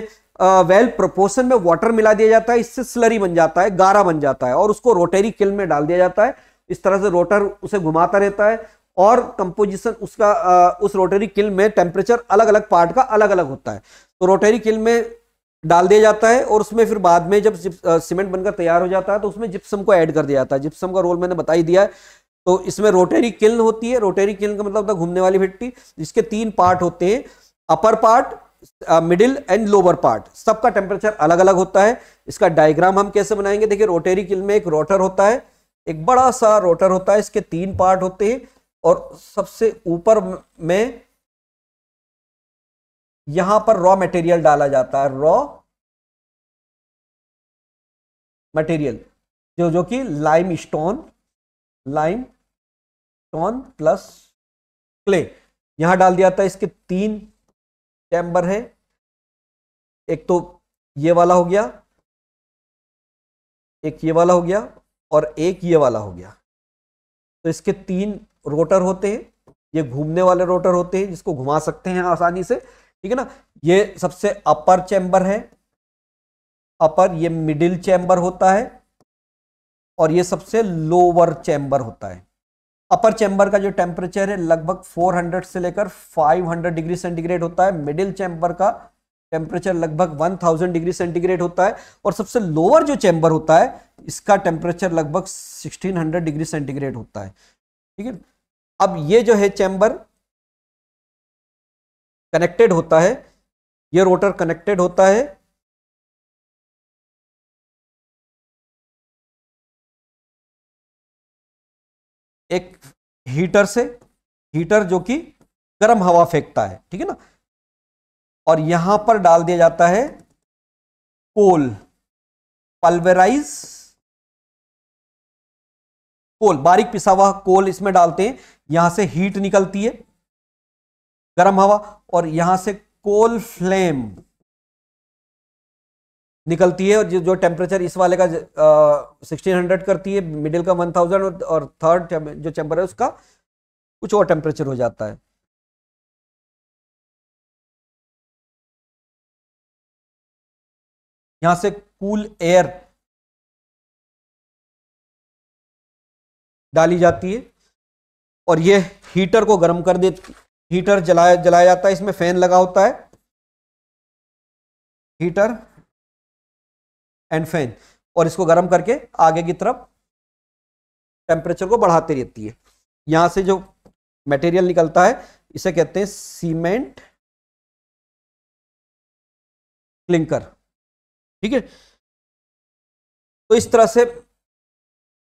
वेल प्रोपोर्शन में वाटर मिला दिया जाता है इससे स्लरी बन जाता है गारा बन जाता है और उसको रोटरी किल में डाल दिया जाता है इस तरह से रोटर उसे घुमाता रहता है और कंपोजिशन उसका आ, उस रोटरी किल में टेम्परेचर अलग अलग पार्ट का अलग अलग होता है तो रोटरी किल में डाल दिया जाता है और उसमें फिर बाद में जब सीमेंट बनकर तैयार हो जाता है तो उसमें जिप्सम को ऐड कर दिया जाता है जिप्सम का रोल मैंने बताई दिया है तो इसमें रोटरी किल्न होती है रोटरी किल्न का मतलब होता है घूमने वाली भिट्टी इसके तीन पार्ट होते हैं upper part middle and lower part सबका टेम्परेचर अलग अलग होता है इसका डायग्राम हम कैसे बनाएंगे देखिए रोटेरी किल में एक रोटर होता है एक बड़ा सा रोटर होता है इसके तीन पार्ट होते हैं और सबसे ऊपर में यहां पर रॉ मटेरियल डाला जाता है रॉ मटेरियल जो जो कि limestone limestone plus clay यहां डाल दिया था इसके तीन चैम्बर है एक तो ये वाला हो गया एक ये वाला हो गया और एक ये वाला हो गया तो इसके तीन रोटर होते हैं ये घूमने वाले रोटर होते हैं जिसको घुमा सकते हैं आसानी से ठीक है ना ये सबसे अपर चैम्बर है अपर ये मिडिल चैम्बर होता है और ये सबसे लोअर चैम्बर होता है अपर चैम्बर का जो टेम्परेचर है लगभग 400 से लेकर 500 डिग्री सेंटीग्रेड होता है मिडिल चैम्बर का टेम्परेचर लगभग 1000 डिग्री सेंटीग्रेड होता है और सबसे लोअर जो चैम्बर होता है इसका टेम्परेचर लगभग 1600 डिग्री सेंटीग्रेड होता है ठीक है अब ये जो है चैम्बर कनेक्टेड होता है ये रोटर कनेक्टेड होता है एक हीटर से हीटर जो कि गर्म हवा फेंकता है ठीक है ना और यहां पर डाल दिया जाता है कोल पल्वेराइज कोल बारीक पिसा हुआ कोल इसमें डालते हैं यहां से हीट निकलती है गर्म हवा और यहां से कोल फ्लेम निकलती है और जो टेम्परेचर इस वाले का सिक्सटीन हंड्रेड करती है मिडिल का वन थाउजेंड और, थर्ड जो चैम्बर है उसका कुछ और टेम्परेचर हो जाता है यहां से कूल एयर डाली जाती है और ये हीटर को गर्म कर देती हीटर जलाया जलाया जाता है इसमें फैन लगा होता है हीटर एंड फैन और इसको गर्म करके आगे की तरफ टेम्परेचर को बढ़ाते रहती है यहां से जो मटेरियल निकलता है इसे कहते हैं सीमेंट क्लिंकर ठीक है तो इस तरह से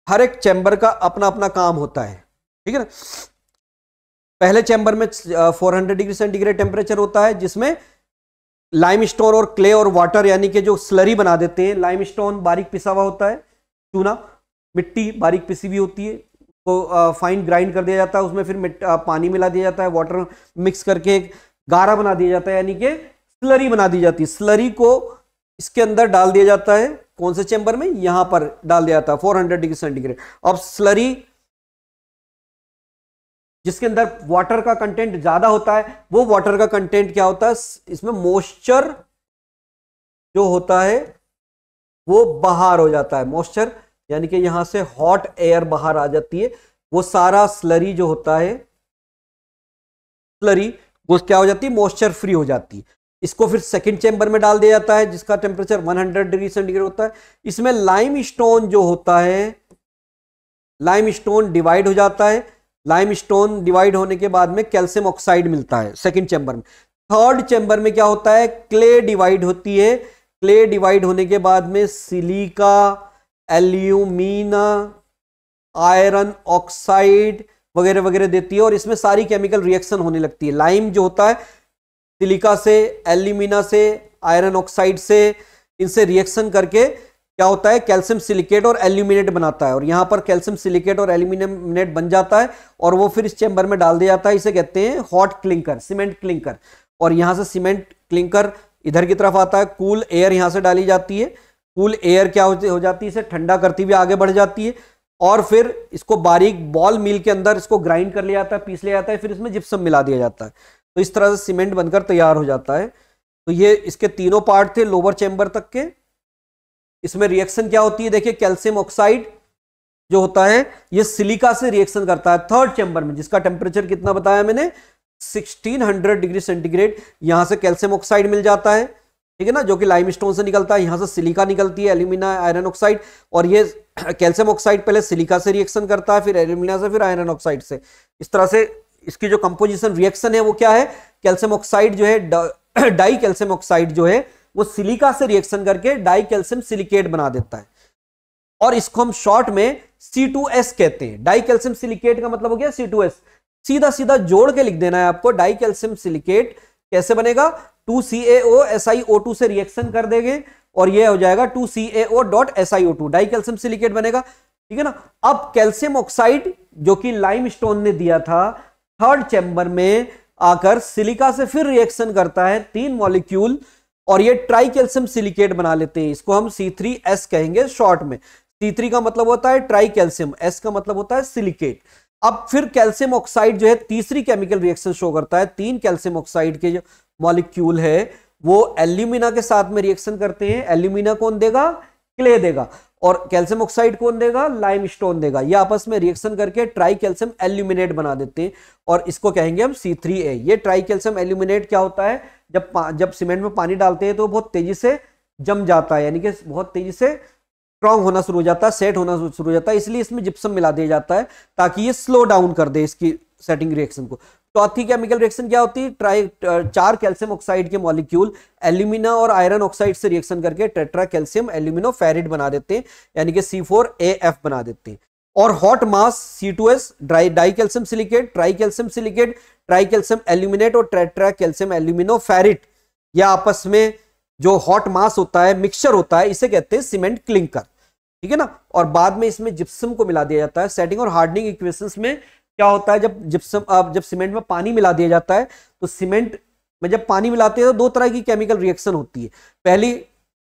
हर एक चैम्बर का अपना अपना काम होता है ठीक है ना पहले चैम्बर में 400 डिग्री सेंटीग्रेड टेम्परेचर होता है जिसमें लाइमस्टोन और क्ले और वाटर यानी कि जो स्लरी बना देते हैं लाइमस्टोन बारीक पिसा हुआ होता है चूना मिट्टी बारीक पिसी हुई होती है उसको फाइन ग्राइंड कर दिया जाता है उसमें फिर आ, पानी मिला दिया जाता है वाटर मिक्स करके एक गारा बना दिया जाता है यानी कि स्लरी बना दी जाती है स्लरी को इसके अंदर डाल दिया जाता है कौन से चैम्बर में यहाँ पर डाल दिया जाता है फोर डिग्री सेंटीग्रेड अब स्लरी जिसके अंदर वाटर का कंटेंट ज्यादा होता है वो वाटर का कंटेंट क्या होता है इसमें मॉइस्चर जो होता है वो बाहर हो जाता है मॉइस्चर यानी कि यहां से हॉट एयर बाहर आ जाती है वो सारा स्लरी जो होता है स्लरी वो क्या हो जाती है मॉइस्चर फ्री हो जाती है इसको फिर सेकेंड चैम्बर में डाल दिया जाता है जिसका टेम्परेचर 100 डिग्री सेंटीग्रेड होता है इसमें लाइम स्टोन जो होता है लाइम स्टोन डिवाइड हो जाता है लाइम स्टोन डिवाइड होने के बाद में कैल्शियम ऑक्साइड मिलता है सेकेंड चैम्बर में थर्ड चैम्बर में क्या होता है क्ले डिवाइड होती है क्ले डिवाइड होने के बाद में सिलिका एल्यूमिना आयरन ऑक्साइड वगैरह वगैरह देती है और इसमें सारी केमिकल रिएक्शन होने लगती है लाइम जो होता है सिलिका से एल्यूमिना से आयरन ऑक्साइड से इनसे रिएक्शन करके क्या होता है कैल्शियम सिलिकेट और एल्यूमिनेट बनाता है और यहाँ पर कैल्शियम सिलिकेट और एल्यूमिनेट बन जाता है और वो फिर इस चैम्बर में डाल दिया जाता है इसे कहते हैं हॉट क्लिंकर सीमेंट क्लिंकर और यहां से सीमेंट क्लिंकर इधर की तरफ आता है कूल एयर यहां से डाली जाती है कूल एयर क्या हो जाती है इसे ठंडा करती हुई आगे बढ़ जाती है और फिर इसको बारीक बॉल मिल के अंदर इसको ग्राइंड कर लिया जाता है पीस लिया जाता है फिर इसमें जिप्सम मिला दिया जाता है तो इस तरह से सीमेंट बनकर तैयार हो जाता है तो ये इसके तीनों पार्ट थे लोअर चैम्बर तक के इसमें रिएक्शन क्या होती है देखिए कैल्शियम ऑक्साइड जो होता है ये सिलिका से रिएक्शन करता है थर्ड चैम्बर में जिसका टेम्परेचर कितना बताया मैंने 1600 डिग्री सेंटीग्रेड यहां से कैल्शियम ऑक्साइड मिल जाता है ठीक है ना जो कि लाइम स्टोन से निकलता है यहां से सिलिका निकलती है एल्यूमिना आयरन ऑक्साइड और ये कैल्शियम [clears throat] ऑक्साइड पहले सिलिका से रिएक्शन करता है फिर एल्यूमिना से फिर आयरन ऑक्साइड से इस तरह से इसकी जो कंपोजिशन रिएक्शन है वो क्या है कैल्शियम ऑक्साइड जो है डाई कैल्शियम ऑक्साइड जो है वो सिलिका से रिएक्शन करके डाइकैल्शियम सिलिकेट बना देता है और इसको हम शॉर्ट में C2S कहते हैं डाइकैल्शियम सिलिकेट का मतलब हो गया C2S सीधा सीधा जोड़ के लिख देना है आपको डाइकैल्शियम सिलिकेट कैसे बनेगा टू सी से रिएक्शन कर देंगे और ये हो जाएगा two C O dot S I two dicalcium silicate बनेगा ठीक है ना अब कैल्शियम ऑक्साइड जो कि लाइमस्टोन ने दिया था थर्ड चैम्बर में आकर सिलिका से फिर रिएक्शन करता है तीन मॉलिक्यूल और ये ट्राई कैल्शियम सिलिकेट बना लेते हैं इसको हम सी थ्री एस कहेंगे शॉर्ट में सी थ्री का मतलब होता है ट्राई कैल्शियम एस का मतलब होता है सिलिकेट अब फिर कैल्शियम ऑक्साइड जो है तीसरी केमिकल रिएक्शन शो करता है तीन कैल्शियम ऑक्साइड के जो मॉलिक्यूल है वो एल्यूमिना के साथ में रिएक्शन करते हैं एल्यूमिना कौन देगा क्ले देगा और कैल्शियम ऑक्साइड कौन देगा लाइम स्टोन देगा ये आपस में रिएक्शन करके ट्राई कैल्शियम एल्यूमिनेट बना देते हैं और इसको कहेंगे हम सी थ्री ए ये ट्राई कैल्शियम एल्यूमिनेट क्या होता है जब जब सीमेंट में पानी डालते हैं तो बहुत तेजी से जम जाता है यानी कि बहुत तेजी से स्ट्रॉन्ग होना शुरू हो जाता है सेट होना शुरू हो जाता है इसलिए इसमें जिप्सम मिला दिया जाता है ताकि ये स्लो डाउन कर दे इसकी सेटिंग रिएक्शन को चौथी केमिकल रिएक्शन क्या होती है ट्राई चार कैल्शियम ऑक्साइड के मॉलिक्यूल एल्यूमिना और आयरन ऑक्साइड से रिएक्शन करके टेट्रा कैल्शियम एल्यूमिनो फेरिड बना देते हैं यानी कि सी फोर ए एफ बना देते हैं और hot mass C two S dry di calcium silicate tri calcium silicate tri calcium aluminate और ट्रेट्रा कैल्शियम एल्यूमिनोफेरिट या आपस में जो हॉट मास होता है मिक्सचर होता है इसे कहते हैं सीमेंट क्लिंकर ठीक है ना और बाद में इसमें जिप्सम को मिला दिया जाता है सेटिंग और हार्डनिंग इक्वेशंस में क्या होता है जब जिप्सम जब सीमेंट में पानी मिला दिया जाता है तो सीमेंट में जब पानी मिलाते हैं तो दो तरह की केमिकल रिएक्शन होती है पहली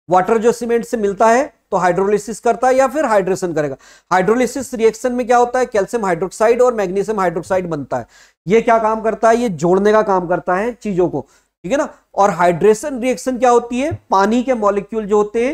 वाटर जो सीमेंट से मिलता है तो हाइड्रोलिसिस करता है या फिर हाइड्रेशन करेगा हाइड्रोलिसिस रिएक्शन में क्या होता है कैल्शियम हाइड्रोक्साइड और मैग्नीशियम हाइड्रोक्साइड बनता है ये क्या काम करता है ये जोड़ने का काम करता है चीजों को ठीक है ना और हाइड्रेशन रिएक्शन क्या होती है पानी के मॉलिक्यूल जो होते हैं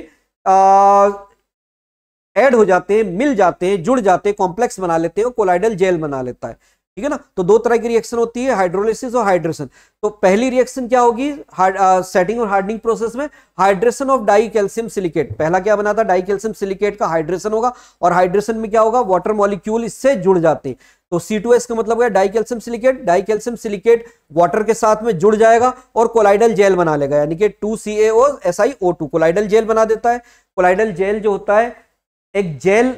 ऐड हो जाते हैं मिल जाते हैं जुड़ जाते हैं कॉम्प्लेक्स बना लेते हैं और कोलाइडल जेल बना लेता है ठीक है ना तो दो तरह की रिएक्शन होती है हाइड्रोलिसिस और हाइड्रेशन तो पहली रिएक्शन क्या होगी सेटिंग uh, और हार्डनिंग प्रोसेस में hydration of di calcium silicate पहला क्या बना था डाई कैल्सियम सिलिकेट का हाइड्रेशन होगा और हाइड्रेशन में क्या होगा वाटर मॉलिक्यूल इससे जुड़ जाते हैं तो C2S का मतलब है di calcium silicate di calcium silicate water के साथ में जुड़ जाएगा और कोलाइडल जेल बना लेगा यानी कि two C A S I O two colloidal gel बना देता है कोलाइडल जेल जो होता है एक जेल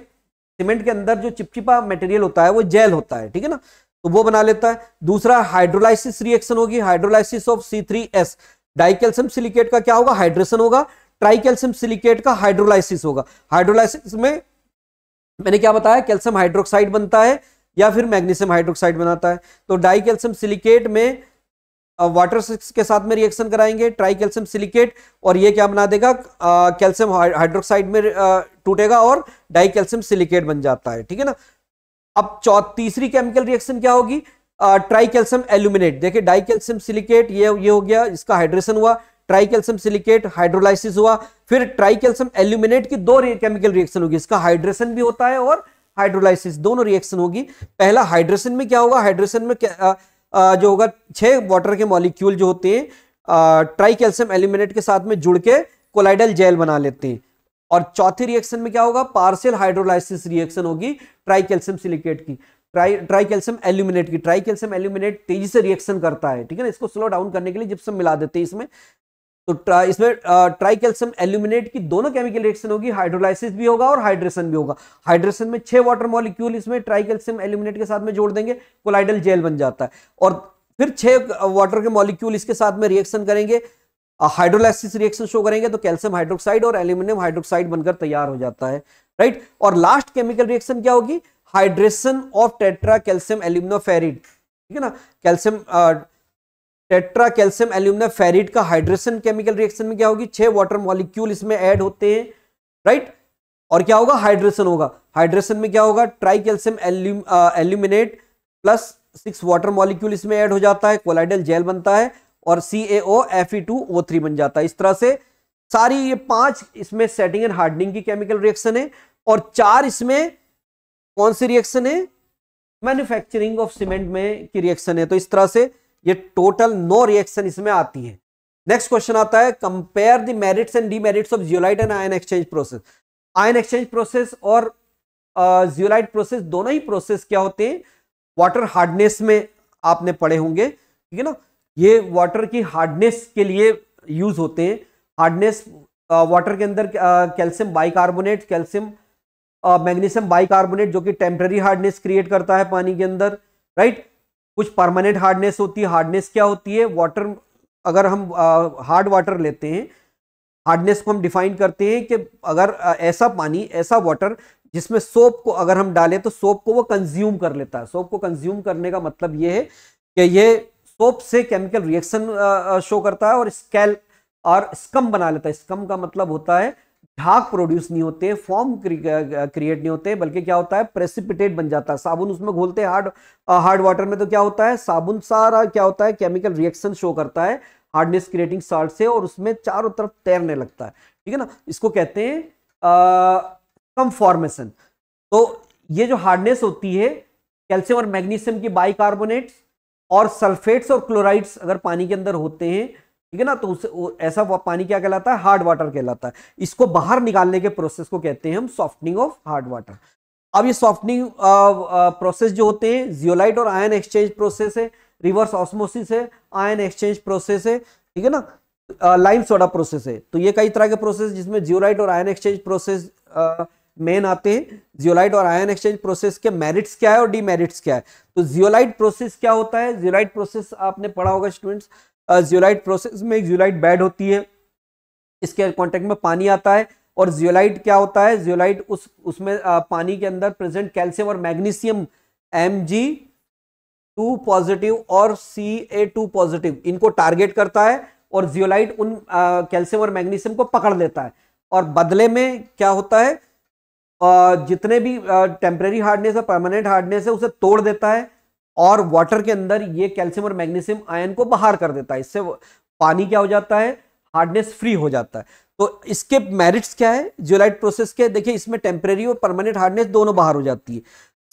सीमेंट के अंदर जो चिपचिपा मटेरियल होता है वो जेल होता है ठीक है ना तो वो बना लेता है दूसरा हाइड्रोलाइसिस रिएक्शन होगी hydrolysis of C three S dicalcium silicate का क्या होगा हाइड्रेशन होगा ट्राइकेल्सियम सिलिकेट का हाइड्रोलाइसिस होगा हाइड्रोलाइसिस में मैंने क्या बताया कैल्सियम हाइड्रोक्साइड बनता है या फिर मैग्नीशियम हाइड्रोक्साइड बनाता है तो डाइकेल्शियम सिलिकेट में वाटर सिक्स के साथ में रिएक्शन कराएंगे ट्राई कैल्सियम सिलिकेट और ये क्या बना देगा कैल्सियम हाइड्रोक्साइड में टूटेगा और डाई सिलिकेट बन जाता है ठीक है ना अब तीसरी केमिकल रिएक्शन क्या होगी ट्राई कैल्शियम एल्यूमिनेट देखिए डाई कैल्शियम सिलिकेट ये ये हो गया इसका हाइड्रेशन हुआ ट्राई कैल्शियम सिलिकेट हाइड्रोलाइसिस हुआ फिर ट्राई कैल्शियम एल्यूमिनेट की दो केमिकल रिएक्शन होगी इसका हाइड्रेशन भी होता है और हाइड्रोलाइसिस दोनों रिएक्शन होगी पहला हाइड्रेशन में क्या होगा हाइड्रेशन में आ, आ, जो होगा छह वाटर के मॉलिक्यूल जो होते हैं ट्राई कैल्शियम एल्यूमिनेट के साथ में जुड़ के कोलाइडल जेल बना लेते हैं और चौथे रिएक्शन में क्या होगा पार्सियल हाइड्रोलाइसिस रिएक्शन होगी ट्राइकेल्शियम सिलिकेट की ट्राई एल्यूमिनेट की ट्राइकेल्शियम एल्यूमिनेट तेजी से रिएक्शन करता है ठीक है ना इसको स्लो डाउन करने के लिए जिप्सम मिला देते हैं इसमें तो इसमें ट्राइकेल्शियम एल्यूमिनेट की दोनों केमिकल रिएक्शन होगी हाइड्रोलाइसिस भी होगा और हाइड्रेशन भी होगा हाइड्रेशन में छह वाटर मॉलिक्यूल इसमें ट्राइकेल्शियम एल्यूमिनेट के साथ में जोड़ देंगे कोलाइडल जेल बन जाता है और फिर छह वाटर के मॉलिक्यूल इसके साथ में रिएक्शन करेंगे हाइड्रोलाइसिस रिएक्शन शो करेंगे तो कैल्शियम हाइड्रोक्साइड और एल्यूमिनियम हाइड्रोक्साइड बनकर तैयार हो जाता है राइट और लास्ट केमिकल रिएक्शन क्या होगी hydration of tetra calcium alumino ferrite ठीक है ना calcium tetra calcium alumino ferrite का हाइड्रेशन केमिकल रिएक्शन में क्या होगी छह वाटर मॉलिक्यूल इसमें एड होते हैं राइट और क्या होगा हाइड्रेशन होगा हाइड्रेशन में क्या होगा tri calcium aluminate plus six water molecule इसमें ऐड हो जाता है कोलाइडल जेल बनता है और C A O F E two O three बन जाता है इस तरह से सारी ये पांच इसमें सेटिंग एंड हार्डनिंग की केमिकल रिएक्शन है और चार इसमें कौन सी रिएक्शन है मैन्युफैक्चरिंग ऑफ सीमेंट में की रिएक्शन है तो इस तरह से ये टोटल नौ रिएक्शन इसमें आती है नेक्स्ट क्वेश्चन आता है compare the merits and demerits of zeolite and ion exchange process ion exchange process और जियोलाइट प्रोसेस दोनों ही प्रोसेस क्या होते हैं वाटर हार्डनेस में आपने पढ़े होंगे ठीक है ना ये वाटर की हार्डनेस के लिए यूज होते हैं हार्डनेस वाटर uh, के अंदर calcium bicarbonate calcium magnesium bicarbonate जो कि टेम्प्रेरी हार्डनेस क्रिएट करता है पानी के अंदर राइट कुछ परमानेंट हार्डनेस होती है हार्डनेस क्या होती है वाटर अगर हम हार्ड uh, वाटर लेते हैं हार्डनेस को हम डिफाइन करते हैं कि अगर uh, ऐसा पानी ऐसा वाटर जिसमें सोप को अगर हम डालें तो सोप को वो कंज्यूम कर लेता है सोप को कंज्यूम करने का मतलब ये है कि ये सोप से केमिकल रिएक्शन शो करता है और स्केल और स्कम बना लेता है स्कम का मतलब होता है झाग प्रोड्यूस नहीं होते फॉर्म क्रिएट नहीं होते बल्कि क्या होता है प्रेसिपिटेट बन जाता है साबुन उसमें घोलते हैं हार्ड हार्ड वाटर में तो क्या होता है साबुन सारा क्या होता है केमिकल रिएक्शन शो करता है हार्डनेस क्रिएटिंग साल्ट से और उसमें चारों तरफ तैरने लगता है ठीक है ना इसको कहते हैं कम फॉर्मेशन तो ये जो हार्डनेस होती है कैल्शियम और मैग्नीशियम की बाईकार्बोनेट्स और सल्फेट्स और क्लोराइड्स अगर पानी के अंदर होते हैं ठीक है ना तो उसे ऐसा पानी क्या कहलाता है हार्ड वाटर कहलाता है इसको बाहर निकालने के प्रोसेस को कहते हैं हम सॉफ्टनिंग ऑफ हार्ड वाटर अब ये सॉफ्टनिंग प्रोसेस जो होते हैं जियोलाइट और आयन एक्सचेंज प्रोसेस है रिवर्स ऑस्मोसिस है आयन एक्सचेंज प्रोसेस है ठीक है ना लाइम सोडा प्रोसेस है तो ये कई तरह के प्रोसेस जिसमें जियोलाइट और आयन एक्सचेंज प्रोसेस मेन आते हैं जियोलाइट और आयन एक्सचेंज प्रोसेस के मेरिट्स क्या है और डीमेरिट्स क्या है तो जियोलाइट प्रोसेस क्या होता है जियोलाइट प्रोसेस आपने पढ़ा होगा स्टूडेंट्स जियोलाइट प्रोसेस में एक जियोलाइट बेड होती है इसके कॉन्टेक्ट में पानी आता है और जियोलाइट क्या होता है जियोलाइट उस उसमें पानी के अंदर प्रेजेंट कैल्शियम और magnesium M G two positive और सी ए टू पॉजिटिव इनको टारगेट करता है और जियोलाइट उन कैल्शियम और मैग्नीशियम को पकड़ लेता है और बदले में क्या होता है जितने भी टेम्परेरी हार्डनेस है परमानेंट हार्डनेस है उसे तोड़ देता है और वाटर के अंदर ये कैल्शियम और मैग्नीशियम आयन को बाहर कर देता है इससे पानी क्या हो जाता है हार्डनेस फ्री हो जाता है तो इसके मेरिट्स क्या है जियोलाइट प्रोसेस के देखिए इसमें टेम्परेरी और परमानेंट हार्डनेस दोनों बाहर हो जाती है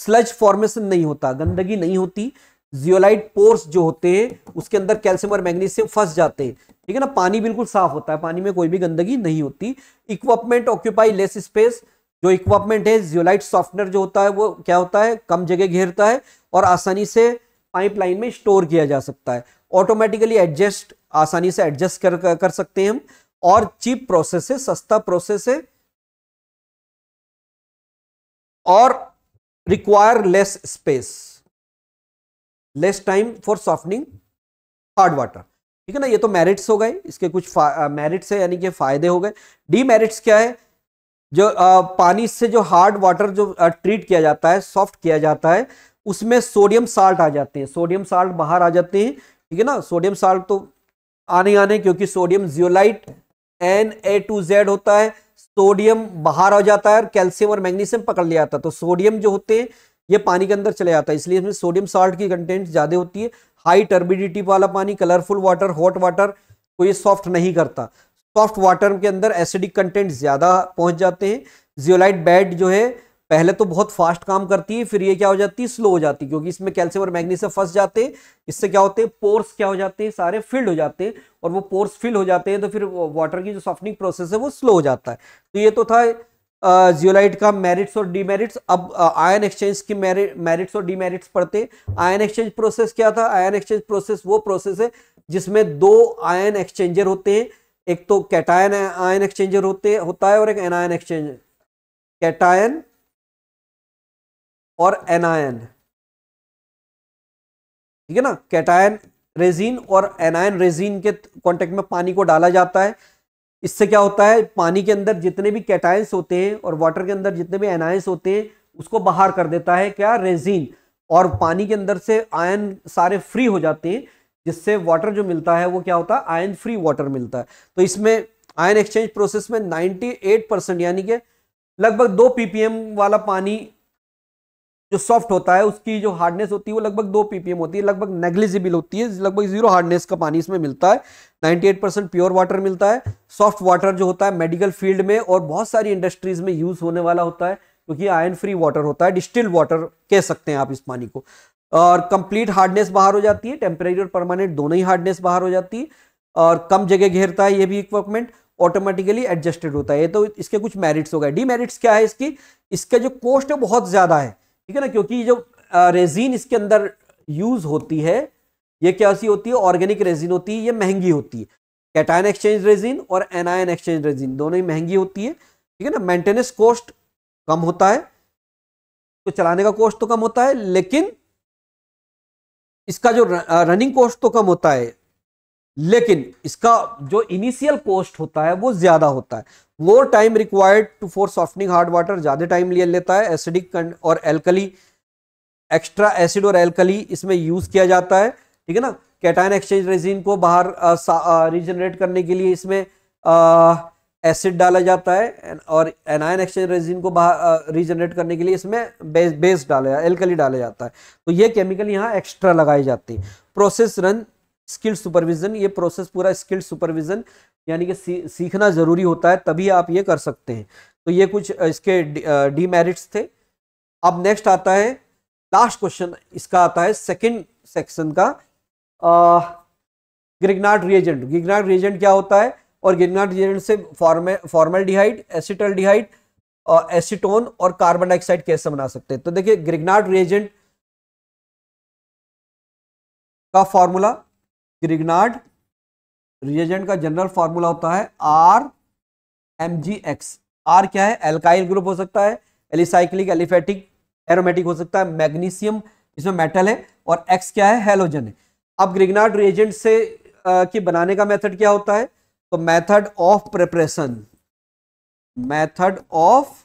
स्लज फॉर्मेशन नहीं होता गंदगी नहीं होती जियोलाइट पोर्स जो होते हैं उसके अंदर कैल्शियम और मैग्नीशियम फंस जाते हैं ठीक है ना पानी बिल्कुल साफ होता है पानी में कोई भी गंदगी नहीं होती इक्विपमेंट ऑक्यूपाई लेस स्पेस जो इक्विपमेंट है जियोलाइट सॉफ्टवेयर जो होता है वो क्या होता है कम जगह घेरता है और आसानी से पाइपलाइन में स्टोर किया जा सकता है ऑटोमेटिकली एडजस्ट आसानी से एडजस्ट कर, कर कर सकते हैं हम और चीप प्रोसेस है सस्ता प्रोसेस है और require less space less time for softening hard water ठीक है ना ये तो मेरिट्स हो गए इसके कुछ मेरिट्स है यानी कि फायदे हो गए डी मेरिट्स क्या है जो आ, पानी से जो हार्ड वाटर जो आ, ट्रीट किया जाता है सॉफ्ट किया जाता है उसमें सोडियम साल्ट आ जाते हैं सोडियम साल्ट बाहर आ जाते हैं ठीक है ना सोडियम साल्ट तो आने आने क्योंकि sodium zeolite N A two Z होता है सोडियम बाहर आ जाता है और कैल्शियम और मैग्नीशियम पकड़ लिया जाता है तो सोडियम जो होते हैं ये पानी के अंदर चले जाता है इसलिए इसमें सोडियम साल्ट की कंटेंट ज़्यादा होती है हाई टर्बिडिटी वाला पानी कलरफुल वाटर हॉट वाटर को ये सॉफ्ट नहीं करता सॉफ्ट वाटर के अंदर एसिडिक कंटेंट ज़्यादा पहुंच जाते हैं जियोलाइट बेड जो है पहले तो बहुत फास्ट काम करती है फिर ये क्या हो जाती है स्लो हो जाती है क्योंकि इसमें कैल्शियम और मैग्नीशियम फंस जाते हैं इससे क्या होते हैं पोर्स क्या हो जाते हैं सारे फिल्ड हो जाते हैं और वो पोर्स फिल हो जाते हैं तो फिर वाटर की जो सॉफ्टनिंग प्रोसेस है वो स्लो हो जाता है तो ये तो था जियोलाइट का मेरिट्स और डीमेरिट्स अब आयन एक्सचेंज की मेरिट्स और डीमेरिट्स पढ़ते आयन एक्सचेंज प्रोसेस क्या था आयन एक्सचेंज प्रोसेस वो प्रोसेस है जिसमें दो आयन एक्सचेंजर होते हैं एक तो कैटायन आयन एक्सचेंजर होते होता है और एक एनायन एक्सचेंज कैटायन और एनायन ठीक है ना कैटायन रेजिन और एनायन रेजिन के कांटेक्ट में पानी को डाला जाता है इससे क्या होता है पानी के अंदर जितने भी कैटायंस होते हैं और वाटर के अंदर जितने भी एनायंस होते हैं उसको बाहर कर देता है क्या रेजिन और पानी के अंदर से आयन सारे फ्री हो जाते हैं जिससे वाटर जो मिलता है वो क्या होता है आयन फ्री वाटर मिलता है तो इसमें आयन एक्सचेंज प्रोसेस में 98 परसेंट यानी कि लगभग दो पीपीएम वाला पानी जो सॉफ्ट होता है उसकी जो हार्डनेस होती है वो लगभग दो पीपीएम होती है लगभग नेग्लिजिबल होती है लगभग जीरो हार्डनेस का पानी इसमें मिलता है 98 परसेंट प्योर वाटर मिलता है सॉफ्ट वाटर जो होता है मेडिकल फील्ड में और बहुत सारी इंडस्ट्रीज में यूज होने वाला होता है क्योंकि आयन फ्री वाटर होता है डिस्टिल्ड वाटर कह सकते हैं आप इस पानी को और कंप्लीट हार्डनेस बाहर हो जाती है टेम्परेरी और परमानेंट दोनों ही हार्डनेस बाहर हो जाती है और कम जगह घेरता है ये भी इक्विपमेंट ऑटोमेटिकली एडजस्टेड होता है तो इसके कुछ मेरिट्स हो गए डीमेरिट्स क्या है इसकी इसका जो कॉस्ट है बहुत ज़्यादा है ठीक है ना क्योंकि जो रेजिन इसके अंदर यूज होती है ये क्या सी होती है ऑर्गेनिक रेजिन होती है ये महंगी होती है कैटाइन एक्सचेंज रेजिन और एनायन एक्सचेंज रेजिन दोनों ही महंगी होती है ठीक है ना मेंटेनेंस कॉस्ट कम होता है तो चलाने का कॉस्ट तो कम होता है लेकिन इसका जो रनिंग कॉस्ट तो कम होता है लेकिन इसका जो इनिशियल कॉस्ट होता है वो ज्यादा होता है more time required to for softening hard water ज्यादा टाइम ले लेता है एसिडिक और एल्कली एक्स्ट्रा एसिड और एल्कली इसमें यूज किया जाता है ठीक है ना कैटाइन एक्सचेंज रेजिन को बाहर रिजनरेट करने के लिए इसमें आ, एसिड डाला जाता है और एनायन एक्सचेंज रेजिन को रीजनरेट करने के लिए इसमें बेस बेस डाला एल्कली डाला जाता है तो ये केमिकल यहाँ एक्स्ट्रा लगाई जाती है प्रोसेस रन स्किल्ड सुपरविजन ये प्रोसेस पूरा स्किल्ड सुपरविजन यानी कि सी, सीखना ज़रूरी होता है तभी आप ये कर सकते हैं तो ये कुछ इसके डीमेरिट्स थे अब नेक्स्ट आता है लास्ट क्वेश्चन इसका आता है सेकेंड सेक्शन का ग्रिगनाड रिएजेंट ग्रिगनाड रिएजेंट क्या होता है और गिरना से formal formal acetaldehyde acetone और कार्बन डाइऑक्साइड कैसे बना सकते हैं तो देखिए ग्रिगनाट रिएजेंट का फॉर्मूला ग्रिगनाट रिएजेंट का जनरल फॉर्मूला होता है R M G X R क्या है एल्काइल ग्रुप हो सकता है एलिसाइक्लिक एलिफेटिक एरोमेटिक हो सकता है मैग्नीशियम इसमें मेटल है और एक्स क्या है हेलोजन है अब ग्रिगनाट रिएजेंट से आ, की बनाने का मेथड क्या होता है तो method of preparation method of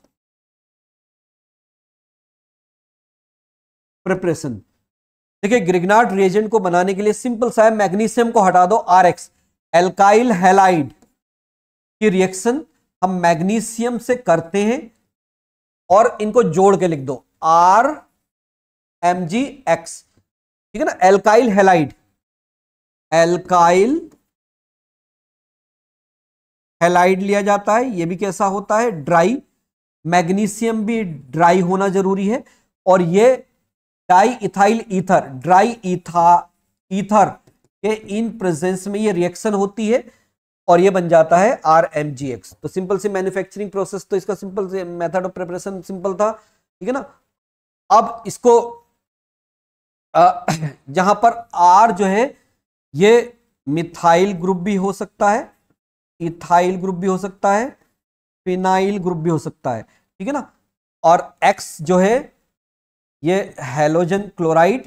preparation देखिए ग्रिगनाट रिएजेंट को बनाने के लिए सिंपल सा है मैग्नीशियम को हटा दो आर एक्स एल्काइल हेलाइड की रिएक्शन हम मैग्नीशियम से करते हैं और इनको जोड़ के लिख दो आर एम जी एक्स ठीक है ना एल्काइल हेलाइड एल्काइल हेलाइड लिया जाता है ये भी कैसा होता है ड्राई मैग्नीशियम भी ड्राई होना जरूरी है और ये di ethyl ether dry ethyl ether के इन प्रेजेंस में ये रिएक्शन होती है और ये बन जाता है आर एम जी एक्स तो सिंपल से मैन्युफैक्चरिंग प्रोसेस तो इसका सिंपल से मेथड ऑफ प्रिपरेशन सिंपल था ठीक है ना अब इसको [clears throat] जहां पर आर जो है ये मिथाइल ग्रुप भी हो सकता है इथाइल ग्रुप भी हो सकता है फिनाइल ग्रुप भी हो सकता है ठीक है ना और एक्स जो है ये हेलोजन क्लोराइड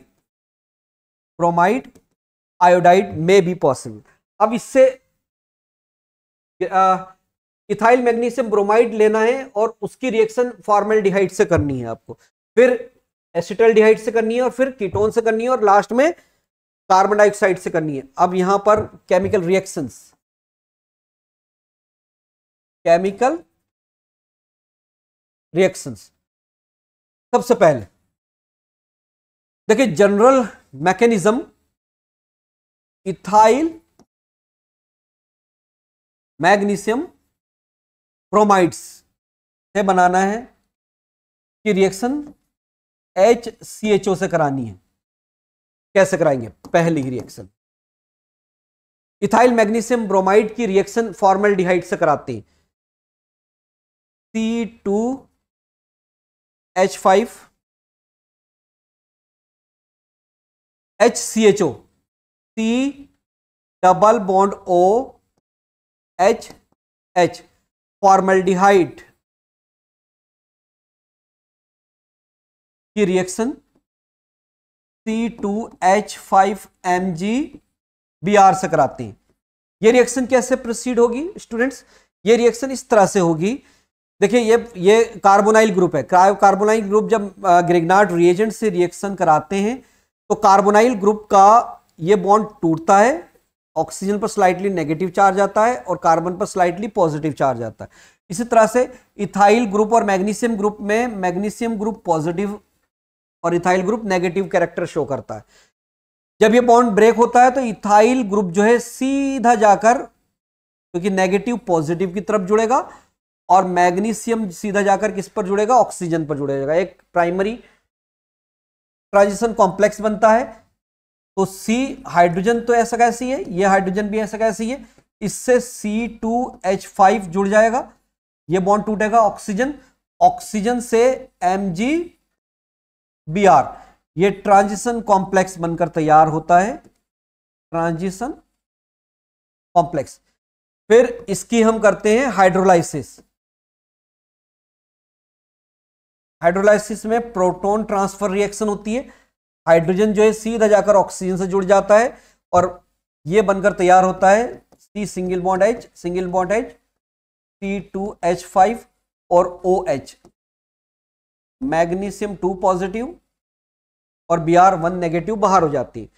प्रोमाइड आयोडाइड में भी पॉसिबल अब इससे इथाइल मैग्नीशियम ब्रोमाइड लेना है और उसकी रिएक्शन डिहाइड से करनी है आपको फिर एसिटल डिहाइड से करनी है और फिर कीटोन से करनी है और लास्ट में कार्बन डाइऑक्साइड से करनी है अब यहां पर केमिकल रिएक्शंस केमिकल रिएक्शंस सबसे पहले देखिए general mechanism ethyl magnesium bromides से बनाना है कि reaction H C H O से करानी है कैसे कराएंगे पहली रिएक्शन इथाइल मैग्नीशियम ब्रोमाइड की रिएक्शन फॉर्मल डिहाइड से कराते हैं C two H five H C H O C double bond O H H formaldehyde की reaction C two H five M G B R से कराते हैं ये reaction कैसे प्रोसीड होगी स्टूडेंट्स ये रिएक्शन इस तरह से होगी देखिए ये ये कार्बोनाइल ग्रुप है कार्बोनाइल ग्रुप जब ग्रेगनार्ड रिएजेंट से रिएक्शन कराते हैं तो कार्बोनाइल ग्रुप का ये बॉन्ड टूटता है ऑक्सीजन पर स्लाइटली नेगेटिव चार्ज आता है और कार्बन पर स्लाइटली पॉजिटिव चार्ज आता है इसी तरह से इथाइल ग्रुप और मैग्नीशियम ग्रुप में मैग्नीशियम ग्रुप पॉजिटिव और ethyl group negative character show करता है जब ये बॉन्ड ब्रेक होता है तो इथाइल ग्रुप जो है सीधा जाकर क्योंकि नेगेटिव पॉजिटिव की तरफ जुड़ेगा और मैग्नीशियम सीधा जाकर किस पर जुड़ेगा ऑक्सीजन पर जुड़ेगा एक प्राइमरी ट्रांजिशन कॉम्प्लेक्स बनता है तो सी हाइड्रोजन तो ऐसा कैसी है ये हाइड्रोजन भी ऐसा कैसी है इससे सी टू एच फाइव जुड़ जाएगा ये बॉन्ड टूटेगा ऑक्सीजन ऑक्सीजन से एम जी बी आर यह ट्रांजिशन कॉम्प्लेक्स बनकर तैयार होता है ट्रांजिशन कॉम्प्लेक्स फिर इसकी हम करते हैं हाइड्रोलाइसिस हाइड्रोलाइसिस में प्रोटोन ट्रांसफर रिएक्शन होती है हाइड्रोजन जो है सीधा जाकर ऑक्सीजन से जुड़ जाता है और ये बनकर तैयार होता है C single bond H single bond H C two H five और O H magnesium two positive और बी आर वन नेगेटिव बाहर हो जाती है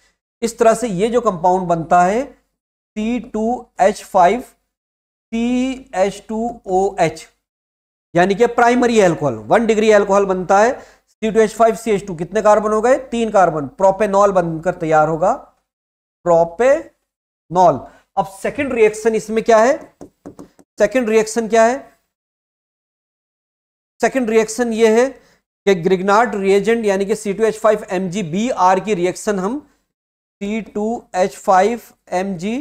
इस तरह से ये जो कंपाउंड बनता है C two H five C H two O H यानी कि primary alcohol one degree alcohol बनता है C two H five C H two कितने कार्बन हो गए तीन कार्बन प्रोपेनॉल बनकर तैयार होगा प्रोपेनॉल अब सेकेंड रिएक्शन इसमें क्या है सेकेंड रिएक्शन क्या है सेकेंड रिएक्शन ये है कि ग्रिगनार्ड रिएजेंट यानी कि C two H five M G B R की रिएक्शन हम C two H five M G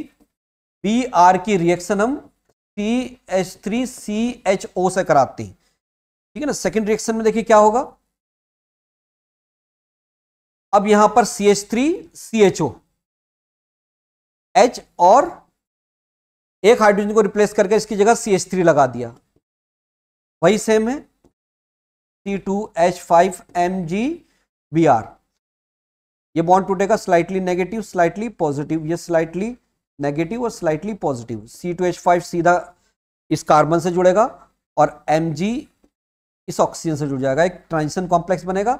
B R की रिएक्शन हम T H three C H O से कराती ठीक है ना सेकेंड रिएक्शन में देखिए क्या होगा अब यहां पर C H three C H O H और एक हाइड्रोजन को रिप्लेस करके इसकी जगह सी एच थ्री लगा दिया वही सेम है C two H five M G B R ये बॉन्ड टूटेगा स्लाइटली नेगेटिव स्लाइटली पॉजिटिव ये स्लाइटली नेगेटिव और slightly positive C two H five सीधा इस कार्बन से जुड़ेगा और एम जी इस ऑक्सीजन से जुड़ जाएगा एक ट्रांजिशन कॉम्प्लेक्स बनेगा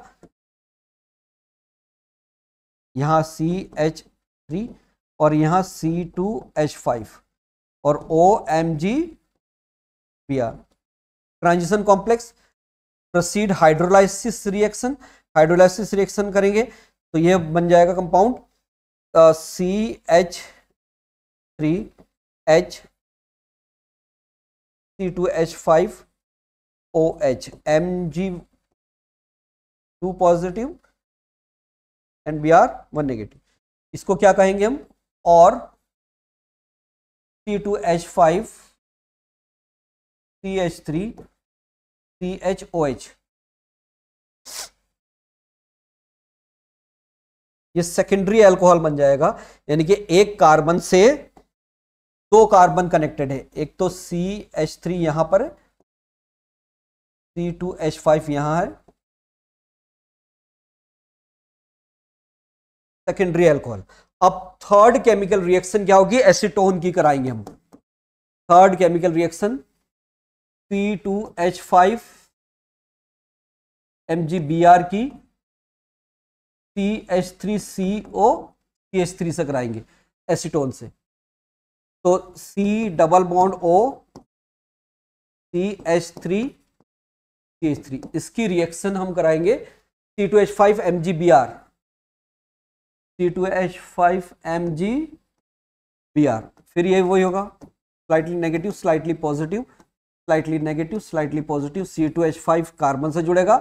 यहां सी एच थ्री और यहां सी टू एच फाइव और O M G P R transition complex proceed hydrolysis reaction hydrolysis reaction करेंगे तो यह बन जाएगा compound C H three H C two H five O H M G two positive and B R one negative इसको क्या कहेंगे हम और C two H five C H three C H O H ये secondary alcohol बन जाएगा यानी कि एक कार्बन से दो कार्बन कनेक्टेड है एक तो सी एच थ्री यहां पर सी टू एच फाइव यहां है सेकेंडरी एल्कोहल अब थर्ड केमिकल रिएक्शन क्या होगी एसीटोन की कराएंगे हम third chemical reaction C two H five M G B R की C H three C O C H three से कराएंगे एसीटोन से तो C double bond O C H three C H three इसकी reaction हम कराएंगे C two H five M G B R C two H five M G B R फिर ये वही होगा slightly negative slightly positive slightly negative slightly positive C two H five carbon से जुड़ेगा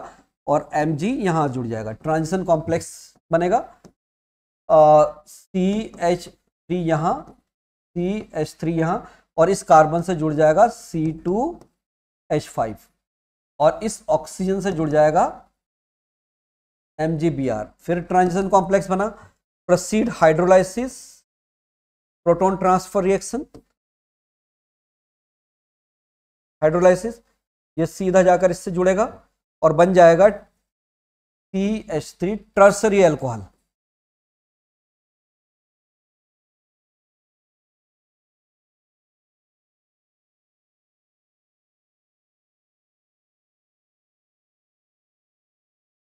और एम जी यहाँ जुड़ जाएगा ट्रांजिशन कॉम्प्लेक्स बनेगा सी एच थ्री यहाँ सी एच थ्री यहाँ और इस कार्बन से जुड़ जाएगा सी टू एच फाइव और इस ऑक्सीजन से जुड़ जाएगा एम जी बी आर फिर ट्रांजिशन कॉम्प्लेक्स बना proceed hydrolysis proton transfer reaction hydrolysis ये सीधा जाकर इससे जुड़ेगा और बन जाएगा T H three tertiary alcohol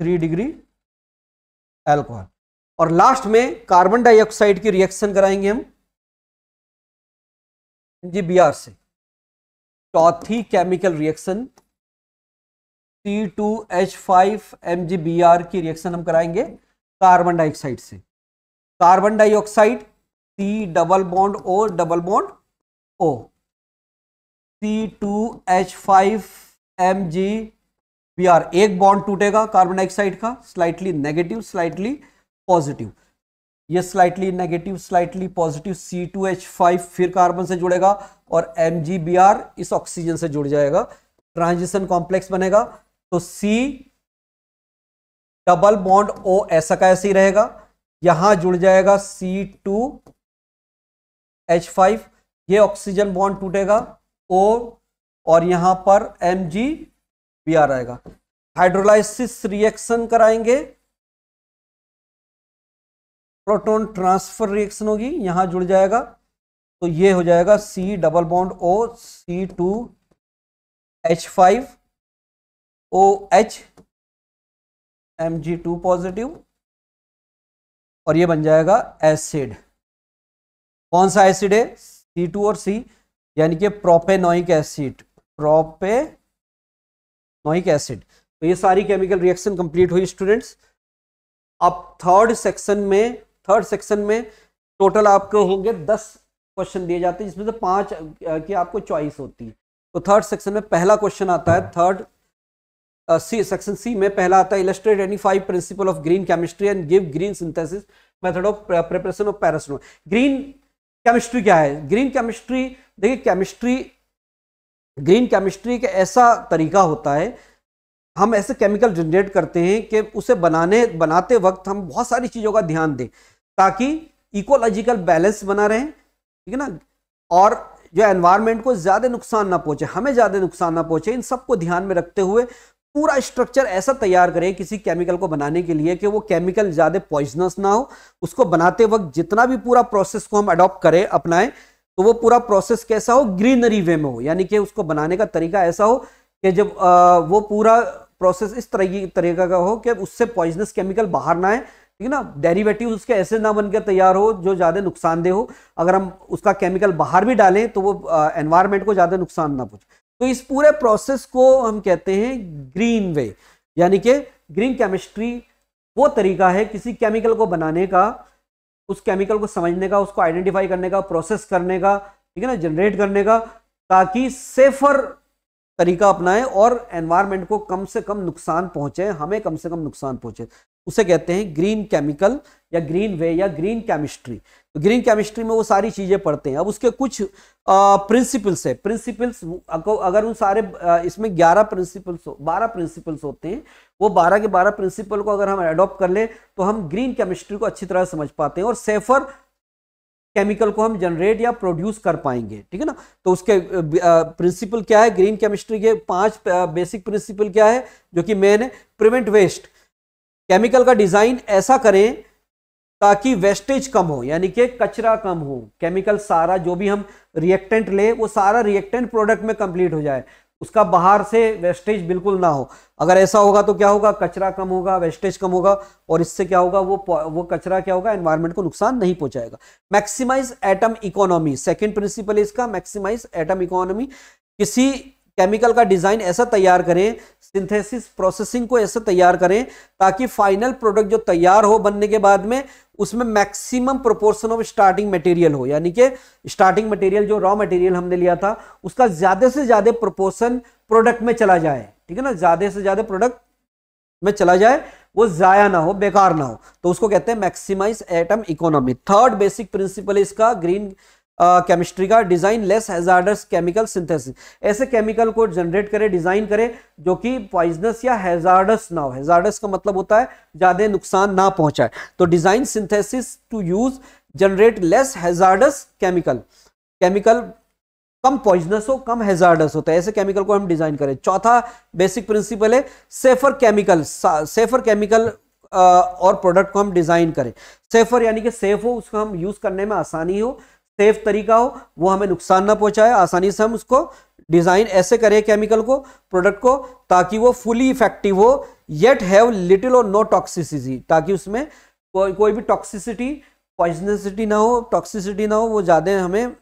three degree alcohol और लास्ट में कार्बन डाइऑक्साइड की रिएक्शन कराएंगे हम जी बी आर से चौथी chemical reaction C two H five M G B R की रिएक्शन हम कराएंगे कार्बन डाइऑक्साइड से carbon dioxide C double bond ओ double bond O C two H five M G P R एक bond टूटेगा carbon dioxide का slightly negative slightly positive ये slightly negative slightly positive C two H five फिर carbon से जुड़ेगा और M G B R इस oxygen से जुड़ जाएगा ट्रांजिशन कॉम्प्लेक्स बनेगा तो सी डबल बॉन्ड ओ ऐसा का ऐसे ही रहेगा यहां जुड़ जाएगा सी टू एच फाइव ये ऑक्सीजन बॉन्ड टूटेगा ओ और यहां पर एम जी बी आर आएगा हाइड्रोलाइसिस रिएक्शन कराएंगे प्रोटॉन ट्रांसफर रिएक्शन होगी यहां जुड़ जाएगा तो ये हो जाएगा C double bond O C two H five O H M G two positive और ये बन जाएगा एसिड कौन सा एसिड है सी टू और सी यानी कि propanoic acid propanoic acid तो ये सारी केमिकल रिएक्शन कंप्लीट हुई स्टूडेंट्स अब थर्ड सेक्शन में थर्ड सेक्शन में टोटल आपको होंगे दस क्वेश्चन दिए जाते हैं जिसमें से पांच की आपको चॉइस होती है तो थर्ड सेक्शन में पहला क्वेश्चन आता है थर्ड सी सेक्शन सी में पहला आता है illustrate any five principle of green chemistry and give green synthesis method of preparation of पैरासनो ग्रीन केमिस्ट्री क्या है ग्रीन केमिस्ट्री देखिए केमिस्ट्री ग्रीन केमिस्ट्री का के ऐसा तरीका होता है हम ऐसे केमिकल जनरेट करते हैं कि उसे बनाने बनाते वक्त हम बहुत सारी चीज़ों का ध्यान दें ताकि इकोलॉजिकल बैलेंस बना रहे ठीक है ना और जो एनवायरनमेंट को ज़्यादा नुकसान ना पहुँचे हमें ज़्यादा नुकसान ना पहुँचे इन सबको ध्यान में रखते हुए पूरा स्ट्रक्चर ऐसा तैयार करें किसी केमिकल को बनाने के लिए कि वो केमिकल ज़्यादा पॉइजनस ना हो उसको बनाते वक्त जितना भी पूरा प्रोसेस को हम अडॉप्ट करें अपनाएं तो वो पूरा प्रोसेस कैसा हो ग्रीनरी वे में हो यानी कि उसको बनाने का तरीका ऐसा हो कि जब आ, वो पूरा प्रोसेस इस तरीके तरीका का हो कि उससे पॉइजनस केमिकल बाहर ना आए ठीक है ना डेरिवेटिव उसके ऐसे ना बनकर तैयार हो जो ज़्यादा नुकसानदेह हो अगर हम उसका केमिकल बाहर भी डालें तो वो एनवायरमेंट को ज़्यादा नुकसान ना पहुँचे तो इस पूरे प्रोसेस को हम कहते हैं ग्रीन वे यानी कि ग्रीन केमिस्ट्री वो तरीका है किसी केमिकल को बनाने का उस केमिकल को समझने का उसको आइडेंटिफाई करने का प्रोसेस करने का ठीक है ना जनरेट करने का ताकि सेफर तरीका अपनाएं और एनवायरमेंट को कम से कम नुकसान पहुंचे हमें कम से कम नुकसान पहुंचे उसे कहते हैं ग्रीन केमिकल या ग्रीन वे या ग्रीन केमिस्ट्री तो ग्रीन केमिस्ट्री में वो सारी चीज़ें पढ़ते हैं अब उसके कुछ प्रिंसिपल्स है प्रिंसिपल्स अगर उन सारे इसमें ग्यारह प्रिंसिपल्स बारह प्रिंसिपल्स होते हैं वो बारह के बारह प्रिंसिपल को अगर हम एडॉप्ट कर लें तो हम ग्रीन केमिस्ट्री को अच्छी तरह समझ पाते हैं और सेफर केमिकल को हम जनरेट या प्रोड्यूस कर पाएंगे ठीक है ना तो उसके प्रिंसिपल क्या है ग्रीन केमिस्ट्री के पांच बेसिक प्रिंसिपल क्या है जो कि मेन है प्रिवेंट वेस्ट केमिकल का डिज़ाइन ऐसा करें ताकि वेस्टेज कम हो यानी कि कचरा कम हो केमिकल सारा जो भी हम रिएक्टेंट ले वो सारा रिएक्टेंट प्रोडक्ट में कंप्लीट हो जाए उसका बाहर से वेस्टेज बिल्कुल ना हो अगर ऐसा होगा तो क्या होगा कचरा कम होगा वेस्टेज कम होगा और इससे क्या होगा वो वो कचरा क्या होगा एनवायरनमेंट को नुकसान नहीं पहुंचाएगा maximise atom economy second principle इसका मैक्सिमाइज एटम इकोनॉमी किसी केमिकल का डिज़ाइन ऐसा तैयार करें सिंथेसिस प्रोसेसिंग को ऐसा तैयार करें ताकि फाइनल प्रोडक्ट जो तैयार हो बनने के बाद में उसमें maximum proportion of starting material हो यानी कि स्टार्टिंग मटेरियल जो रॉ मटेरियल हमने लिया था उसका ज़्यादा से ज़्यादा प्रोपोर्शन प्रोडक्ट में चला जाए ठीक है ना ज़्यादा से ज़्यादा प्रोडक्ट में चला जाए वो जाया ना हो बेकार ना हो तो उसको कहते हैं maximise atom economy third basic principle इसका ग्रीन केमिस्ट्री का design less hazardous chemical synthesis ऐसे केमिकल को जनरेट करें डिजाइन करें जो कि पॉइजनस या हैजार्डस ना हो हैजार्डस का मतलब होता है ज्यादा नुकसान ना पहुंचाए तो design synthesis to use generate less hazardous chemical chemical कम पॉइजनस हो कम हेजार्डस होता है ऐसे केमिकल को हम डिजाइन करें चौथा बेसिक प्रिंसिपल है सेफर केमिकल सेफर केमिकल और प्रोडक्ट को हम डिजाइन करें सेफर यानी कि सेफ हो उसको हम यूज करने में आसानी हो सेफ तरीका हो वो हमें नुकसान ना पहुंचाए आसानी से हम उसको डिज़ाइन ऐसे करें केमिकल को प्रोडक्ट को ताकि वो फुली इफेक्टिव हो yet have little or no toxicity ताकि उसमें कोई कोई भी टॉक्सिसिटी पॉइजनसिटी ना हो टॉक्सिसिटी ना हो वो ज़्यादा हमें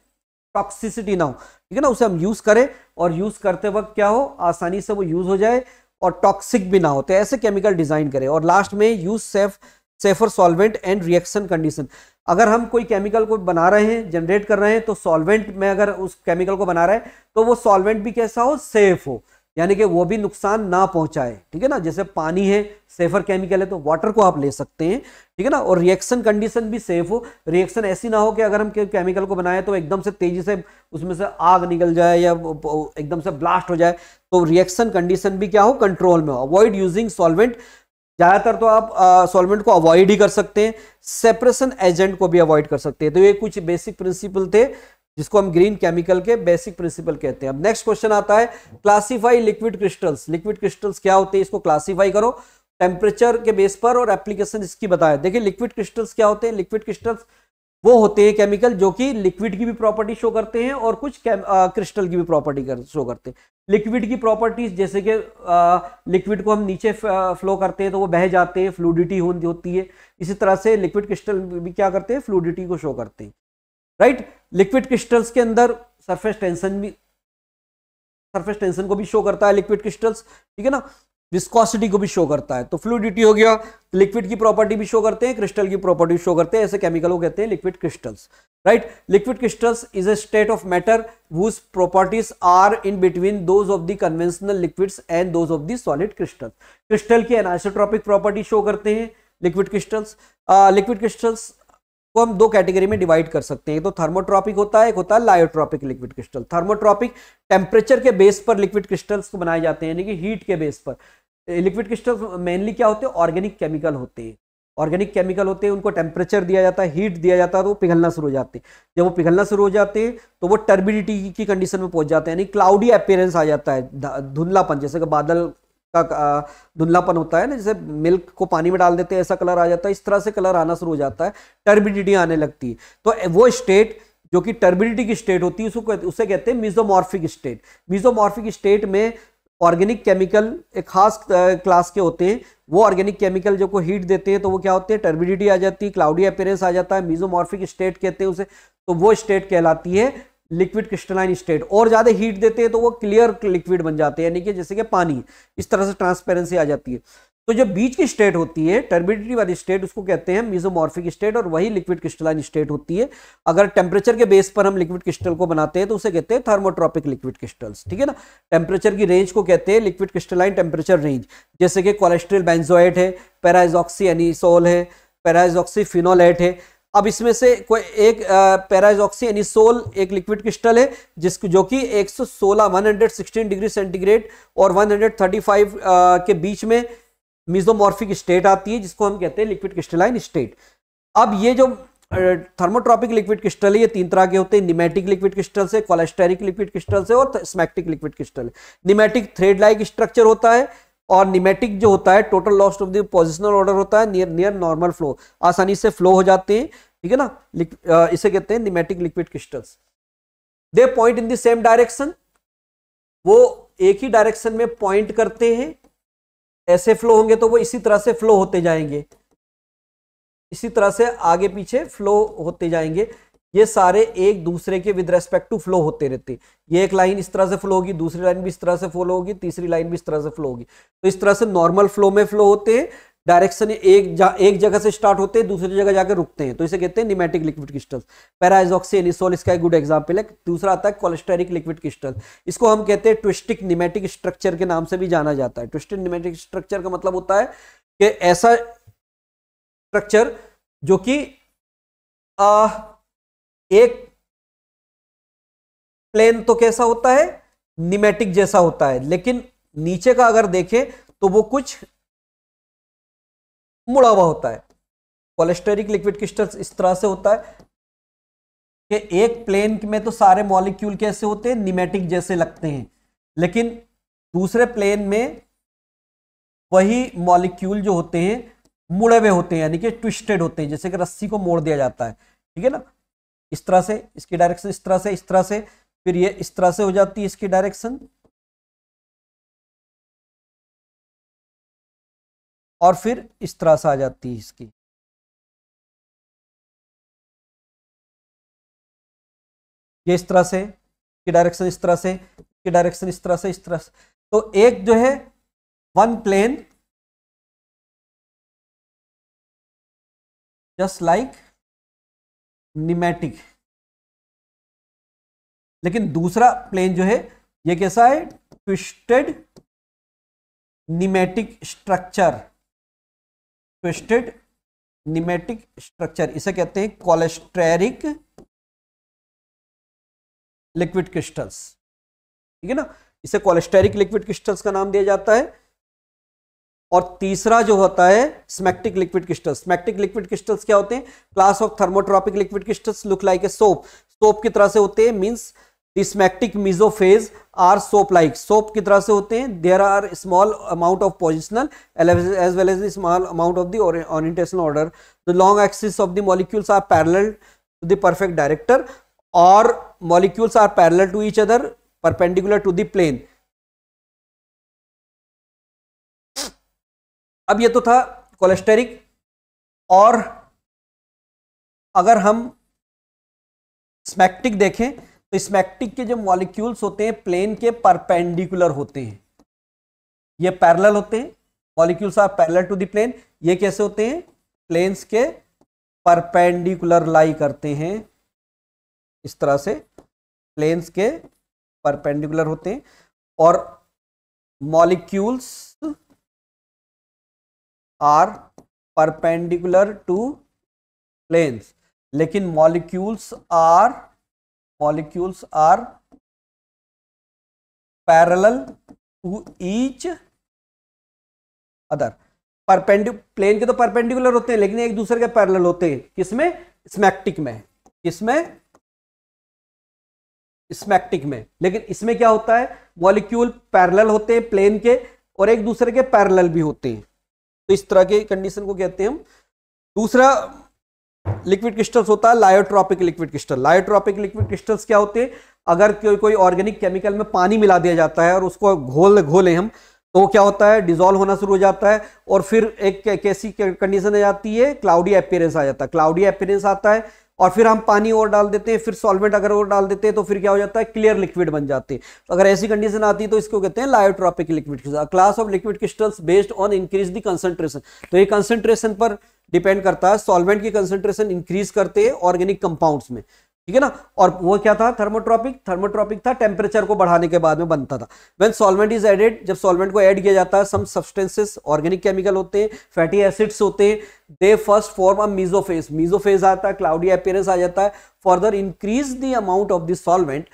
टॉक्सिसिटी ना हो ठीक है ना उसे हम यूज़ करें और यूज़ करते वक्त क्या हो आसानी से वो यूज़ हो जाए और टॉक्सिक भी ना हो तो ऐसे केमिकल डिज़ाइन करें और लास्ट में use safe safer solvent and reaction condition अगर हम कोई केमिकल को बना रहे हैं जनरेट कर रहे हैं तो सॉल्वेंट में अगर उस केमिकल को बना रहे हैं तो वो सॉल्वेंट भी कैसा हो सेफ हो यानी कि वो भी नुकसान ना पहुंचाए ठीक है ना जैसे पानी है सेफर केमिकल है तो वाटर को आप ले सकते हैं ठीक है ना और रिएक्शन कंडीशन भी सेफ हो रिएक्शन ऐसी ना हो कि अगर हम केमिकल को बनाए तो एकदम से तेजी से उसमें से आग निकल जाए या एकदम से ब्लास्ट हो जाए तो रिएक्शन कंडीशन भी क्या हो कंट्रोल में हो अवॉइड यूजिंग सॉल्वेंट ज़्यादातर तो आप सॉल्वेंट को अवॉइड ही कर सकते हैं सेपरेशन एजेंट को भी अवॉइड कर सकते हैं तो ये कुछ बेसिक प्रिंसिपल थे जिसको हम ग्रीन केमिकल के बेसिक प्रिंसिपल कहते हैं अब नेक्स्ट क्वेश्चन आता है classify liquid crystals liquid crystals क्या होते हैं इसको क्लासीफाई करो टेम्परेचर के बेस पर और एप्लीकेशन इसकी बताए देखिए लिक्विड क्रिस्टल्स क्या होते हैं लिक्विड क्रिस्टल्स वो होते हैं केमिकल जो कि लिक्विड की भी प्रॉपर्टी शो करते हैं और कुछ क्रिस्टल की भी प्रॉपर्टी कर, शो करते हैं लिक्विड की प्रॉपर्टीज जैसे कि लिक्विड को हम नीचे फ्लो करते हैं तो वो बह जाते हैं फ्लूडिटी होती है इसी तरह से लिक्विड क्रिस्टल भी क्या करते हैं फ्लूडिटी को शो करते हैं राइट लिक्विड क्रिस्टल्स के अंदर सरफेस टेंशन भी सरफेस टेंशन को भी शो करता है लिक्विड क्रिस्टल्स ठीक है ना विस्कोसिटी को भी शो करता है तो फ्लूडिटी हो गया लिक्विड की प्रॉपर्टी भी शो करते हैं क्रिस्टल की प्रॉपर्टी शो करते हैं ऐसे केमिकल को कहते हैं liquid crystals right liquid crystals is a state of matter whose properties are in between those of the conventional liquids and those of the solid crystals crystal की anisotropic property show करते हैं liquid crystals liquid crystals को हम दो category में divide कर सकते हैं तो थर्मोट्रॉपिक होता है एक होता है lyotropic liquid crystal thermotropic temperature के बेस पर लिक्विड क्रिस्टल्स को बनाए जाते हैं यानी कि हीट के बेस पर लिक्विड क्रिस्टल्स मेनली क्या होते हैं ऑर्गेनिक केमिकल होते हैं ऑर्गेनिक केमिकल होते हैं उनको टेम्परेचर दिया जाता है हीट दिया जाता है तो वो पिघलना शुरू हो जाते हैं जब वो पिघलना शुरू हो जाते हैं तो वो टर्बिडिटी की कंडीशन में पहुंच जाते हैं यानी क्लाउडी अपेयरेंस आ जाता है धुंधलापन जैसे कि बादल का धुंधलापन होता है ना जैसे मिल्क को पानी में डाल देते हैं ऐसा कलर आ जाता है इस तरह से कलर आना शुरू हो जाता है टर्बिडिटी आने लगती है तो वो स्टेट जो कि टर्बिडिटी की स्टेट होती है उसको उसे कहते हैं मिजोमॉर्फिक स्टेट मिजोमॉर्फिक स्टेट में ऑर्गेनिक केमिकल एक खास क्लास के होते हैं वो ऑर्गेनिक केमिकल जो को हीट देते हैं तो वो क्या होते हैं टर्बिडिटी आ जाती है क्लाउडी अपेरेंस आ जाता है मीजोमॉर्फिक स्टेट कहते हैं उसे तो वो स्टेट कहलाती है लिक्विड क्रिस्टलाइन स्टेट और ज़्यादा हीट देते हैं तो वो क्लियर लिक्विड बन जाते हैं यानी कि जैसे कि पानी इस तरह से ट्रांसपेरेंसी आ जाती है तो जब बीच की स्टेट होती है टर्बिडिटी वाली स्टेट उसको कहते हैं मीजोमॉर्फिक स्टेट और वही लिक्विड क्रिस्टलाइन स्टेट होती है अगर टेम्परेचर के बेस पर हम लिक्विड क्रिस्टल को बनाते हैं तो उसे कहते हैं थर्मोट्रॉपिक लिक्विड क्रिस्टल्स ठीक है ना टेम्परेचर की रेंज को कहते हैं लिक्विड क्रिस्टलाइन टेम्परेचर रेंज जैसे कि कोलेस्ट्रल बेंजोएट है पैराइजॉक्सी एनिसोल है पैराइजॉक्सी फिनोलेट है अब इसमें से कोई एक पैराइजॉक्सी एनिसोल एक लिक्विड क्रिस्टल है जिसको जो कि 116 116 डिग्री सेंटीग्रेड और 135 आ, के बीच में मिजोमॉर्फिक स्टेट आती है जिसको हम कहते हैं लिक्विड क्रिस्टलाइन स्टेट अब ये जो थर्मोट्रॉपिक लिक्विड क्रिस्टल है ये तीन तरह के होते हैं निमेटिक लिक्विड क्रिस्टल से कोलेस्टेरिक लिक्विड क्रिस्टल से और smectic liquid crystal nematic thread like structure होता है और निमेटिक जो होता है total lost of the positional order होता है नियर नियर नॉर्मल फ्लो आसानी से फ्लो हो जाते हैं ठीक है ना इसे कहते हैं nematic liquid crystals they point in the same direction वो एक ही डायरेक्शन में पॉइंट करते हैं ऐसे फ्लो होंगे तो वो इसी तरह से फ्लो होते जाएंगे इसी तरह से आगे पीछे फ्लो होते जाएंगे ये सारे एक दूसरे के विद रेस्पेक्ट टू फ्लो होते रहते ये एक लाइन इस तरह से फ्लो होगी दूसरी लाइन भी इस तरह से फ्लो होगी तीसरी लाइन भी इस तरह से फ्लो होगी तो इस तरह से नॉर्मल फ्लो में फ्लो होते हैं डायरेक्शन एक जा, एक जगह से स्टार्ट होते हैं दूसरी जगह जाकर रुकते हैं तो इसे कहते हैं nematic liquid crystals para azoxy anisole इसका एक गुड एग्जाम्पल है दूसरा आता है कोलेस्टेरिक लिक्विड क्रिस्टल इसको हम कहते हैं ट्विस्टिक निमेटिक स्ट्रक्चर के नाम से भी जाना जाता है ट्विस्टिक निमेटिक स्ट्रक्चर का मतलब होता है कि ऐसा स्ट्रक्चर जो कि एक प्लेन तो कैसा होता है निमेटिक जैसा होता है लेकिन नीचे का अगर देखें तो वो कुछ मुड़ा हुआ होता है कोलेस्टेरिक लिक्विड क्रिस्टल इस तरह से होता है कि एक प्लेन में तो सारे मॉलिक्यूल कैसे होते हैं निमेटिक जैसे लगते हैं लेकिन दूसरे प्लेन में वही मॉलिक्यूल जो होते हैं मुड़े हुए होते हैं यानी कि ट्विस्टेड होते हैं जैसे कि रस्सी को मोड़ दिया जाता है ठीक है ना इस तरह से इसकी डायरेक्शन इस तरह से इस तरह से फिर ये इस तरह से हो जाती है इसकी डायरेक्शन और फिर इस तरह से आ जाती है इसकी ये इस तरह से कि डायरेक्शन इस तरह से कि डायरेक्शन इस तरह से इस तरह से तो एक जो है one plane just like nematic लेकिन दूसरा प्लेन जो है ये कैसा है twisted nematic structure twisted nematic structure इसे कहते हैं कोलेस्ट्रेरिक लिक्विड क्रिस्टल्स ठीक है ना इसे कोलेस्टेरिक लिक्विड क्रिस्टल्स का नाम दिया जाता है और तीसरा जो होता है smectic liquid crystals smectic liquid crystals क्या होते हैं class of thermotropic liquid crystals look like a soap soap की तरह से होते हैं means the smectic mesophase are soap like soap की तरह से होते हैं there are small amount of positional as well as small amount of the order the long axis of the molecules are parallel to the perfect director और molecules are parallel to each other perpendicular to the plane अब ये तो था cholesteric और अगर हम स्मैक्टिक देखें तो स्मैक्टिक के जो मॉलिक्यूल्स होते हैं प्लेन के परपेंडिकुलर होते हैं ये पैरेलल होते हैं molecules are parallel to the plane ये कैसे होते हैं प्लेन्स के परपेंडिकुलर लाई करते हैं इस तरह से प्लेन्स के परपेंडिकुलर होते हैं और molecules are perpendicular to planes लेकिन molecules are molecules are parallel to each other perpendicular plane के तो परपेंडिकुलर होते हैं लेकिन एक दूसरे के पैरेलल होते हैं किसमें स्मैक्टिक में किसमें स्मैक्टिक में लेकिन इसमें क्या होता है मॉलिक्यूल पैरेलल होते हैं प्लेन के और एक दूसरे के पैरल भी होते हैं तो इस तरह के कंडीशन को कहते हैं हम दूसरा लिक्विड क्रिस्टल्स होता है lyotropic liquid crystal lyotropic liquid crystals क्या होते हैं अगर कोई कोई ऑर्गेनिक केमिकल में पानी मिला दिया जाता है और उसको घोल घोले हम तो क्या होता है डिजोल्व होना शुरू हो जाता है और फिर एक कैसी कंडीशन आ जाती है क्लाउडी अपेयरेंस आ जाता है क्लाउडी अपेयरेंस आता है और फिर हम पानी और डाल देते हैं फिर सॉल्वेंट अगर और डाल देते हैं तो फिर क्या हो जाता है क्लियर लिक्विड बन जाते हैं तो अगर ऐसी कंडीशन आती है तो इसको कहते हैं lyotropic liquid class of liquid crystals based on increase the concentration तो ये कंसेंट्रेशन पर डिपेंड करता है सॉल्वेंट की कंसेंट्रेशन इंक्रीज करते हैं ऑर्गेनिक कंपाउंड्स में ठीक है ना और वो क्या था थर्मोट्रॉपिक थर्मोट्रॉपिक था टेम्परेचर को बढ़ाने के बाद में बनता था वेन सॉल्वेंट इज एडेड जब सॉल्वेंट को ऐड किया जाता है सम सब्सटेंसेस ऑर्गेनिक केमिकल होते हैं फैटी एसिड्स होते हैं दे फर्स्ट फॉर्म अ मीजोफेज मीजोफेज आता है क्लाउडी अपियरेंस आ जाता है further increase the amount of the solvent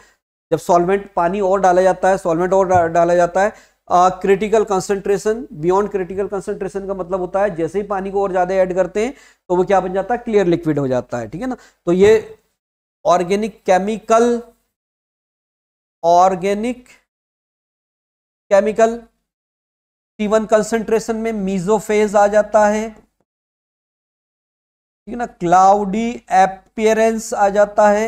जब सॉल्वेंट पानी और डाला जाता है सॉल्वेंट और डाला जाता है critical concentration beyond critical concentration का मतलब होता है जैसे ही पानी को और ज़्यादा ऐड करते हैं तो वो क्या बन जाता है क्लियर लिक्विड हो जाता है ठीक है ना तो ये ऑर्गेनिक केमिकल ऑर्गेनिक केमिकल टी कंसंट्रेशन में मीजोफेज आ जाता है ठीक है ना क्लाउडी एपियरेंस आ जाता है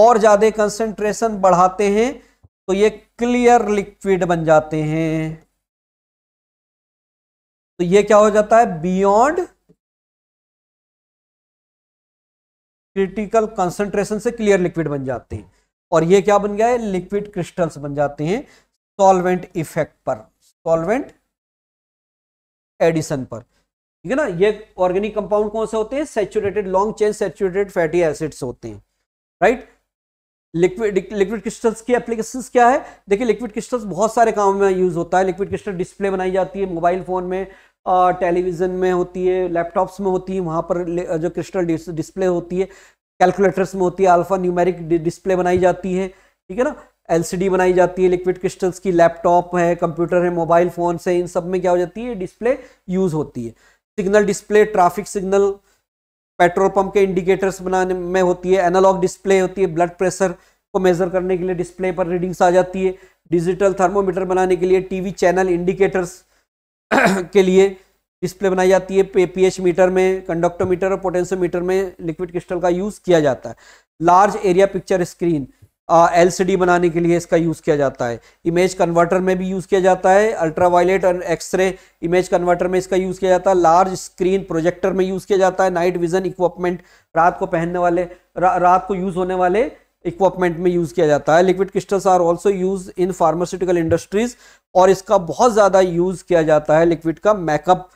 और ज्यादा कंसंट्रेशन बढ़ाते हैं तो ये क्लियर लिक्विड बन जाते हैं तो ये क्या हो जाता है बियॉन्ड क्रिटिकल कंसंट्रेशन से क्लियर लिक्विड बन जाते हैं और ये क्या बन गया है लिक्विड क्रिस्टल्स बन जाते हैं सॉल्वेंट इफेक्ट पर सॉल्वेंट एडिशन पर ठीक है ना ये ऑर्गेनिक कंपाउंड कौन से होते हैं saturated long chain saturated fatty acids होते हैं राइट लिक्विड लिक्विड क्रिस्टल्स की एप्लीकेशंस क्या है देखिए लिक्विड क्रिस्टल्स बहुत सारे काम में यूज़ होता है लिक्विड क्रिस्टल डिस्प्ले बनाई जाती है मोबाइल फ़ोन में टेलीविज़न में होती है लैपटॉप्स में होती है वहाँ पर जो क्रिस्टल डिस्प्ले होती है कैलकुलेटर्स में होती है अल्फ़ा न्यूमेरिक डिस्प्ले बनाई जाती है ठीक है ना एलसीडी बनाई जाती है लिक्विड क्रिस्टल्स की लैपटॉप है कंप्यूटर है मोबाइल फ़ोन है इन सब में क्या हो जाती है डिस्प्ले यूज़ होती है signal display traffic signal petrol pump के इंडिकेटर्स बनाने में होती है एनालॉग डिस्प्ले होती है ब्लड प्रेशर को मेजर करने के लिए डिस्प्ले पर रीडिंग्स आ जाती है डिजिटल थर्मोमीटर बनाने के लिए टीवी चैनल इंडिकेटर्स के लिए डिस्प्ले बनाई जाती है पीएच मीटर में कंडक्टोमीटर और पोटेंशियोमीटर में लिक्विड क्रिस्टल का यूज़ किया जाता है large area picture screen LCD बनाने के लिए इसका यूज़ किया जाता है इमेज कन्वर्टर में भी यूज़ किया जाता है अल्ट्रा वायलेट और एक्सरे इमेज कन्वर्टर में इसका यूज़ किया जाता है लार्ज स्क्रीन प्रोजेक्टर में यूज़ किया जाता है नाइट विजन इक्विपमेंट रात को पहनने वाले रा, रात को यूज़ होने वाले इक्विपमेंट में यूज़ किया जाता है liquid crystals are also use in pharmaceutical industries और इसका बहुत ज़्यादा यूज़ किया जाता है लिक्विड का मेकअप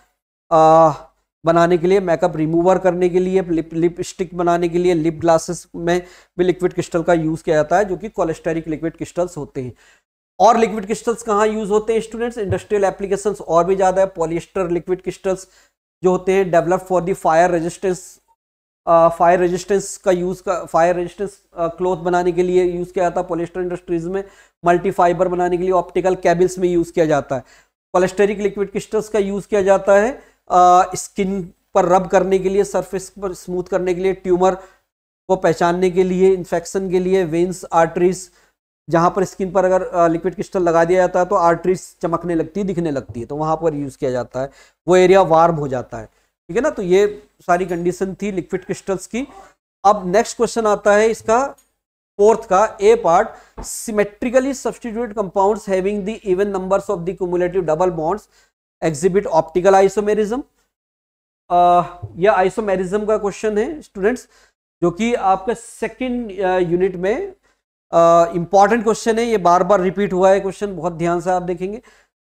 बनाने के लिए मेकअप रिमूवर करने के लिए लिप लिपस्टिक बनाने के लिए लिप ग्लासेस में भी लिक्विड क्रिस्टल का यूज़ किया जाता है जो कि कोलेस्टेरिक लिक्विड क्रिस्टल्स होते हैं और लिक्विड क्रिस्टल्स कहाँ यूज़ होते हैं स्टूडेंट्स इंडस्ट्रियल एप्लीकेशंस और भी ज़्यादा है पॉलिएस्टर लिक्विड क्रिस्टल्स जो होते हैं develop for the fire resistance fire resistance का यूज़ का फायर रेजिस्टेंस क्लोथ बनाने के लिए यूज़ किया जाता है पॉलिस्टर इंडस्ट्रीज में मल्टी फाइबर बनाने के लिए ऑप्टिकल कैबिल्स में यूज़ किया जाता है कोलेस्टेरिक लिक्विड क्रिस्टल्स का यूज़ किया जाता है स्किन पर रब करने के लिए सरफेस पर स्मूथ करने के लिए ट्यूमर को पहचानने के लिए इन्फेक्शन के लिए वेंस आर्टरीज जहाँ पर स्किन पर अगर लिक्विड क्रिस्टल लगा दिया जाता है तो आर्टरीज चमकने लगती है दिखने लगती है तो वहाँ पर यूज़ किया जाता है वो एरिया वार्म हो जाता है ठीक है ना तो ये सारी कंडीशन थी लिक्विड क्रिस्टल्स की अब नेक्स्ट क्वेश्चन आता है इसका फोर्थ का A part symmetrically substitute compounds having the even numbers of the cumulative double bonds exhibit optical isomerism या आइसोमेरिज्म का क्वेश्चन है स्टूडेंट्स जो कि आपका सेकंड यूनिट uh, में इंपॉर्टेंट uh, क्वेश्चन है ये बार बार रिपीट हुआ है क्वेश्चन बहुत ध्यान से आप देखेंगे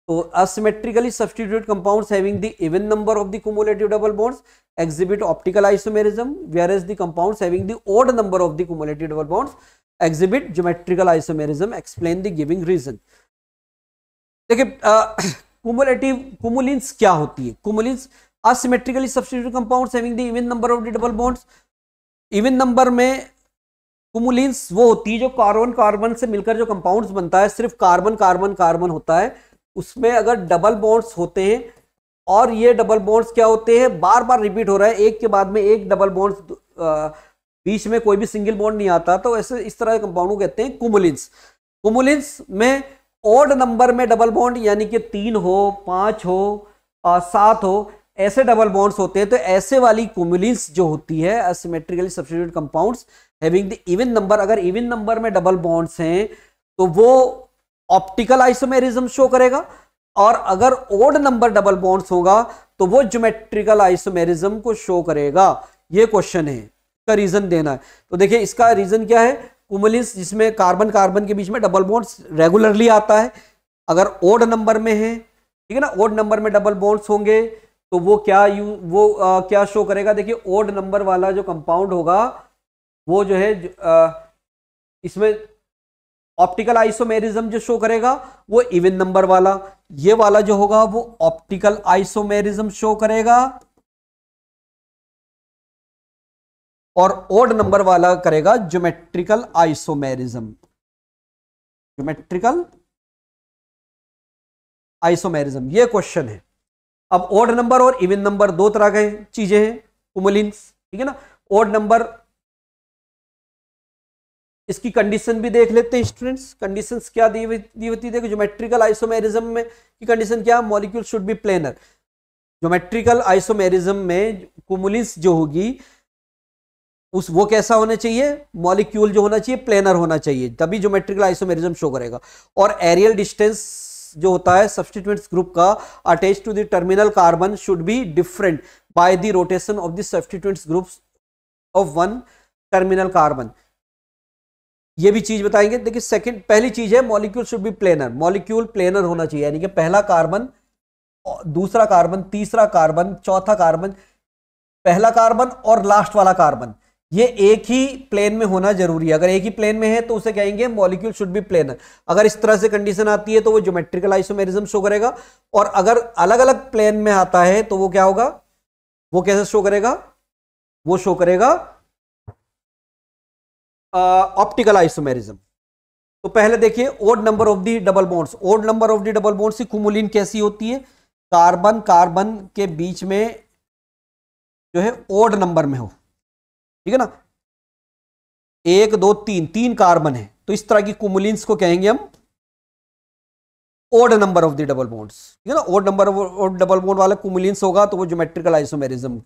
तो asymmetrically substitute compounds having the even number of the cumulative double bonds exhibit optical isomerism whereas the compounds having the odd number of the cumulative double bonds exhibit geometrical isomerism explain the giving reason देखिए uh, cumulative cumulenes क्या होती है cumulenes asymmetrically substitute compound having the even number of the double bonds even number में cumulenes वो होती है जो carbon carbon से मिलकर जो कंपाउंड्स बनता है सिर्फ कार्बन कार्बन कार्बन होता है उसमें अगर डबल बॉन्ड्स होते हैं और ये डबल बॉन्ड्स क्या होते हैं बार बार रिपीट हो रहा है एक के बाद में एक डबल बॉन्ड्स बीच में कोई भी सिंगल बॉन्ड नहीं आता तो ऐसे इस तरह के कंपाउंड को कहते हैं कुमुलिन्स कुमुलिन्स में ओड नंबर में डबल बॉन्ड यानी कि तीन हो पाँच हो और सात हो ऐसे डबल बॉन्ड्स होते हैं तो ऐसे वाली कुमुलिन्स जो होती है asymmetrically substitute compounds having the even number अगर इवन नंबर में डबल बॉन्ड्स हैं तो वो ऑप्टिकल आइसोमेरिज्म शो करेगा और अगर ओड नंबर डबल बॉन्ड्स होगा तो वो ज्योमेट्रिकल आइसोमेरिज्म को शो करेगा ये क्वेश्चन है का रीजन देना है तो देखिए इसका रीजन क्या है कुमलिस जिसमें कार्बन कार्बन के बीच में डबल बॉन्ड्स रेगुलरली आता है अगर ओड नंबर में है ठीक है ना ओड नंबर में डबल बॉन्ड्स होंगे तो वो क्या यू वो आ, क्या शो करेगा देखिए ओड नंबर वाला जो कंपाउंड होगा वो जो है आ, इसमें ऑप्टिकल आइसोमेरिज्म जो शो करेगा वो इवन नंबर वाला ये वाला जो होगा वो ऑप्टिकल आइसोमेरिज्म शो करेगा और ओड नंबर वाला करेगा ज्योमेट्रिकल आइसोमेरिज्म ज्योमेट्रिकल आइसोमेरिज्म ये क्वेश्चन है अब ओड नंबर और इवन नंबर दो तरह के चीजें हैं कुमलिंस ठीक है ना ओड नंबर इसकी कंडीशन भी देख लेते हैं स्टूडेंट्स कंडीशंस क्या दी होती देखो ज्योमेट्रिकल आइसोमेरिज्म में की कंडीशन क्या molecule should be planar geometrical isomerism में कुमुलिस जो होगी उस वो कैसा होना चाहिए मॉलिक्यूल जो होना चाहिए प्लेनर होना चाहिए तभी ज्योमेट्रिकल आइसोमेरिज्म शो करेगा और एरियल डिस्टेंस जो होता है सब्सटीट्यूएंट्स ग्रुप का attach to the terminal carbon should be different by the rotation of the substituents groups of one terminal carbon ये भी चीज बताएंगे देखिए सेकंड पहली चीज है molecule should be planar molecule planar होना चाहिए यानी कि पहला कार्बन दूसरा कार्बन तीसरा कार्बन चौथा कार्बन पहला कार्बन और लास्ट वाला कार्बन ये एक ही प्लेन में होना जरूरी है अगर एक ही प्लेन में है तो उसे कहेंगे मॉलिक्यूल शुड बी प्लेनर अगर इस तरह से कंडीशन आती है तो वो ज्योमेट्रिकल आइसोमेरिज्म शो करेगा और अगर अलग अलग प्लेन में आता है तो वो क्या होगा वो कैसे शो करेगा वो शो करेगा ऑप्टिकल आइसोमेरिज्म तो पहले देखिए odd number of the double bonds odd number of the double bonds की कुमुलिन कैसी होती है कार्बन कार्बन के बीच में जो है ओड नंबर में हो ठीक है ना एक दो तीन तीन कार्बन है तो इस तरह की कुमुलिंस को कहेंगे हम odd number of the double bonds ठीक है ना odd number of double bond वाला कुमुलिंस होगा तो वो ज्योमेट्रिकल आइसोमेरिज्म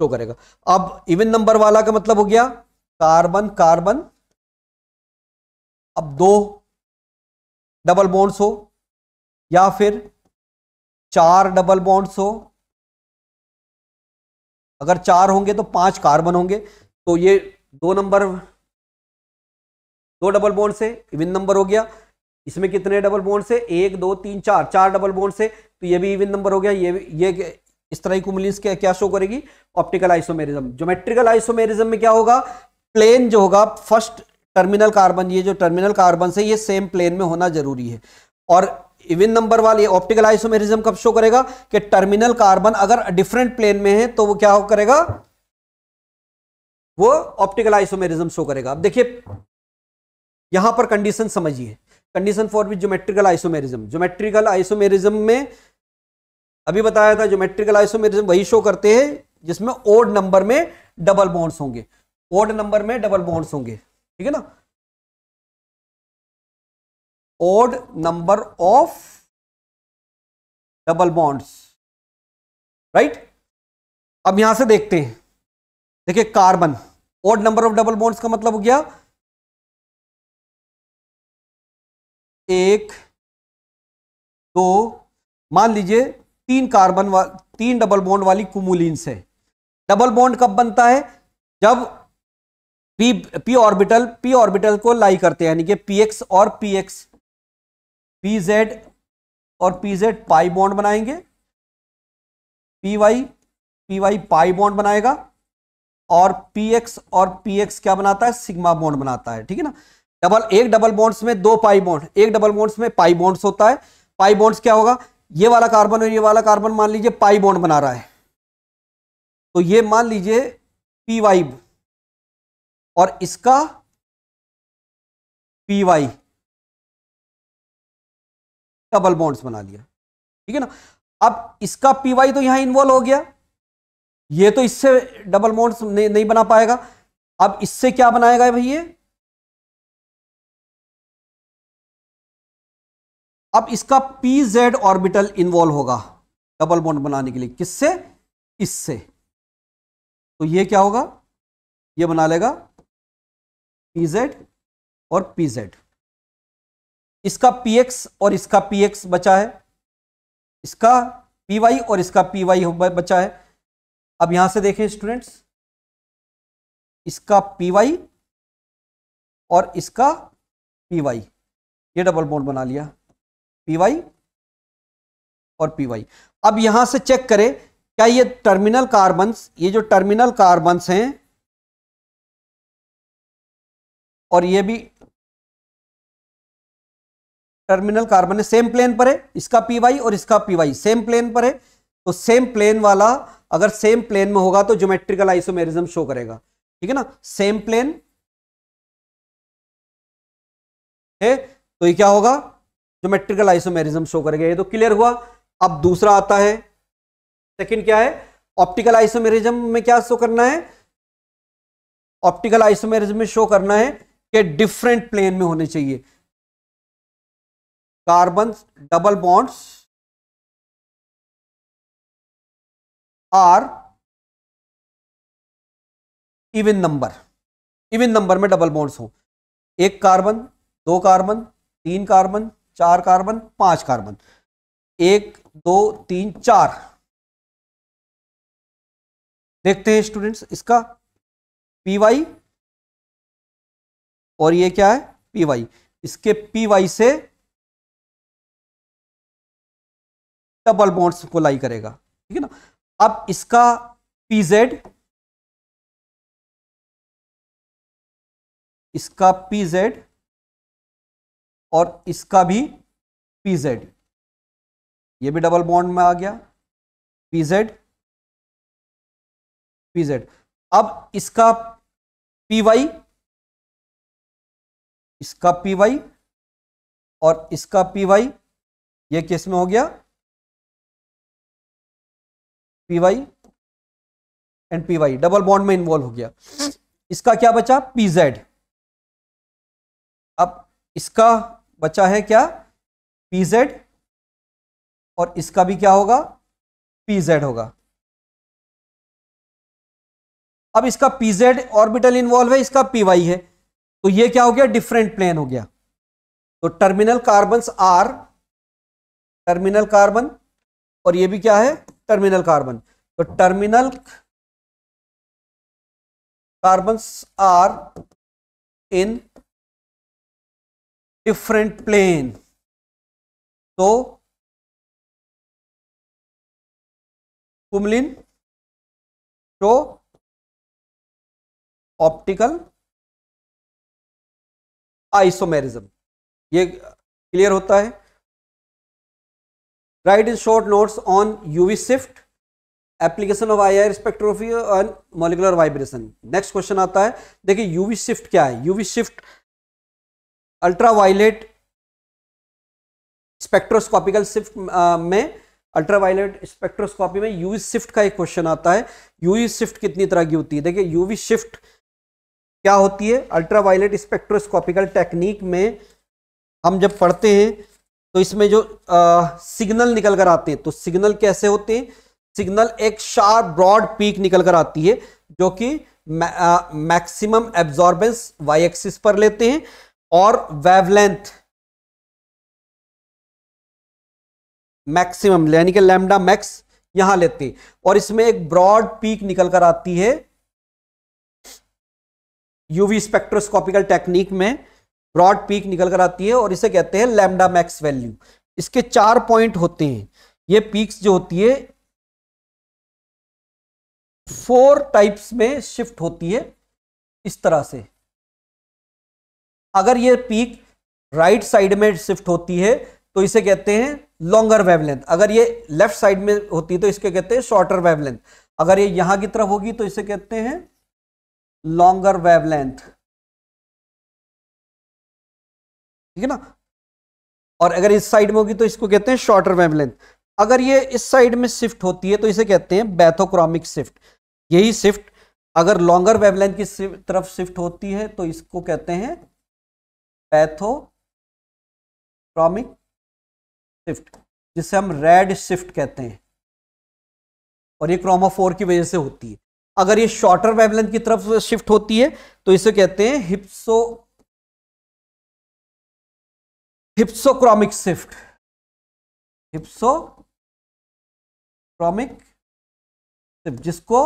शो करेगा अब इवन नंबर वाला का मतलब हो गया कार्बन कार्बन अब दो डबल बॉन्ड्स हो या फिर चार डबल बॉन्ड्स हो अगर चार होंगे तो पांच कार्बन होंगे तो ये दो नंबर दो डबल बोन से इविन नंबर हो गया इसमें कितने डबल बोन से एक दो तीन चार चार डबल बोन से तो ये भी इविन नंबर हो गया ये ये इस तरह की उंगली क्या, क्या शो करेगी ऑप्टिकल आइसोमेरिज्म ज्योमेट्रिकल आइसोमेरिज्म में क्या होगा प्लेन जो होगा फर्स्ट टर्मिनल कार्बन ये जो टर्मिनल कार्बन से ये सेम प्लेन में होना जरूरी है और इविन नंबर वाले ऑप्टिकल आइसोमेरिज्म कब शो करेगा कि टर्मिनल कार्बन अगर डिफरेंट प्लेन में है तो वो क्या हो करेगा वो ऑप्टिकल आइसोमेरिज्म शो करेगा अब देखिए यहां पर कंडीशन समझिए condition for which geometrical isomerism geometrical isomerism में अभी बताया था ज्योमेट्रिकल आइसोमेरिज्म वही शो करते हैं जिसमें ओड नंबर में डबल बॉन्ड्स होंगे ओड नंबर में डबल बॉन्ड्स होंगे ठीक है ना odd number of double bonds right अब यहां से देखते हैं देखिए carbon odd number of double bonds का मतलब हो गया एक दो मान लीजिए तीन कार्बन तीन डबल बॉन्ड वाली कुमुलिन्स है डबल बॉन्ड कब बनता है जब P P orbital P orbital को लाई करते हैं यानी कि पी एक्स और पी एक्स पी जेड और पी जेड पाई बॉन्ड बनाएंगे P Y P Y pi bond बनाएगा और पी एक्स और पी एक्स क्या बनाता है सिग्मा बॉन्ड बनाता है ठीक है ना डबल एक डबल बॉन्ड्स में दो पाई बॉन्ड एक डबल बॉन्ड्स में पाई बॉन्ड्स होता है पाई बॉन्ड्स क्या होगा ये वाला कार्बन और ये वाला कार्बन मान लीजिए पाई बॉन्ड बना रहा है तो ये मान लीजिए पी वाई और इसका पी वाई डबल बॉन्ड्स बना लिया ठीक है ना अब इसका पी वाई तो यहां इन्वॉल्व हो गया ये तो इससे डबल मोड नहीं, बना पाएगा अब इससे क्या बनाएगा भाई ये अब इसका पी जेड ऑर्बिटल इन्वॉल्व होगा डबल बॉन्ड बनाने के लिए किससे इससे तो ये क्या होगा ये बना लेगा पी जेड और पी जेड इसका पी एक्स और इसका पी एक्स बचा है इसका पी वाई और इसका पी वाई बचा है अब यहां से देखें स्टूडेंट्स इसका पी वाई और इसका पी वाई ये डबल बॉन्ड बना लिया पी वाई और पी वाई अब यहां से चेक करें क्या ये टर्मिनल कार्बन्स ये जो टर्मिनल कार्बन्स हैं और ये भी टर्मिनल कार्बन है सेम प्लेन पर है इसका पी वाई और इसका पी वाई सेम प्लेन पर है तो सेम प्लेन वाला अगर सेम प्लेन में होगा तो ज्योमेट्रिकल आइसोमेरिज्म शो करेगा ठीक है ना सेम प्लेन है तो ये क्या होगा ज्योमेट्रिकल आइसोमेरिज्म शो करेगा ये तो क्लियर हुआ अब दूसरा आता है सेकंड क्या है ऑप्टिकल आइसोमेरिज्म में क्या शो करना है ऑप्टिकल आइसोमेरिज्म में शो करना है कि डिफरेंट प्लेन में होने चाहिए carbon double bonds are even number even number में डबल बॉन्ड्स हो एक कार्बन दो कार्बन तीन कार्बन चार कार्बन पांच कार्बन एक दो तीन चार देखते हैं स्टूडेंट्स इसका पी वाई और ये क्या है पी वाई इसके पी वाई से डबल बॉन्ड्स को लाई करेगा ठीक है ना अब इसका pz इसका pz और इसका भी pz ये भी डबल बॉन्ड में आ गया pz pz अब इसका py इसका py और इसका py ये किस में हो गया P Y and P Y double bond में इन्वॉल्व हो गया इसका क्या बचा पी जेड अब इसका बचा है क्या पी जेड और इसका भी क्या होगा पी जेड होगा अब इसका पी जेड ऑर्बिटल इन्वॉल्व है इसका पी वाई है तो ये क्या हो गया डिफरेंट प्लेन हो गया तो terminal carbon are terminal carbon और ये भी क्या है टर्मिनल कार्बन तो terminal carbon are in different plane तो कुमलिन शो ऑप्टिकल आइसोमेरिज्म ये क्लियर होता है write short short on UV UV application of I IR spectroscopy on molecular vibration next question आता है देखिए यूवी shift क्या है UV shift ultraviolet spectroscopical shift में अल्ट्रावायलेट स्पेक्ट्रोस्कोपी में यूवी शिफ्ट का एक क्वेश्चन आता है यूवी शिफ्ट कितनी तरह की होती है देखिए यूवी शिफ्ट क्या होती है अल्ट्रावायलेट स्पेक्ट्रोस्कोपिकल टेक्निक में हम जब पढ़ते हैं तो इसमें जो सिग्नल निकल कर आते हैं तो सिग्नल कैसे होते हैं सिग्नल एक शार्प ब्रॉड पीक निकल कर आती है जो कि मैक्सिमम एब्जॉर्बेंस वाई एक्सिस पर लेते हैं और वेवलेंथ मैक्सिमम यानी कि लैम्डा मैक्स यहां लेते हैं और इसमें एक ब्रॉड पीक निकल कर आती है यूवी स्पेक्ट्रोस्कोपिकल टेक्निक में ब्रॉड पीक निकल कर आती है और इसे कहते हैं लैमडा मैक्स वैल्यू इसके चार पॉइंट होते हैं ये पीक्स जो होती है फोर टाइप्स में शिफ्ट होती है इस तरह से अगर ये पीक राइट साइड में शिफ्ट होती है तो इसे कहते हैं लॉन्गर वेवलेंथ अगर ये लेफ्ट साइड में होती है तो इसके कहते हैं शॉर्टर वेवलेंथ अगर ये यहां की तरफ होगी तो इसे कहते हैं लॉन्गर वेवलेंथ ठीक है ना और अगर इस साइड में होगी तो इसको कहते हैं शॉर्टर वेव लेंथ अगर ये इस साइड में शिफ्ट होती है तो इसे कहते हैं बैथोक्रोमिक शिफ्ट यही शिफ्ट अगर लॉन्गर वेवलेंथ की तरफ शिफ्ट होती है तो इसको कहते हैं पैथोक्रॉमिक शिफ्ट जिसे हम रेड शिफ्ट कहते हैं और ये क्रोमोफोर की वजह से होती है अगर ये शॉर्टर वेवलेंथ की तरफ शिफ्ट होती है तो इसे कहते हैं hypso hypsochromic shift hypsochromic shift जिसको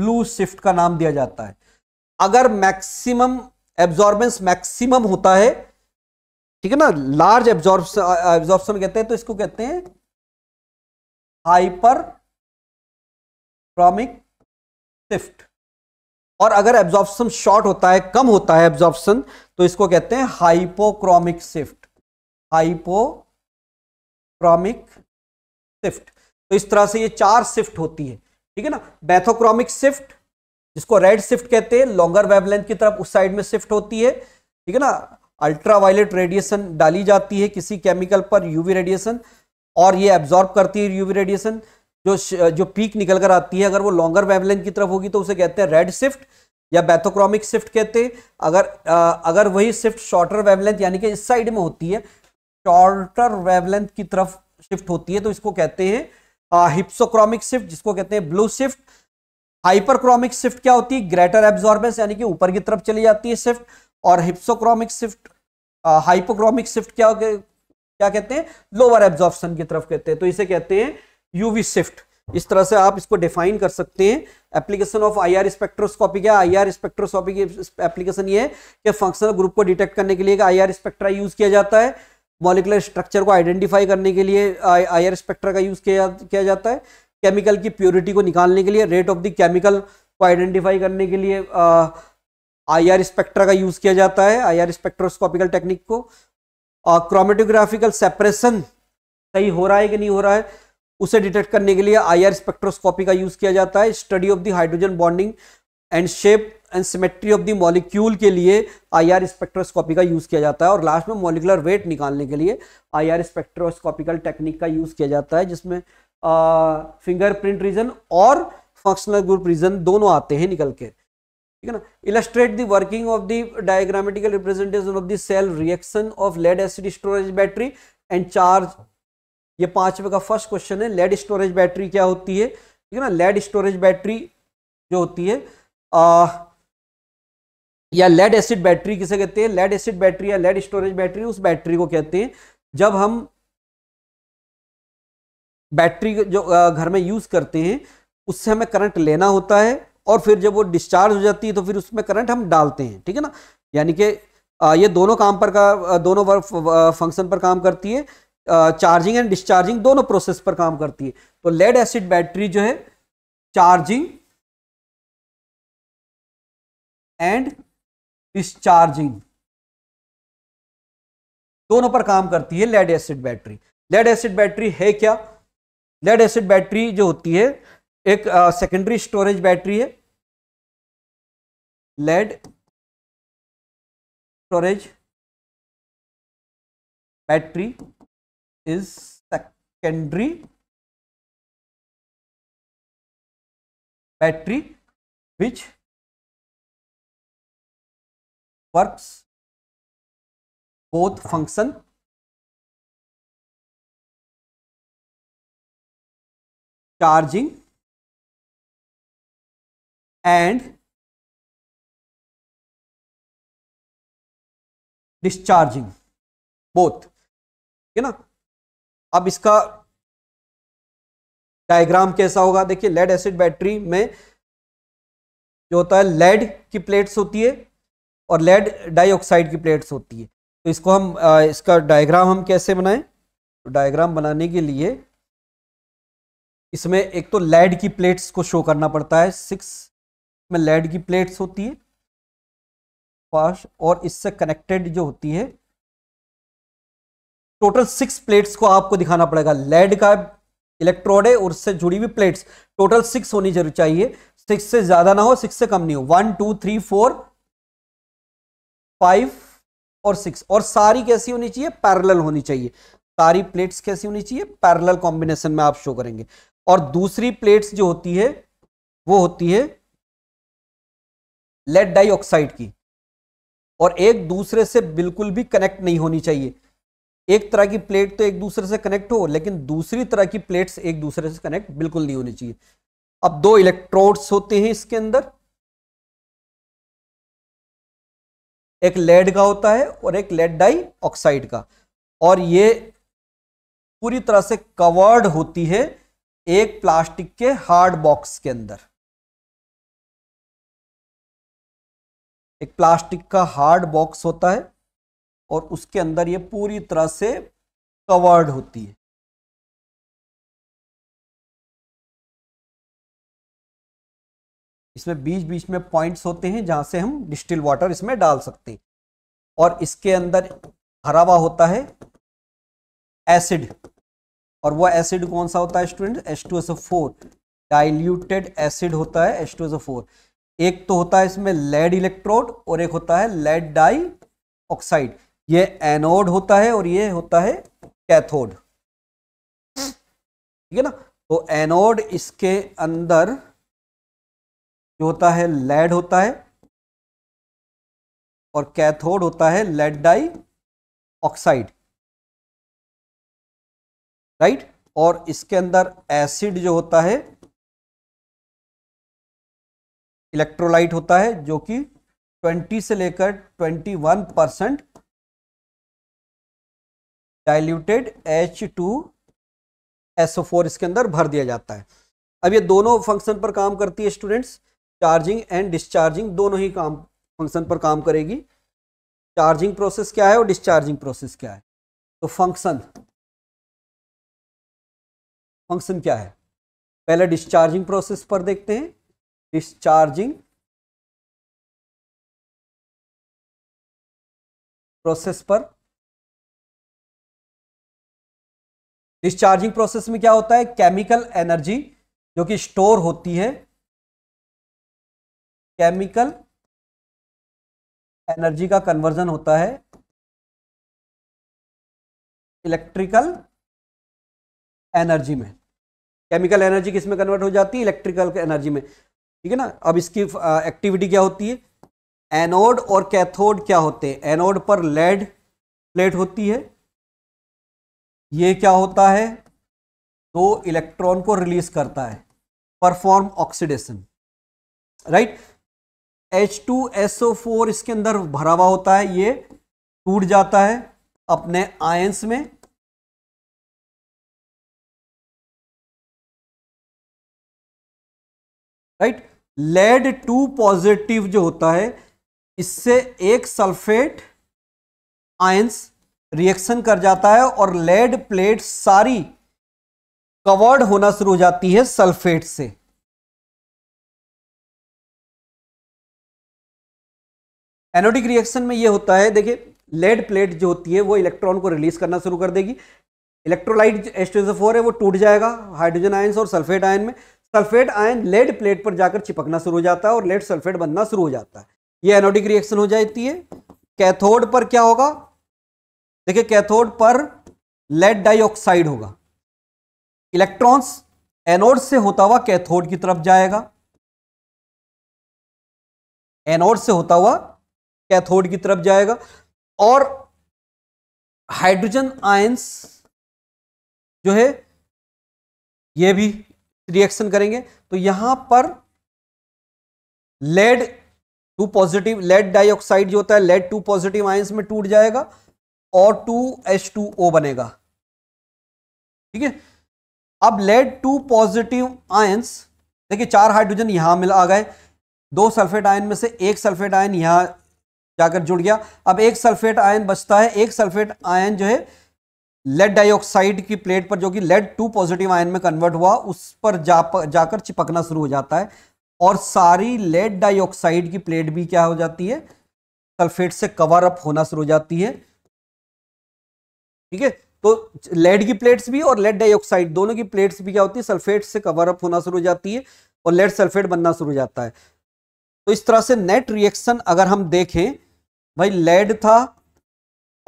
ब्लू शिफ्ट का नाम दिया जाता है अगर मैक्सिमम एब्जॉर्बेंस मैक्सिमम होता है ठीक है ना लार्ज एब्जॉर्ब एब्जॉर्प्शन कहते हैं तो इसको कहते हैं हाइपर क्रॉमिक शिफ्ट और अगर एब्जॉर्प्शन शॉर्ट होता है कम होता है एब्जॉर्प्शन तो इसको कहते हैं हाइपोक्रोमिक शिफ्ट हाइपोक्रोमिक शिफ्ट तो इस तरह से ये चार शिफ्ट होती है ठीक है ना बैथोक्रोमिक शिफ्ट जिसको रेड शिफ्ट कहते हैं लॉन्गर वेवलेंथ की तरफ उस साइड में शिफ्ट होती है ठीक है ना अल्ट्रावायलेट रेडिएशन डाली जाती है किसी केमिकल पर यूवी रेडिएशन और ये एब्जॉर्ब करती है यूवी रेडिएशन जो जो पीक निकल कर आती है अगर वो लॉन्गर वेवलेंथ की तरफ होगी तो उसे कहते हैं रेड शिफ्ट या बैथोक्रॉमिक शिफ्ट कहते हैं अगर आ, अगर वही शिफ्ट शॉर्टर वेवलेंथ यानी कि इस साइड में होती है शॉर्टर वेवलेंथ की तरफ शिफ्ट होती है तो इसको कहते हैं हिप्सोक्रॉमिक शिफ्ट जिसको कहते हैं ब्लू शिफ्ट हाइपरक्रॉमिक शिफ्ट क्या होती है ग्रेटर एब्जॉर्बेंस यानी कि ऊपर की तरफ चली जाती है शिफ्ट और हिप्सोक्रॉमिक शिफ्ट हाइपोक्रॉमिक शिफ्ट क्या क्या कहते हैं लोअर एब्जॉर्प्शन की तरफ कहते हैं तो इसे कहते हैं यूवी शिफ्ट इस तरह से आप इसको डिफाइन कर सकते हैं एप्लीकेशन ऑफ आईआर स्पेक्ट्रोस्कोपी क्या आईआर स्पेक्ट्रोस्कोपी की एप्लीकेशन ये है कि फंक्शनल ग्रुप को डिटेक्ट करने के लिए आईआर स्पेक्ट्रा यूज किया जाता है मॉलिकुलर स्ट्रक्चर को आइडेंटिफाई करने के लिए आईआर स्पेक्ट्रा का यूज किया किया जाता है केमिकल की प्योरिटी को निकालने के लिए रेट ऑफ द केमिकल को आइडेंटिफाई करने के लिए आई आर स्पेक्ट्रा का यूज किया जाता है आई आर स्पेक्ट्रोस्कोपिकल टेक्निक को क्रोमेटोग्राफिकल सेपरेशन सही हो रहा है कि नहीं हो रहा है उसे डिटेक्ट करने के लिए आईआर स्पेक्ट्रोस्कोपी का यूज किया जाता है study of the hydrogen bonding and shape and symmetry of the molecule के लिए आईआर स्पेक्ट्रोस्कोपी का यूज किया जाता है और लास्ट में मॉलिकुलर वेट निकालने के लिए आईआर स्पेक्ट्रोस्कोपिकल टेक्निक का यूज किया जाता है जिसमें फिंगरप्रिंट रीजन और फंक्शनल ग्रुप रीजन दोनों आते हैं निकल के ठीक है ना illustrate the working of the diagrammatical representation of the cell reaction of lead acid storage battery and charge ये पांचवे का फर्स्ट क्वेश्चन है लेड स्टोरेज बैटरी क्या होती है ठीक है ना लेड स्टोरेज बैटरी जो होती है आ, या लेड एसिड बैटरी किसे कहते हैं लेड एसिड बैटरी या लेड स्टोरेज बैटरी उस बैटरी को कहते हैं जब हम बैटरी जो घर में यूज़ करते हैं उससे हमें करंट लेना होता है और फिर जब वो डिस्चार्ज हो जाती है तो फिर उसमें करंट हम डालते हैं ठीक है ना यानी कि ये दोनों काम पर का दोनों वर्क फंक्शन पर काम करती है चार्जिंग एंड डिस्चार्जिंग दोनों प्रोसेस पर काम करती है तो लेड एसिड बैटरी जो है चार्जिंग एंड डिस्चार्जिंग दोनों पर काम करती है lead acid battery lead acid battery है क्या लेड एसिड बैटरी जो होती है एक सेकेंडरी स्टोरेज बैटरी है lead storage battery is secondary battery which works both function charging and discharging both you know अब इसका डायग्राम कैसा होगा देखिए लेड एसिड बैटरी में जो होता है लेड की प्लेट्स होती है और लेड डाइऑक्साइड की प्लेट्स होती है तो इसको हम आ, इसका डायग्राम हम कैसे बनाएं तो डायग्राम बनाने के लिए इसमें एक तो लेड की प्लेट्स को शो करना पड़ता है सिक्स में लेड की प्लेट्स होती है फास्ट और इससे कनेक्टेड जो होती है टोटल सिक्स प्लेट्स को आपको दिखाना पड़ेगा लेड का इलेक्ट्रोड है और उससे जुड़ी हुई प्लेट्स टोटल सिक्स होनी जरूर चाहिए सिक्स से ज्यादा ना हो सिक्स से कम नहीं हो one two three four five और सिक्स और सारी कैसी होनी चाहिए पैरेलल होनी चाहिए सारी प्लेट्स कैसी होनी चाहिए पैरेलल कॉम्बिनेशन में आप शो करेंगे और दूसरी प्लेट्स जो होती है वो होती है लेड डाइऑक्साइड की और एक दूसरे से बिल्कुल भी कनेक्ट नहीं होनी चाहिए एक तरह की प्लेट तो एक दूसरे से कनेक्ट हो लेकिन दूसरी तरह की प्लेट्स एक दूसरे से कनेक्ट बिल्कुल नहीं होनी चाहिए अब दो इलेक्ट्रोड्स होते हैं इसके अंदर एक लेड का होता है और एक लेड डाई ऑक्साइड का और ये पूरी तरह से कवर्ड होती है एक प्लास्टिक के हार्ड बॉक्स के अंदर एक प्लास्टिक का हार्ड बॉक्स होता है और उसके अंदर ये पूरी तरह से कवर्ड होती है इसमें बीच बीच में पॉइंट्स होते हैं जहां से हम डिस्टिल वाटर इसमें डाल सकते हैं और इसके अंदर हरावा होता है एसिड और वह एसिड कौन सा होता है student S two S four diluted acid होता है एस टू एस फोर एक तो होता है इसमें लेड इलेक्ट्रोड और एक होता है लेड डाई ऑक्साइड ये एनोड होता है और ये होता है कैथोड ठीक है ना तो एनोड इसके अंदर जो होता है लेड होता है और कैथोड होता है लेड डाई ऑक्साइड राइट और इसके अंदर एसिड जो होता है इलेक्ट्रोलाइट होता है जो कि 20 से लेकर 21 percent diluted H two SO four इसके अंदर भर दिया जाता है अब ये दोनों फंक्शन पर काम करती है स्टूडेंट्स चार्जिंग एंड डिस्चार्जिंग दोनों ही काम फंक्शन पर काम करेगी चार्जिंग प्रोसेस क्या है और डिस्चार्जिंग प्रोसेस क्या है तो फंक्शन फंक्शन क्या है पहले डिस्चार्जिंग प्रोसेस पर देखते हैं डिस्चार्जिंग प्रोसेस पर डिस्चार्जिंग प्रोसेस में क्या होता है केमिकल एनर्जी जो कि स्टोर होती है केमिकल एनर्जी का कन्वर्जन होता है इलेक्ट्रिकल एनर्जी में केमिकल एनर्जी किस में कन्वर्ट हो जाती है इलेक्ट्रिकल एनर्जी में ठीक है ना अब इसकी एक्टिविटी क्या होती है एनोड और कैथोड क्या होते हैं एनोड पर लेड प्लेट होती है ये क्या होता है दो इलेक्ट्रॉन को रिलीज करता है परफॉर्म ऑक्सीडेशन राइट H2SO4 इसके अंदर भरा हुआ होता है ये टूट जाता है अपने आयंस में राइट लेड टू पॉजिटिव जो होता है इससे एक सल्फेट आयंस रिएक्शन कर जाता है और लेड प्लेट सारी कवर्ड होना शुरू हो जाती है सल्फेट से एनोडिक रिएक्शन में यह होता है देखिए लेड प्लेट जो होती है वो इलेक्ट्रॉन को रिलीज करना शुरू कर देगी इलेक्ट्रोलाइट एच है वो टूट जाएगा हाइड्रोजन आयन और सल्फेट आयन में सल्फेट आयन लेड प्लेट पर जाकर चिपकना शुरू हो जाता है और लेड सल्फेट बनना शुरू हो जाता है ये एनोडिक रिएक्शन हो जाती है कैथोड पर क्या होगा देखिए कैथोड पर लेड डाइऑक्साइड होगा इलेक्ट्रॉन्स एनोड से होता हुआ कैथोड की तरफ जाएगा एनोड से होता हुआ कैथोड की तरफ जाएगा और हाइड्रोजन आयंस जो है ये भी रिएक्शन करेंगे तो यहां पर lead two positive lead dioxide जो होता है लेड टू पॉजिटिव आयंस में टूट जाएगा और टू एच टू ओ बनेगा ठीक है अब लेड टू पॉजिटिव आयंस देखिए चार हाइड्रोजन यहां मिल आ गए दो सल्फेट आयन में से एक सल्फेट आयन यहां जाकर जुड़ गया अब एक सल्फेट आयन बचता है एक सल्फेट आयन जो है लेड डाइऑक्साइड की प्लेट पर जो कि लेड टू पॉजिटिव आयन में कन्वर्ट हुआ उस पर जा जाकर चिपकना शुरू हो जाता है और सारी लेड डाइऑक्साइड की प्लेट भी क्या हो जाती है सल्फेट से कवर अप होना शुरू हो जाती है ठीक है तो लेड की प्लेट्स भी और लेड डाइऑक्साइड दोनों की प्लेट्स भी क्या होती है सल्फेट से कवर अप होना शुरू हो जाती है और लेड सल्फेट बनना शुरू हो जाता है तो इस तरह से नेट रिएक्शन अगर हम देखें भाई लेड था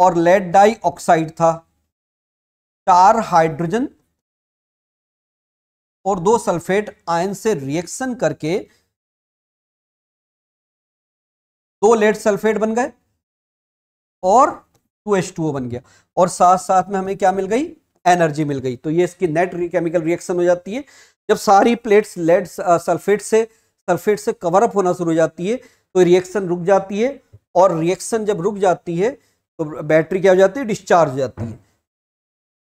और लेड डाइऑक्साइड था चार हाइड्रोजन और दो सल्फेट आयन से रिएक्शन करके दो लेड सल्फेट बन गए और टू एच टू ओ बन गया और साथ साथ में हमें क्या मिल गई एनर्जी मिल गई तो ये इसकी नेट केमिकल रिएक्शन हो जाती है जब सारी प्लेट्स लेड सल्फेट से सल्फेट से कवर अप होना शुरू हो जाती है तो रिएक्शन रुक जाती है और रिएक्शन जब रुक जाती है तो बैटरी क्या हो जाती है डिस्चार्ज हो जाती है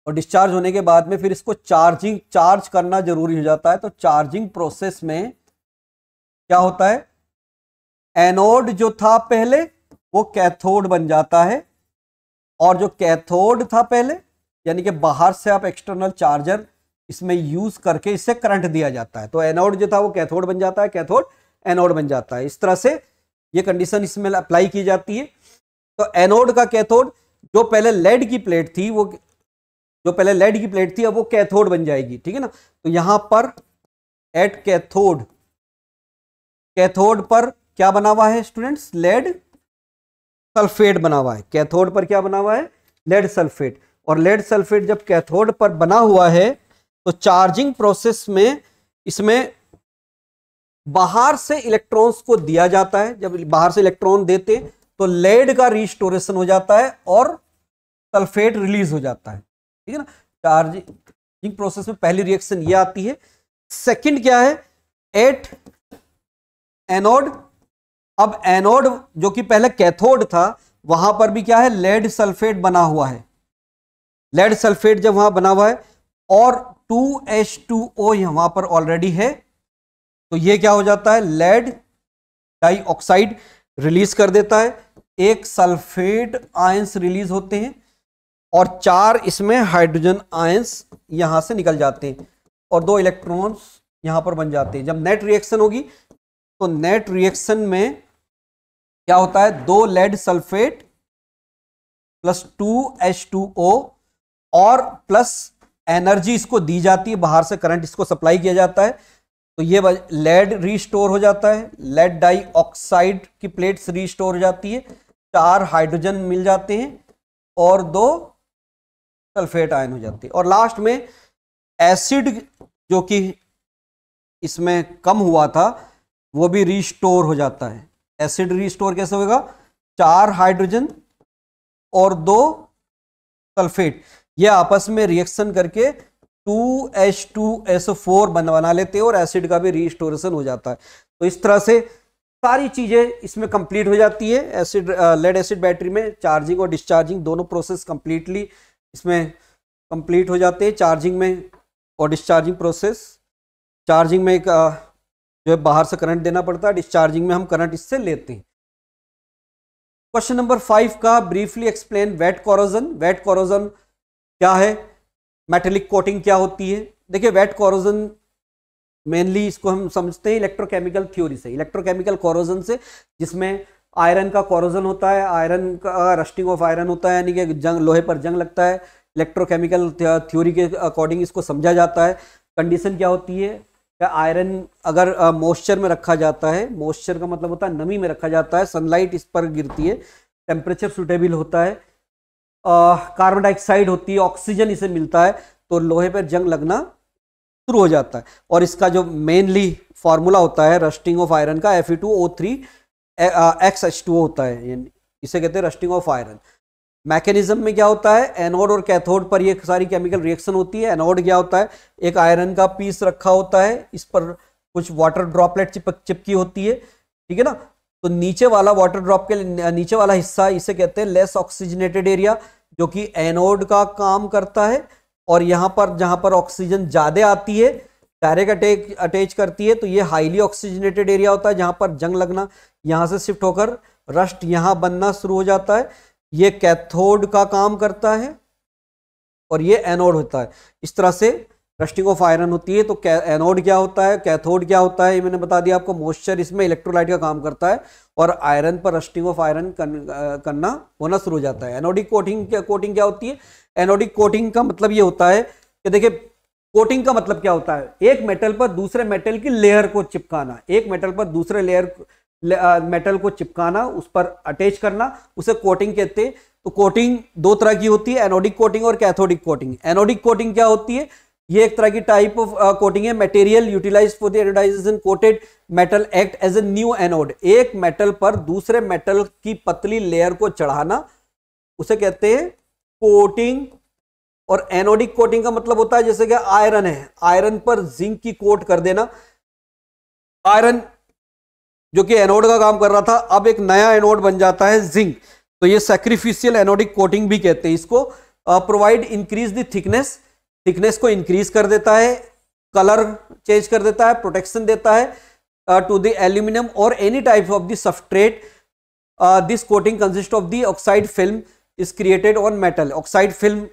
और डिस्चार्ज होने के बाद में फिर इसको चार्जिंग चार्ज करना जरूरी हो जाता है तो चार्जिंग प्रोसेस में क्या होता है एनोड जो था पहले वो कैथोड बन जाता है और जो कैथोड था पहले यानी कि बाहर से आप एक्सटर्नल चार्जर इसमें यूज करके इससे करंट दिया जाता है तो एनोड जो था वो कैथोड बन जाता है कैथोड एनोड बन जाता है इस तरह से ये कंडीशन इसमें अप्लाई की जाती है तो एनोड का कैथोड जो पहले लेड की प्लेट थी वो जो पहले लेड की प्लेट थी अब वो कैथोड बन जाएगी ठीक है ना तो यहां पर एट कैथोड कैथोड पर क्या बना हुआ है स्टूडेंट्स लेड सल्फेट बना हुआ है कैथोड पर क्या बना हुआ है लेड सल्फेट और लेड सल्फेट जब कैथोड पर बना हुआ है तो चार्जिंग प्रोसेस में इसमें बाहर से इलेक्ट्रॉन्स को दिया जाता है जब बाहर से इलेक्ट्रॉन देते तो लेड का रिस्टोरेशन हो जाता है और सल्फेट रिलीज हो जाता है ठीक है ना चार्जिंग प्रोसेस में पहली रिएक्शन ये आती है सेकंड क्या है एट एनोड अब एनोड जो कि पहले कैथोड था वहां पर भी क्या है लेड सल्फेट बना हुआ है लेड सल्फेट जब वहां बना हुआ है और 2H2O यहां पर ऑलरेडी है तो ये क्या हो जाता है लेड डाइऑक्साइड रिलीज कर देता है एक सल्फेट आयंस रिलीज होते हैं और चार इसमें हाइड्रोजन आयंस यहां से निकल जाते हैं और दो इलेक्ट्रॉन्स यहां पर बन जाते हैं जब नेट रिएक्शन होगी तो नेट रिएक्शन में क्या होता है दो lead sulphate plus two H two O और प्लस एनर्जी इसको दी जाती है बाहर से करंट इसको सप्लाई किया जाता है तो ये लेड रीस्टोर हो जाता है लेड डाई ऑक्साइड की प्लेट्स रीस्टोर हो जाती है चार हाइड्रोजन मिल जाते हैं और दो सल्फेट आयन हो जाती है और लास्ट में एसिड जो कि इसमें कम हुआ था वो भी रिस्टोर हो जाता है एसिड रिस्टोर कैसे होगा चार हाइड्रोजन और दो सल्फेट ये आपस में रिएक्शन करके two H two S four बना लेते हैं और एसिड का भी रिस्टोरेशन हो जाता है तो इस तरह से सारी चीज़ें इसमें कंप्लीट हो जाती है एसिड लेड एसिड बैटरी में चार्जिंग और डिस्चार्जिंग दोनों प्रोसेस कंप्लीटली इसमें कंप्लीट हो जाते हैं चार्जिंग में और डिस्चार्जिंग प्रोसेस चार्जिंग में एक जो है बाहर से करंट देना पड़ता है डिस्चार्जिंग में हम करंट इससे लेते हैं क्वेश्चन नंबर फाइव का briefly explain wet corrosion wet corrosion क्या है मेटेलिक कोटिंग क्या होती है देखिए वेट कॉरोजन मेनली इसको हम समझते हैं इलेक्ट्रोकेमिकल थ्योरी से इलेक्ट्रोकेमिकल कॉरोजन से जिसमें आयरन का कॉरोजन होता है आयरन का रस्टिंग ऑफ आयरन होता है यानी कि जंग लोहे पर जंग लगता है इलेक्ट्रोकेमिकल थ्योरी के अकॉर्डिंग इसको समझा जाता है कंडीशन क्या होती है आयरन अगर मॉइस्चर में रखा जाता है मॉइस्चर का मतलब होता है नमी में रखा जाता है सनलाइट इस पर गिरती है टेम्परेचर सुटेबल होता है कार्बन डाइऑक्साइड होती है ऑक्सीजन इसे मिलता है तो लोहे पर जंग लगना शुरू हो जाता है और इसका जो मेनली फॉर्मूला होता है रस्टिंग ऑफ आयरन का F E two O three X H two होता है इसे कहते हैं रस्टिंग ऑफ आयरन मैकेनिज्म में क्या होता है एनोड और कैथोड पर ये सारी केमिकल रिएक्शन होती है एनोड क्या होता है एक आयरन का पीस रखा होता है इस पर कुछ वाटर ड्रॉपलेट चिपक चिपकी होती है ठीक है ना तो नीचे वाला वाटर ड्रॉप के नीचे वाला हिस्सा इसे कहते हैं लेस ऑक्सीजनेटेड एरिया जो कि एनोड का काम करता है और यहाँ पर जहाँ पर ऑक्सीजन ज़्यादा आती है डायरेक्ट अटैच अटैच करती है तो ये हाईली ऑक्सीजनेटेड एरिया होता है जहाँ पर जंग लगना यहाँ से शिफ्ट होकर रस्ट यहाँ बनना शुरू हो जाता है ये कैथोड का काम करता है और ये एनोड होता है इस तरह से रस्टिंग ऑफ आयरन होती है तो एनोड क्या होता है कैथोड क्या होता है ये मैंने बता दिया आपको मॉइस्चर इसमें इलेक्ट्रोलाइट का काम करता है और आयरन पर रस्टिंग ऑफ आयरन करना होना शुरू हो जाता है एनोडिक कोटिंग क्या कोटिंग क्या होती है एनोडिक कोटिंग का मतलब ये होता है कि देखिए कोटिंग का मतलब क्या होता है एक मेटल पर दूसरे मेटल की लेयर को चिपकाना एक मेटल पर दूसरे लेयर मेटल को चिपकाना उस पर अटैच करना उसे कोटिंग कहते हैं तो कोटिंग दो तरह की होती है एनोडिक कोटिंग और कैथोडिक कोटिंग एनोडिक कोटिंग क्या होती है ये एक तरह की टाइप ऑफ कोटिंग है material utilised for the anodisation coated metal act as a new anode एक मेटल पर दूसरे मेटल की पतली लेयर को चढ़ाना उसे कहते हैं कोटिंग और एनोडिक कोटिंग का मतलब होता है जैसे कि आयरन है आयरन पर जिंक की कोट कर देना आयरन जो कि एनोड का काम कर रहा था अब एक नया एनोड बन जाता है जिंक तो ये सेक्रीफिशियल एनोडिक कोटिंग भी कहते हैं इसको provide increase the thickness thickness को इंक्रीज कर देता है कलर चेंज कर देता है प्रोटेक्शन देता है टू द एल्यूमिनियम और any type of the substrate this coating consist of the oxide film is created on metal oxide film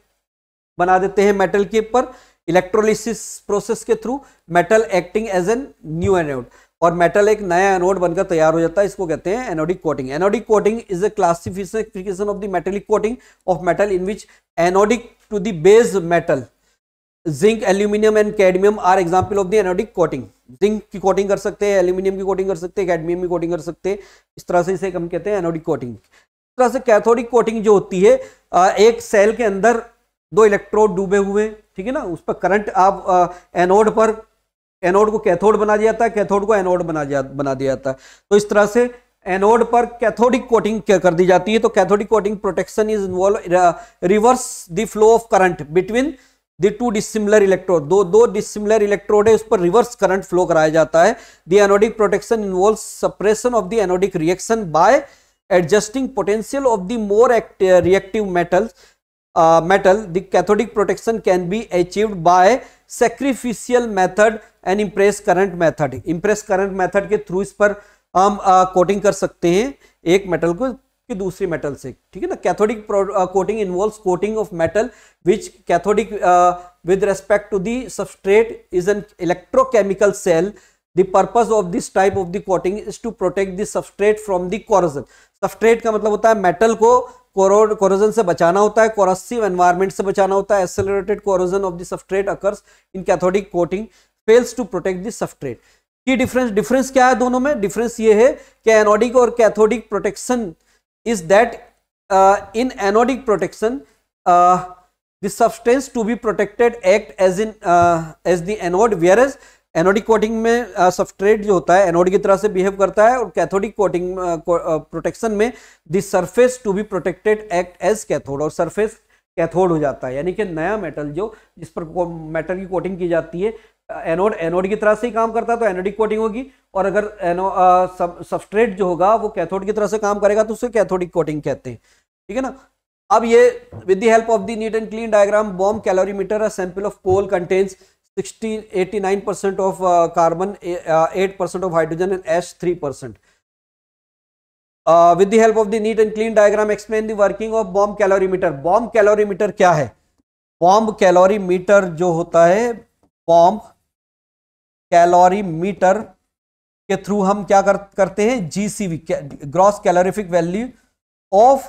बना देते हैं मेटल के ऊपर इलेक्ट्रोलिसिस प्रोसेस के through metal acting as an new anode और metal एक नया एनोड बनकर तैयार हो जाता है इसको कहते हैं anodic coating anodic coating is a classification of the metallic coating of metal in which anodic to the base metal zinc aluminium and cadmium are example of the anodic coating zinc की coating कर सकते हैं aluminium की coating कर सकते हैं cadmium की coating कर सकते हैं इस तरह से इसे हम कहते हैं एनोडिक कोटिंग इस तरह से कैथोडिक कोटिंग जो होती है एक सेल के अंदर दो इलेक्ट्रोड डूबे हुए ठीक है ना उस पर करंट आप एनोड पर एनोड को कैथोड बना दिया जाता है कैथोड को एनोड बना दिया बना दिया जाता है तो इस तरह से एनोड पर कैथोडिक कोटिंग कर दी जाती है तो cathodic coating protection is involve reverse the flow of current between the two dissimilar electrode दो दो डिसिमिलर इलेक्ट्रोड है उस पर रिवर्स करंट फ्लो कराया जाता है the anodic protection involve suppression of the anodic reaction by adjusting potential of the more reactive metal metal the cathodic protection can be achieved by sacrificial method and impress current method impress current method के through इस पर हम coating कर सकते हैं एक metal को कि दूसरी मेटल से ठीक है ना cathodic coating involve coating of metal which cathodic with respect to the substrate is an electrochemical cell the purpose of this type of the coating is to protect the substrate from the corrosion substrate का मतलब होता है metal को corrosion से बचाना होता है कोरसिव environment से बचाना होता है accelerated corrosion of the substrate occurs in cathodic coating fails to protect the substrate की डिफरेंस डिफरेंस क्या है दोनों में डिफरेंस ये है कि एनोडिक और cathodic protection is that in anodic protection the substance to be protected act as in as the anode whereas anodic coating में सफ्ट्रेट uh, जो होता है एनोड की तरह से बिहेव करता है और कैथोडिक कोटिंग प्रोटेक्शन में the surface to be protected act as cathode और सरफेस कैथोड हो जाता है यानी कि नया मेटल जो जिस पर मेटल की कोटिंग की जाती है एनोड uh, एनोड की तरह से ही काम करता है तो एनोडिक कोटिंग होगी और अगर एनो सबस्ट्रेट uh, जो होगा वो कैथोड की तरह से काम करेगा तो उसे कैथोडिक कोटिंग कहते हैं ठीक है ना अब ये with the help of the neat and clean diagram bomb calorimeter a sample of coal contains 89 percent of carbon eight percent of hydrogen and S three percent with the of the neat and clean diagram explain the working of bomb calorimeter bomb calorimeter क्या है bomb calorimeter जो होता है bomb calorimeter के through हम क्या कर, करते हैं GCV gross calorific value of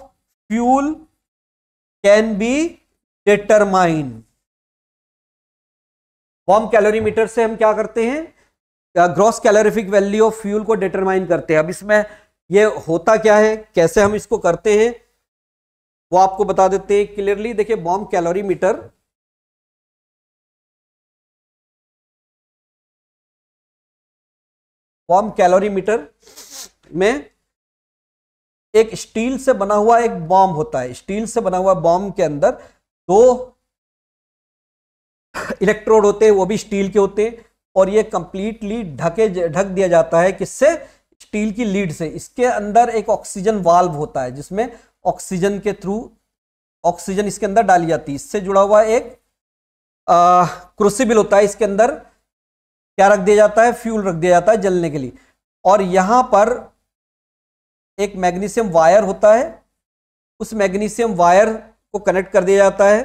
fuel can be determine form calorimeter से हम क्या करते हैं gross calorific value of fuel को डिटरमाइन करते हैं अब इसमें ये होता क्या है कैसे हम इसको करते हैं वो आपको बता देते हैं क्लियरली देखिए bomb calorimeter bomb calorimeter में एक स्टील से बना हुआ एक बॉम्ब होता है स्टील से बना हुआ बॉम्ब के अंदर दो इलेक्ट्रोड होते हैं वो भी स्टील के होते हैं और ये कंप्लीटली ढके ढक दिया जाता है किससे स्टील की लीड से इसके अंदर एक ऑक्सीजन वाल्व होता है जिसमें ऑक्सीजन के थ्रू ऑक्सीजन इसके अंदर डाली जाती है इससे जुड़ा हुआ एक क्रूसिबल होता है इसके अंदर क्या रख दिया जाता है फ्यूल रख दिया जाता है जलने के लिए और यहां पर एक मैग्नीशियम वायर होता है उस मैग्नीशियम वायर को कनेक्ट कर दिया जाता है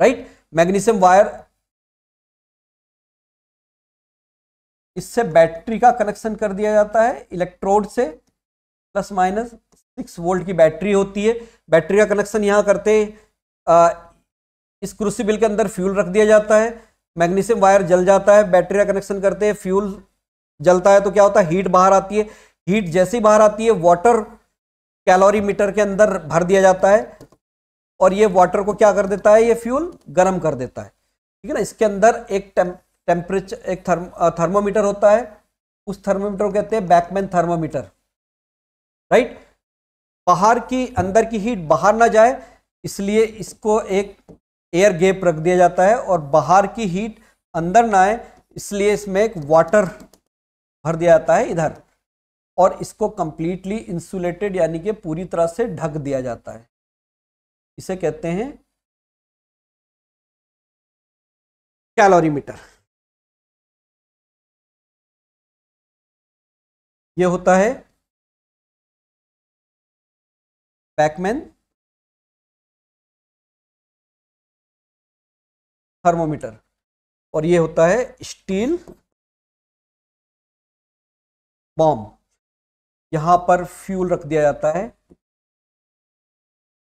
राइट मैग्नीशियम वायर इससे बैटरी का कनेक्शन कर दिया जाता है इलेक्ट्रोड से प्लस माइनस सिक्स वोल्ट की बैटरी होती है बैटरी का कनेक्शन यहां करते आ, इस बिल के अंदर फ्यूल रख दिया जाता है मैग्नीशियम वायर जल जाता है बैटरी का कनेक्शन करते हैं फ्यूल जलता है तो क्या होता है हीट बाहर आती है हीट जैसी बाहर आती है वाटर कैलोरी मीटर के अंदर भर दिया जाता है और ये वाटर को क्या कर देता है ये फ्यूल गर्म कर देता है ठीक है ना इसके अंदर एक टेम्परेचर एक थर्म थर्मोमीटर होता है उस थर्मोमीटर को कहते हैं बैकमैन थर्मोमीटर राइट बाहर की अंदर की हीट बाहर ना जाए इसलिए इसको एक एयर गैप रख दिया जाता है और बाहर की हीट अंदर ना आए इसलिए इसमें एक वाटर भर दिया जाता है इधर और इसको कंप्लीटली इंसुलेटेड यानी कि पूरी तरह से ढक दिया जाता है इसे कहते हैं कैलोरीमीटर यह होता है पैकमैन थर्मोमीटर और यह होता है स्टील बॉम्ब यहां पर फ्यूल रख दिया जाता है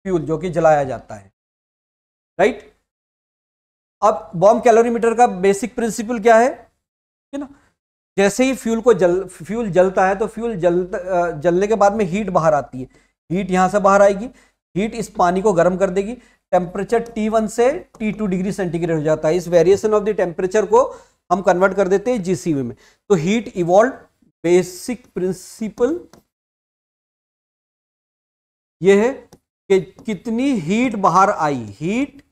फ्यूल जो कि जलाया जाता है राइट अब बॉम्ब कैलोरीमीटर का बेसिक प्रिंसिपल क्या है कि ना जैसे ही फ्यूल को जल फ्यूल जलता है तो फ्यूल जल जलने के बाद में हीट बाहर आती है हीट यहाँ से बाहर आएगी हीट इस पानी को गर्म कर देगी टेम्परेचर T1 से T2 डिग्री सेंटीग्रेड हो जाता है इस वेरिएशन ऑफ द टेम्परेचर को हम कन्वर्ट कर देते हैं जीसीवी में तो हीट इवॉल्व बेसिक प्रिंसिपल ये है कि कितनी हीट बाहर आई हीट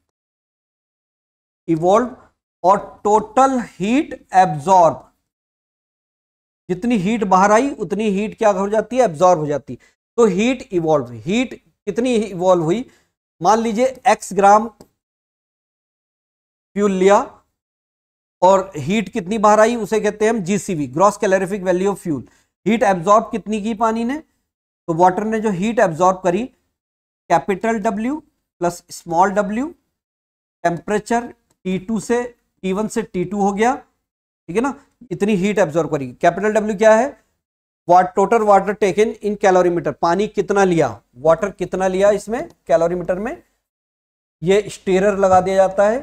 इवॉल्व और टोटल हीट एब्जॉर्ब जितनी हीट बाहर आई उतनी हीट क्या हो जाती है एब्जॉर्ब हो जाती है तो हीट इवॉल्व हीट कितनी इवॉल्व हुई मान लीजिए एक्स ग्राम फ्यूल लिया और हीट कितनी बाहर आई उसे कहते हैं हम GCV gross calorific value of fuel heat absorb कितनी की पानी ने तो वाटर ने जो हीट एब्जॉर्ब करी capital W plus small W temperature T two से वन से टी टू हो गया ठीक है ना इतनी हीट एब्जॉर्व करेगी कैपिटल डब्ल्यू क्या है what total water taken in calorimeter पानी कितना लिया वाटर कितना लिया इसमें कैलोरीमीटर में ये स्टेरर लगा दिया जाता है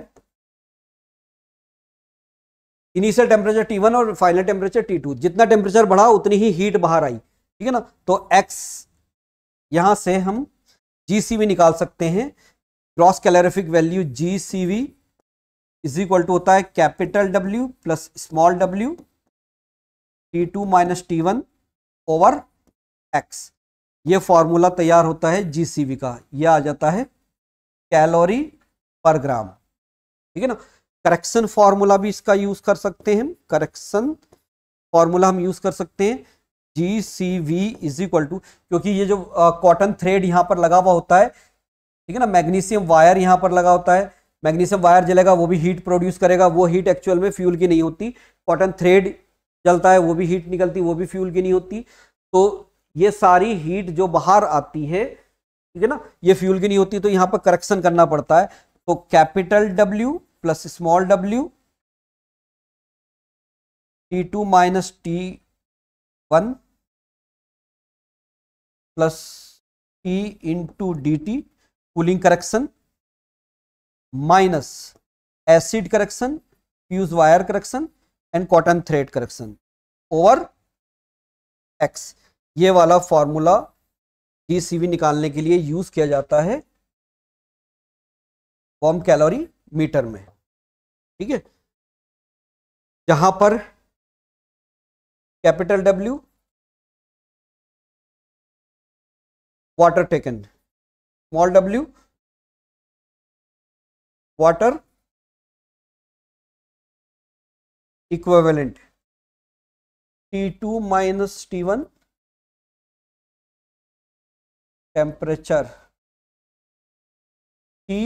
इनिशियल टेम्परेचर T1 और फाइनल टेम्परेचर T2 जितना टेम्परेचर बढ़ा उतनी ही हीट बाहर आई ठीक है ना तो X यहां से हम जीसीवी निकाल सकते हैं gross calorific value GCV is equal to होता है capital W plus small W T two minus T one over X ये फॉर्मूला तैयार होता है जीसीवी का ये आ जाता है कैलोरी पर ग्राम ठीक है ना करेक्शन फॉर्मूला भी इसका यूज कर सकते हैं करेक्शन फॉर्मूला हम यूज कर सकते हैं G C V is equal to क्योंकि ये जो कॉटन थ्रेड यहाँ पर लगा हुआ होता है ठीक है ना मैग्नीशियम वायर यहाँ पर लगा होता है मैग्नीशियम वायर जलेगा वो भी हीट प्रोड्यूस करेगा वो हीट एक्चुअल में फ्यूल की नहीं होती कॉटन थ्रेड जलता है वो भी हीट निकलती वो भी फ्यूल की नहीं होती तो ये सारी हीट जो बाहर आती है ठीक है ना ये फ्यूल की नहीं होती तो यहाँ पर करेक्शन करना पड़ता है तो capital W plus small W T two minus T one plus T into D T cooling correction minus acid correction fuse wire correction and cotton thread correction over X ये वाला फॉर्मूला जीसीवी निकालने के लिए use किया जाता है bomb calorimeter में ठीक है जहां पर capital W water taken small W water equivalent T two minus T one temperature T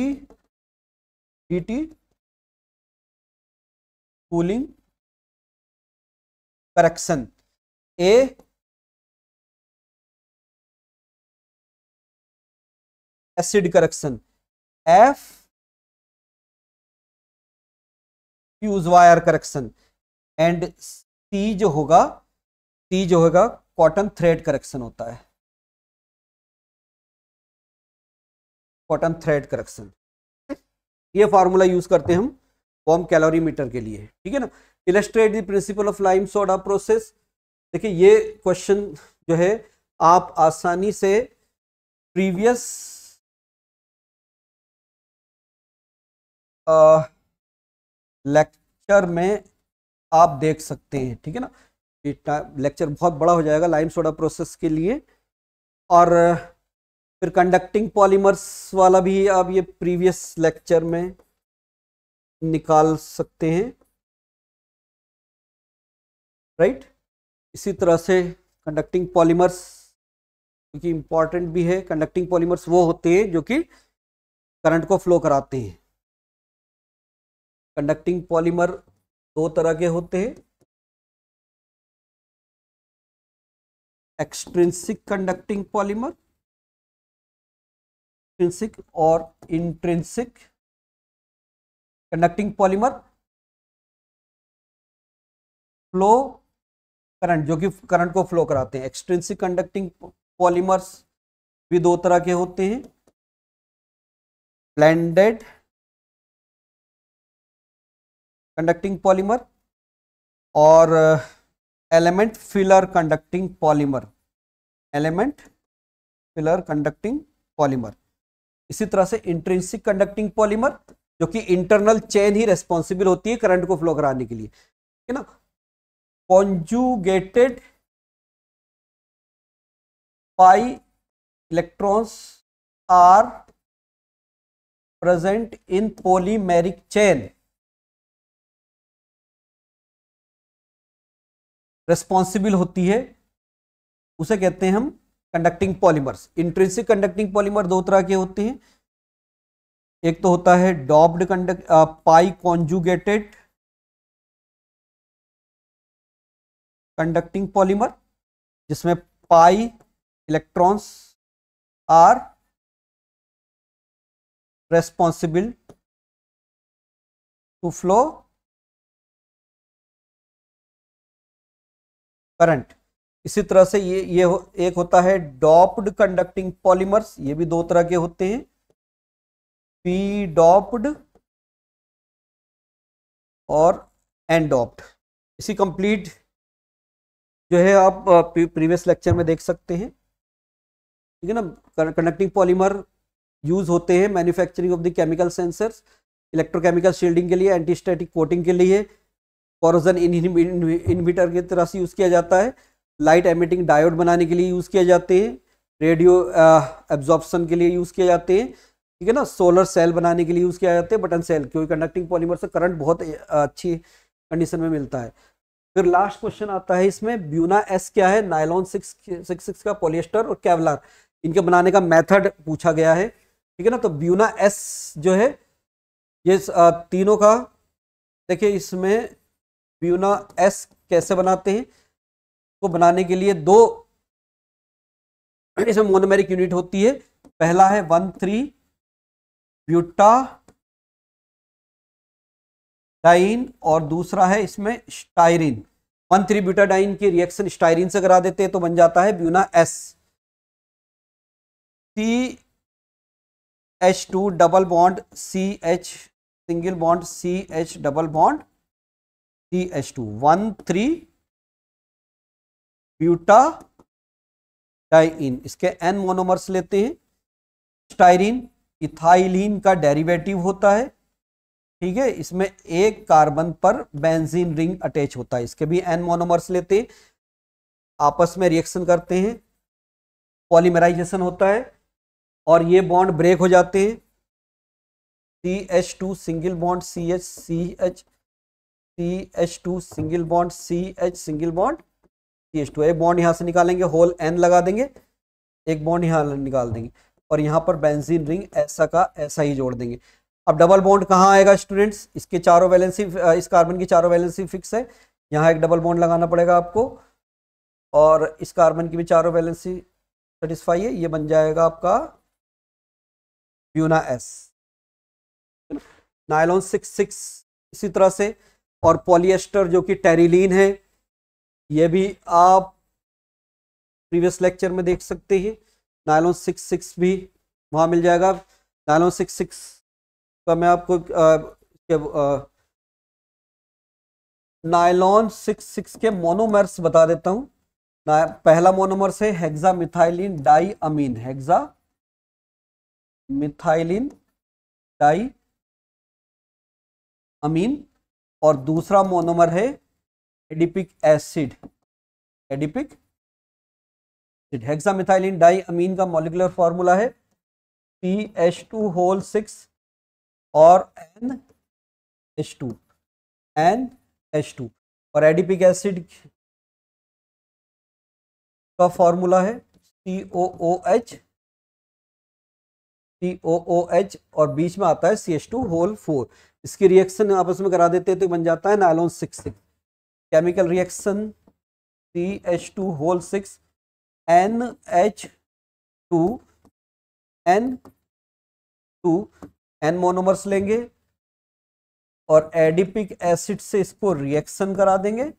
D T cooling correction a acid correction f fuse wire correction and C जो होगा सी जो होगा cotton thread correction होता है cotton thread correction ये formula use करते हैं हम बॉम कैलोरीमीटर के लिए ठीक है ना illustrate the principle of lime soda process देखिए ये क्वेश्चन जो है आप आसानी से प्रीवियस लेक्चर में आप देख सकते हैं ठीक है ना ये लेक्चर बहुत बड़ा हो जाएगा लाइम सोडा प्रोसेस के लिए और फिर कंडक्टिंग पॉलीमर्स वाला भी आप ये प्रीवियस लेक्चर में निकाल सकते हैं राइट right? इसी तरह से कंडक्टिंग पॉलीमर्स क्योंकि इम्पॉर्टेंट भी है कंडक्टिंग पॉलीमर्स वो होते हैं जो कि करंट को फ्लो कराते हैं कंडक्टिंग पॉलीमर दो तरह के होते हैं एक्सट्रेंसिक कंडक्टिंग पॉलीमर एक्सट्रेंसिक और intrinsic conducting polymer flow current जो कि करंट को फ्लो कराते हैं एक्सट्रेंसिक कंडक्टिंग पॉलीमर्स भी दो तरह के होते हैं ब्लेंडेड कंडक्टिंग पॉलीमर और element filler conducting polymer element filler conducting polymer इसी तरह से इंट्रेंसिक कंडक्टिंग पॉलीमर जो कि इंटरनल चेन ही रेस्पॉन्सिबल होती है करंट को फ्लो कराने के लिए है ना conjugated pi electrons are present in polymeric chain responsible होती है उसे कहते हैं हम conducting polymers intrinsic conducting polymer दो तरह के होते हैं एक तो होता है doped conduct pi conjugated conducting polymer जिसमें pi electrons are responsible to flow current इसी तरह से ये ये हो, एक होता है डॉप्ड कंडक्टिंग पॉलीमर्स ये भी दो तरह के होते हैं पी डॉप्ड और डॉप्ड इसी कंप्लीट जो है आप प्रीवियस लेक्चर में देख सकते हैं ठीक है ना कंडक्टिंग पॉलीमर यूज होते हैं manufacturing of the chemical sensors electrochemical shielding के लिए एंटी स्टैटिक कोटिंग के लिए कॉरोजन इनहिबिटर की तरह से यूज़ किया जाता है लाइट एमिटिंग डायोड बनाने के लिए यूज़ किए जाते हैं रेडियो एब्जॉर्प्शन uh, के लिए यूज़ किए जाते हैं ठीक है ना सोलर सेल बनाने के लिए यूज़ किया जाते हैं बटन सेल क्योंकि कंडक्टिंग पॉलीमर से करंट बहुत uh, अच्छी कंडीशन में मिलता है फिर लास्ट क्वेश्चन आता है इसमें ब्यूना एस क्या है नायलॉन सिक्स सिक्स सिक्स का पोलियस्टर और कैवलार इनके बनाने का मेथड पूछा गया है ठीक है ना तो ब्यूना एस जो है ये तीनों का देखिए इसमें ब्यूना एस कैसे बनाते हैं को तो बनाने के लिए दो इसमें मोनोमेरिक यूनिट होती है पहला है वन थ्री ब्यूटा डाइन और दूसरा है इसमें स्टाइरिन वन थ्री डाइन की रिएक्शन स्टाइरिन से करा देते हैं तो बन जाता है Buna S C H two double bond C H single bond C H double bond C H two one three butadiene इसके एन मोनोमर्स लेते हैं स्टाइरिन इथाइलिन का डेरिवेटिव होता है ठीक है इसमें एक कार्बन पर बेंजीन रिंग अटैच होता है इसके भी एन मोनोमर्स लेते हैं आपस में रिएक्शन करते हैं पॉलीमराइजेशन होता है और ये बॉन्ड ब्रेक हो जाते हैं C H two single bond C H C H C H two single bond C H single bond C H two एक बॉन्ड यहां से निकालेंगे होल एन लगा देंगे एक बॉन्ड यहां निकाल देंगे और यहां पर बेंजीन रिंग ऐसा का ऐसा ही जोड़ देंगे अब डबल बॉन्ड कहाँ आएगा स्टूडेंट्स इसके चारों वैलेंसी इस कार्बन की चारों वैलेंसी फिक्स है यहाँ एक डबल बॉन्ड लगाना पड़ेगा आपको और इस कार्बन की भी चारों वैलेंसी सेटिस्फाई है ये बन जाएगा आपका Buna S nylon six six इसी तरह से और पॉलिएस्टर जो कि टेरिलीन है ये भी आप प्रीवियस लेक्चर में देख सकते हैं नायलॉन सिक्स सिक्स भी वहाँ मिल जाएगा नायलॉन सिक्स सिक्स तो मैं आपको नायलॉन सिक्स सिक्स के मोनोमर्स बता देता हूँ पहला मोनोमर्स से hexamethylene diamine hexamethylene diamine और दूसरा मोनोमर है adipic acid adipic acid methylene diamine का मॉलिकुलर फॉर्मूला है P H two whole six और N H two N H two और एडिपिक एसिड का formula है C ओ O H C ओ ओ H और बीच में आता है C H two whole four इसकी रिएक्शन आपस में करा देते हैं तो बन जाता है nylon six six chemical reaction C H two whole six N H two N two N monomers लेंगे और एडिपिक एसिड से इसको रिएक्शन करा देंगे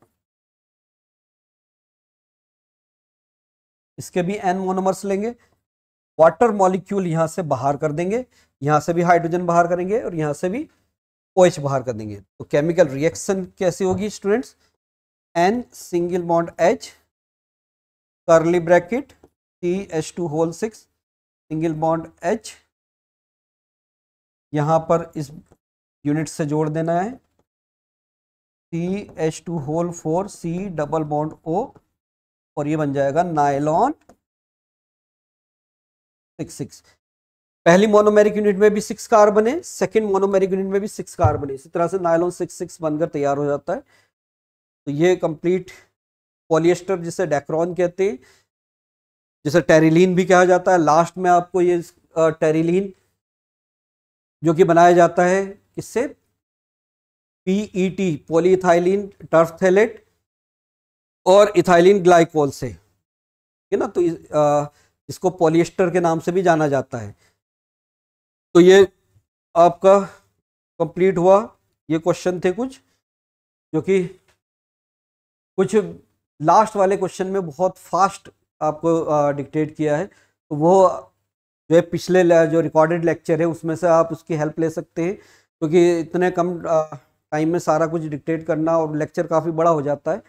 इसके भी एन मोनोमर्स लेंगे वाटर मॉलिक्यूल यहां से बाहर कर देंगे यहां से भी हाइड्रोजन बाहर करेंगे और यहां से भी ओएच OH बाहर कर देंगे तो केमिकल रिएक्शन कैसी होगी students N single bond H curly bracket T H two whole six single bond H यहाँ पर इस यूनिट से जोड़ देना है C H two whole four C double bond O और ये बन जाएगा नायलॉन सिक्स सिक्स पहली मोनोमेरिक यूनिट में भी सिक्स कार्बन है सेकेंड मोनोमेरिक यूनिट में भी सिक्स कार्बन है इसी तरह से नायलॉन सिक्स सिक्स बनकर तैयार हो जाता है तो ये कंप्लीट पॉलिएस्टर जिसे डेक्रॉन कहते हैं जिसे टेरिलीन भी कहा जाता है लास्ट में आपको ये टेरिलीन जो कि बनाया जाता है किससे पीईटी पॉलीथाइलिन टर्फथेलेट और इथाइलिन ग्लाइकोल से है ना तो इस, आ, इसको पॉलिएस्टर के नाम से भी जाना जाता है तो ये आपका कंप्लीट हुआ ये क्वेश्चन थे कुछ जो कि कुछ लास्ट वाले क्वेश्चन में बहुत फास्ट आपको डिक्टेट किया है तो वो जो है पिछले जो रिकॉर्डेड लेक्चर है उसमें से आप उसकी हेल्प ले सकते हैं क्योंकि तो इतने कम टाइम में सारा कुछ डिक्टेट करना और लेक्चर काफ़ी बड़ा हो जाता है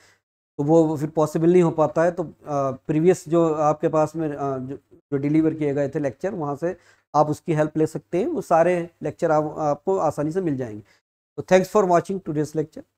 तो वो फिर पॉसिबल नहीं हो पाता है तो प्रीवियस जो आपके पास में जो, जो डिलीवर किए गए थे लेक्चर वहाँ से आप उसकी हेल्प ले सकते हैं वो सारे लेक्चर आप, आपको आसानी से मिल जाएंगे तो thanks for watching today's lecture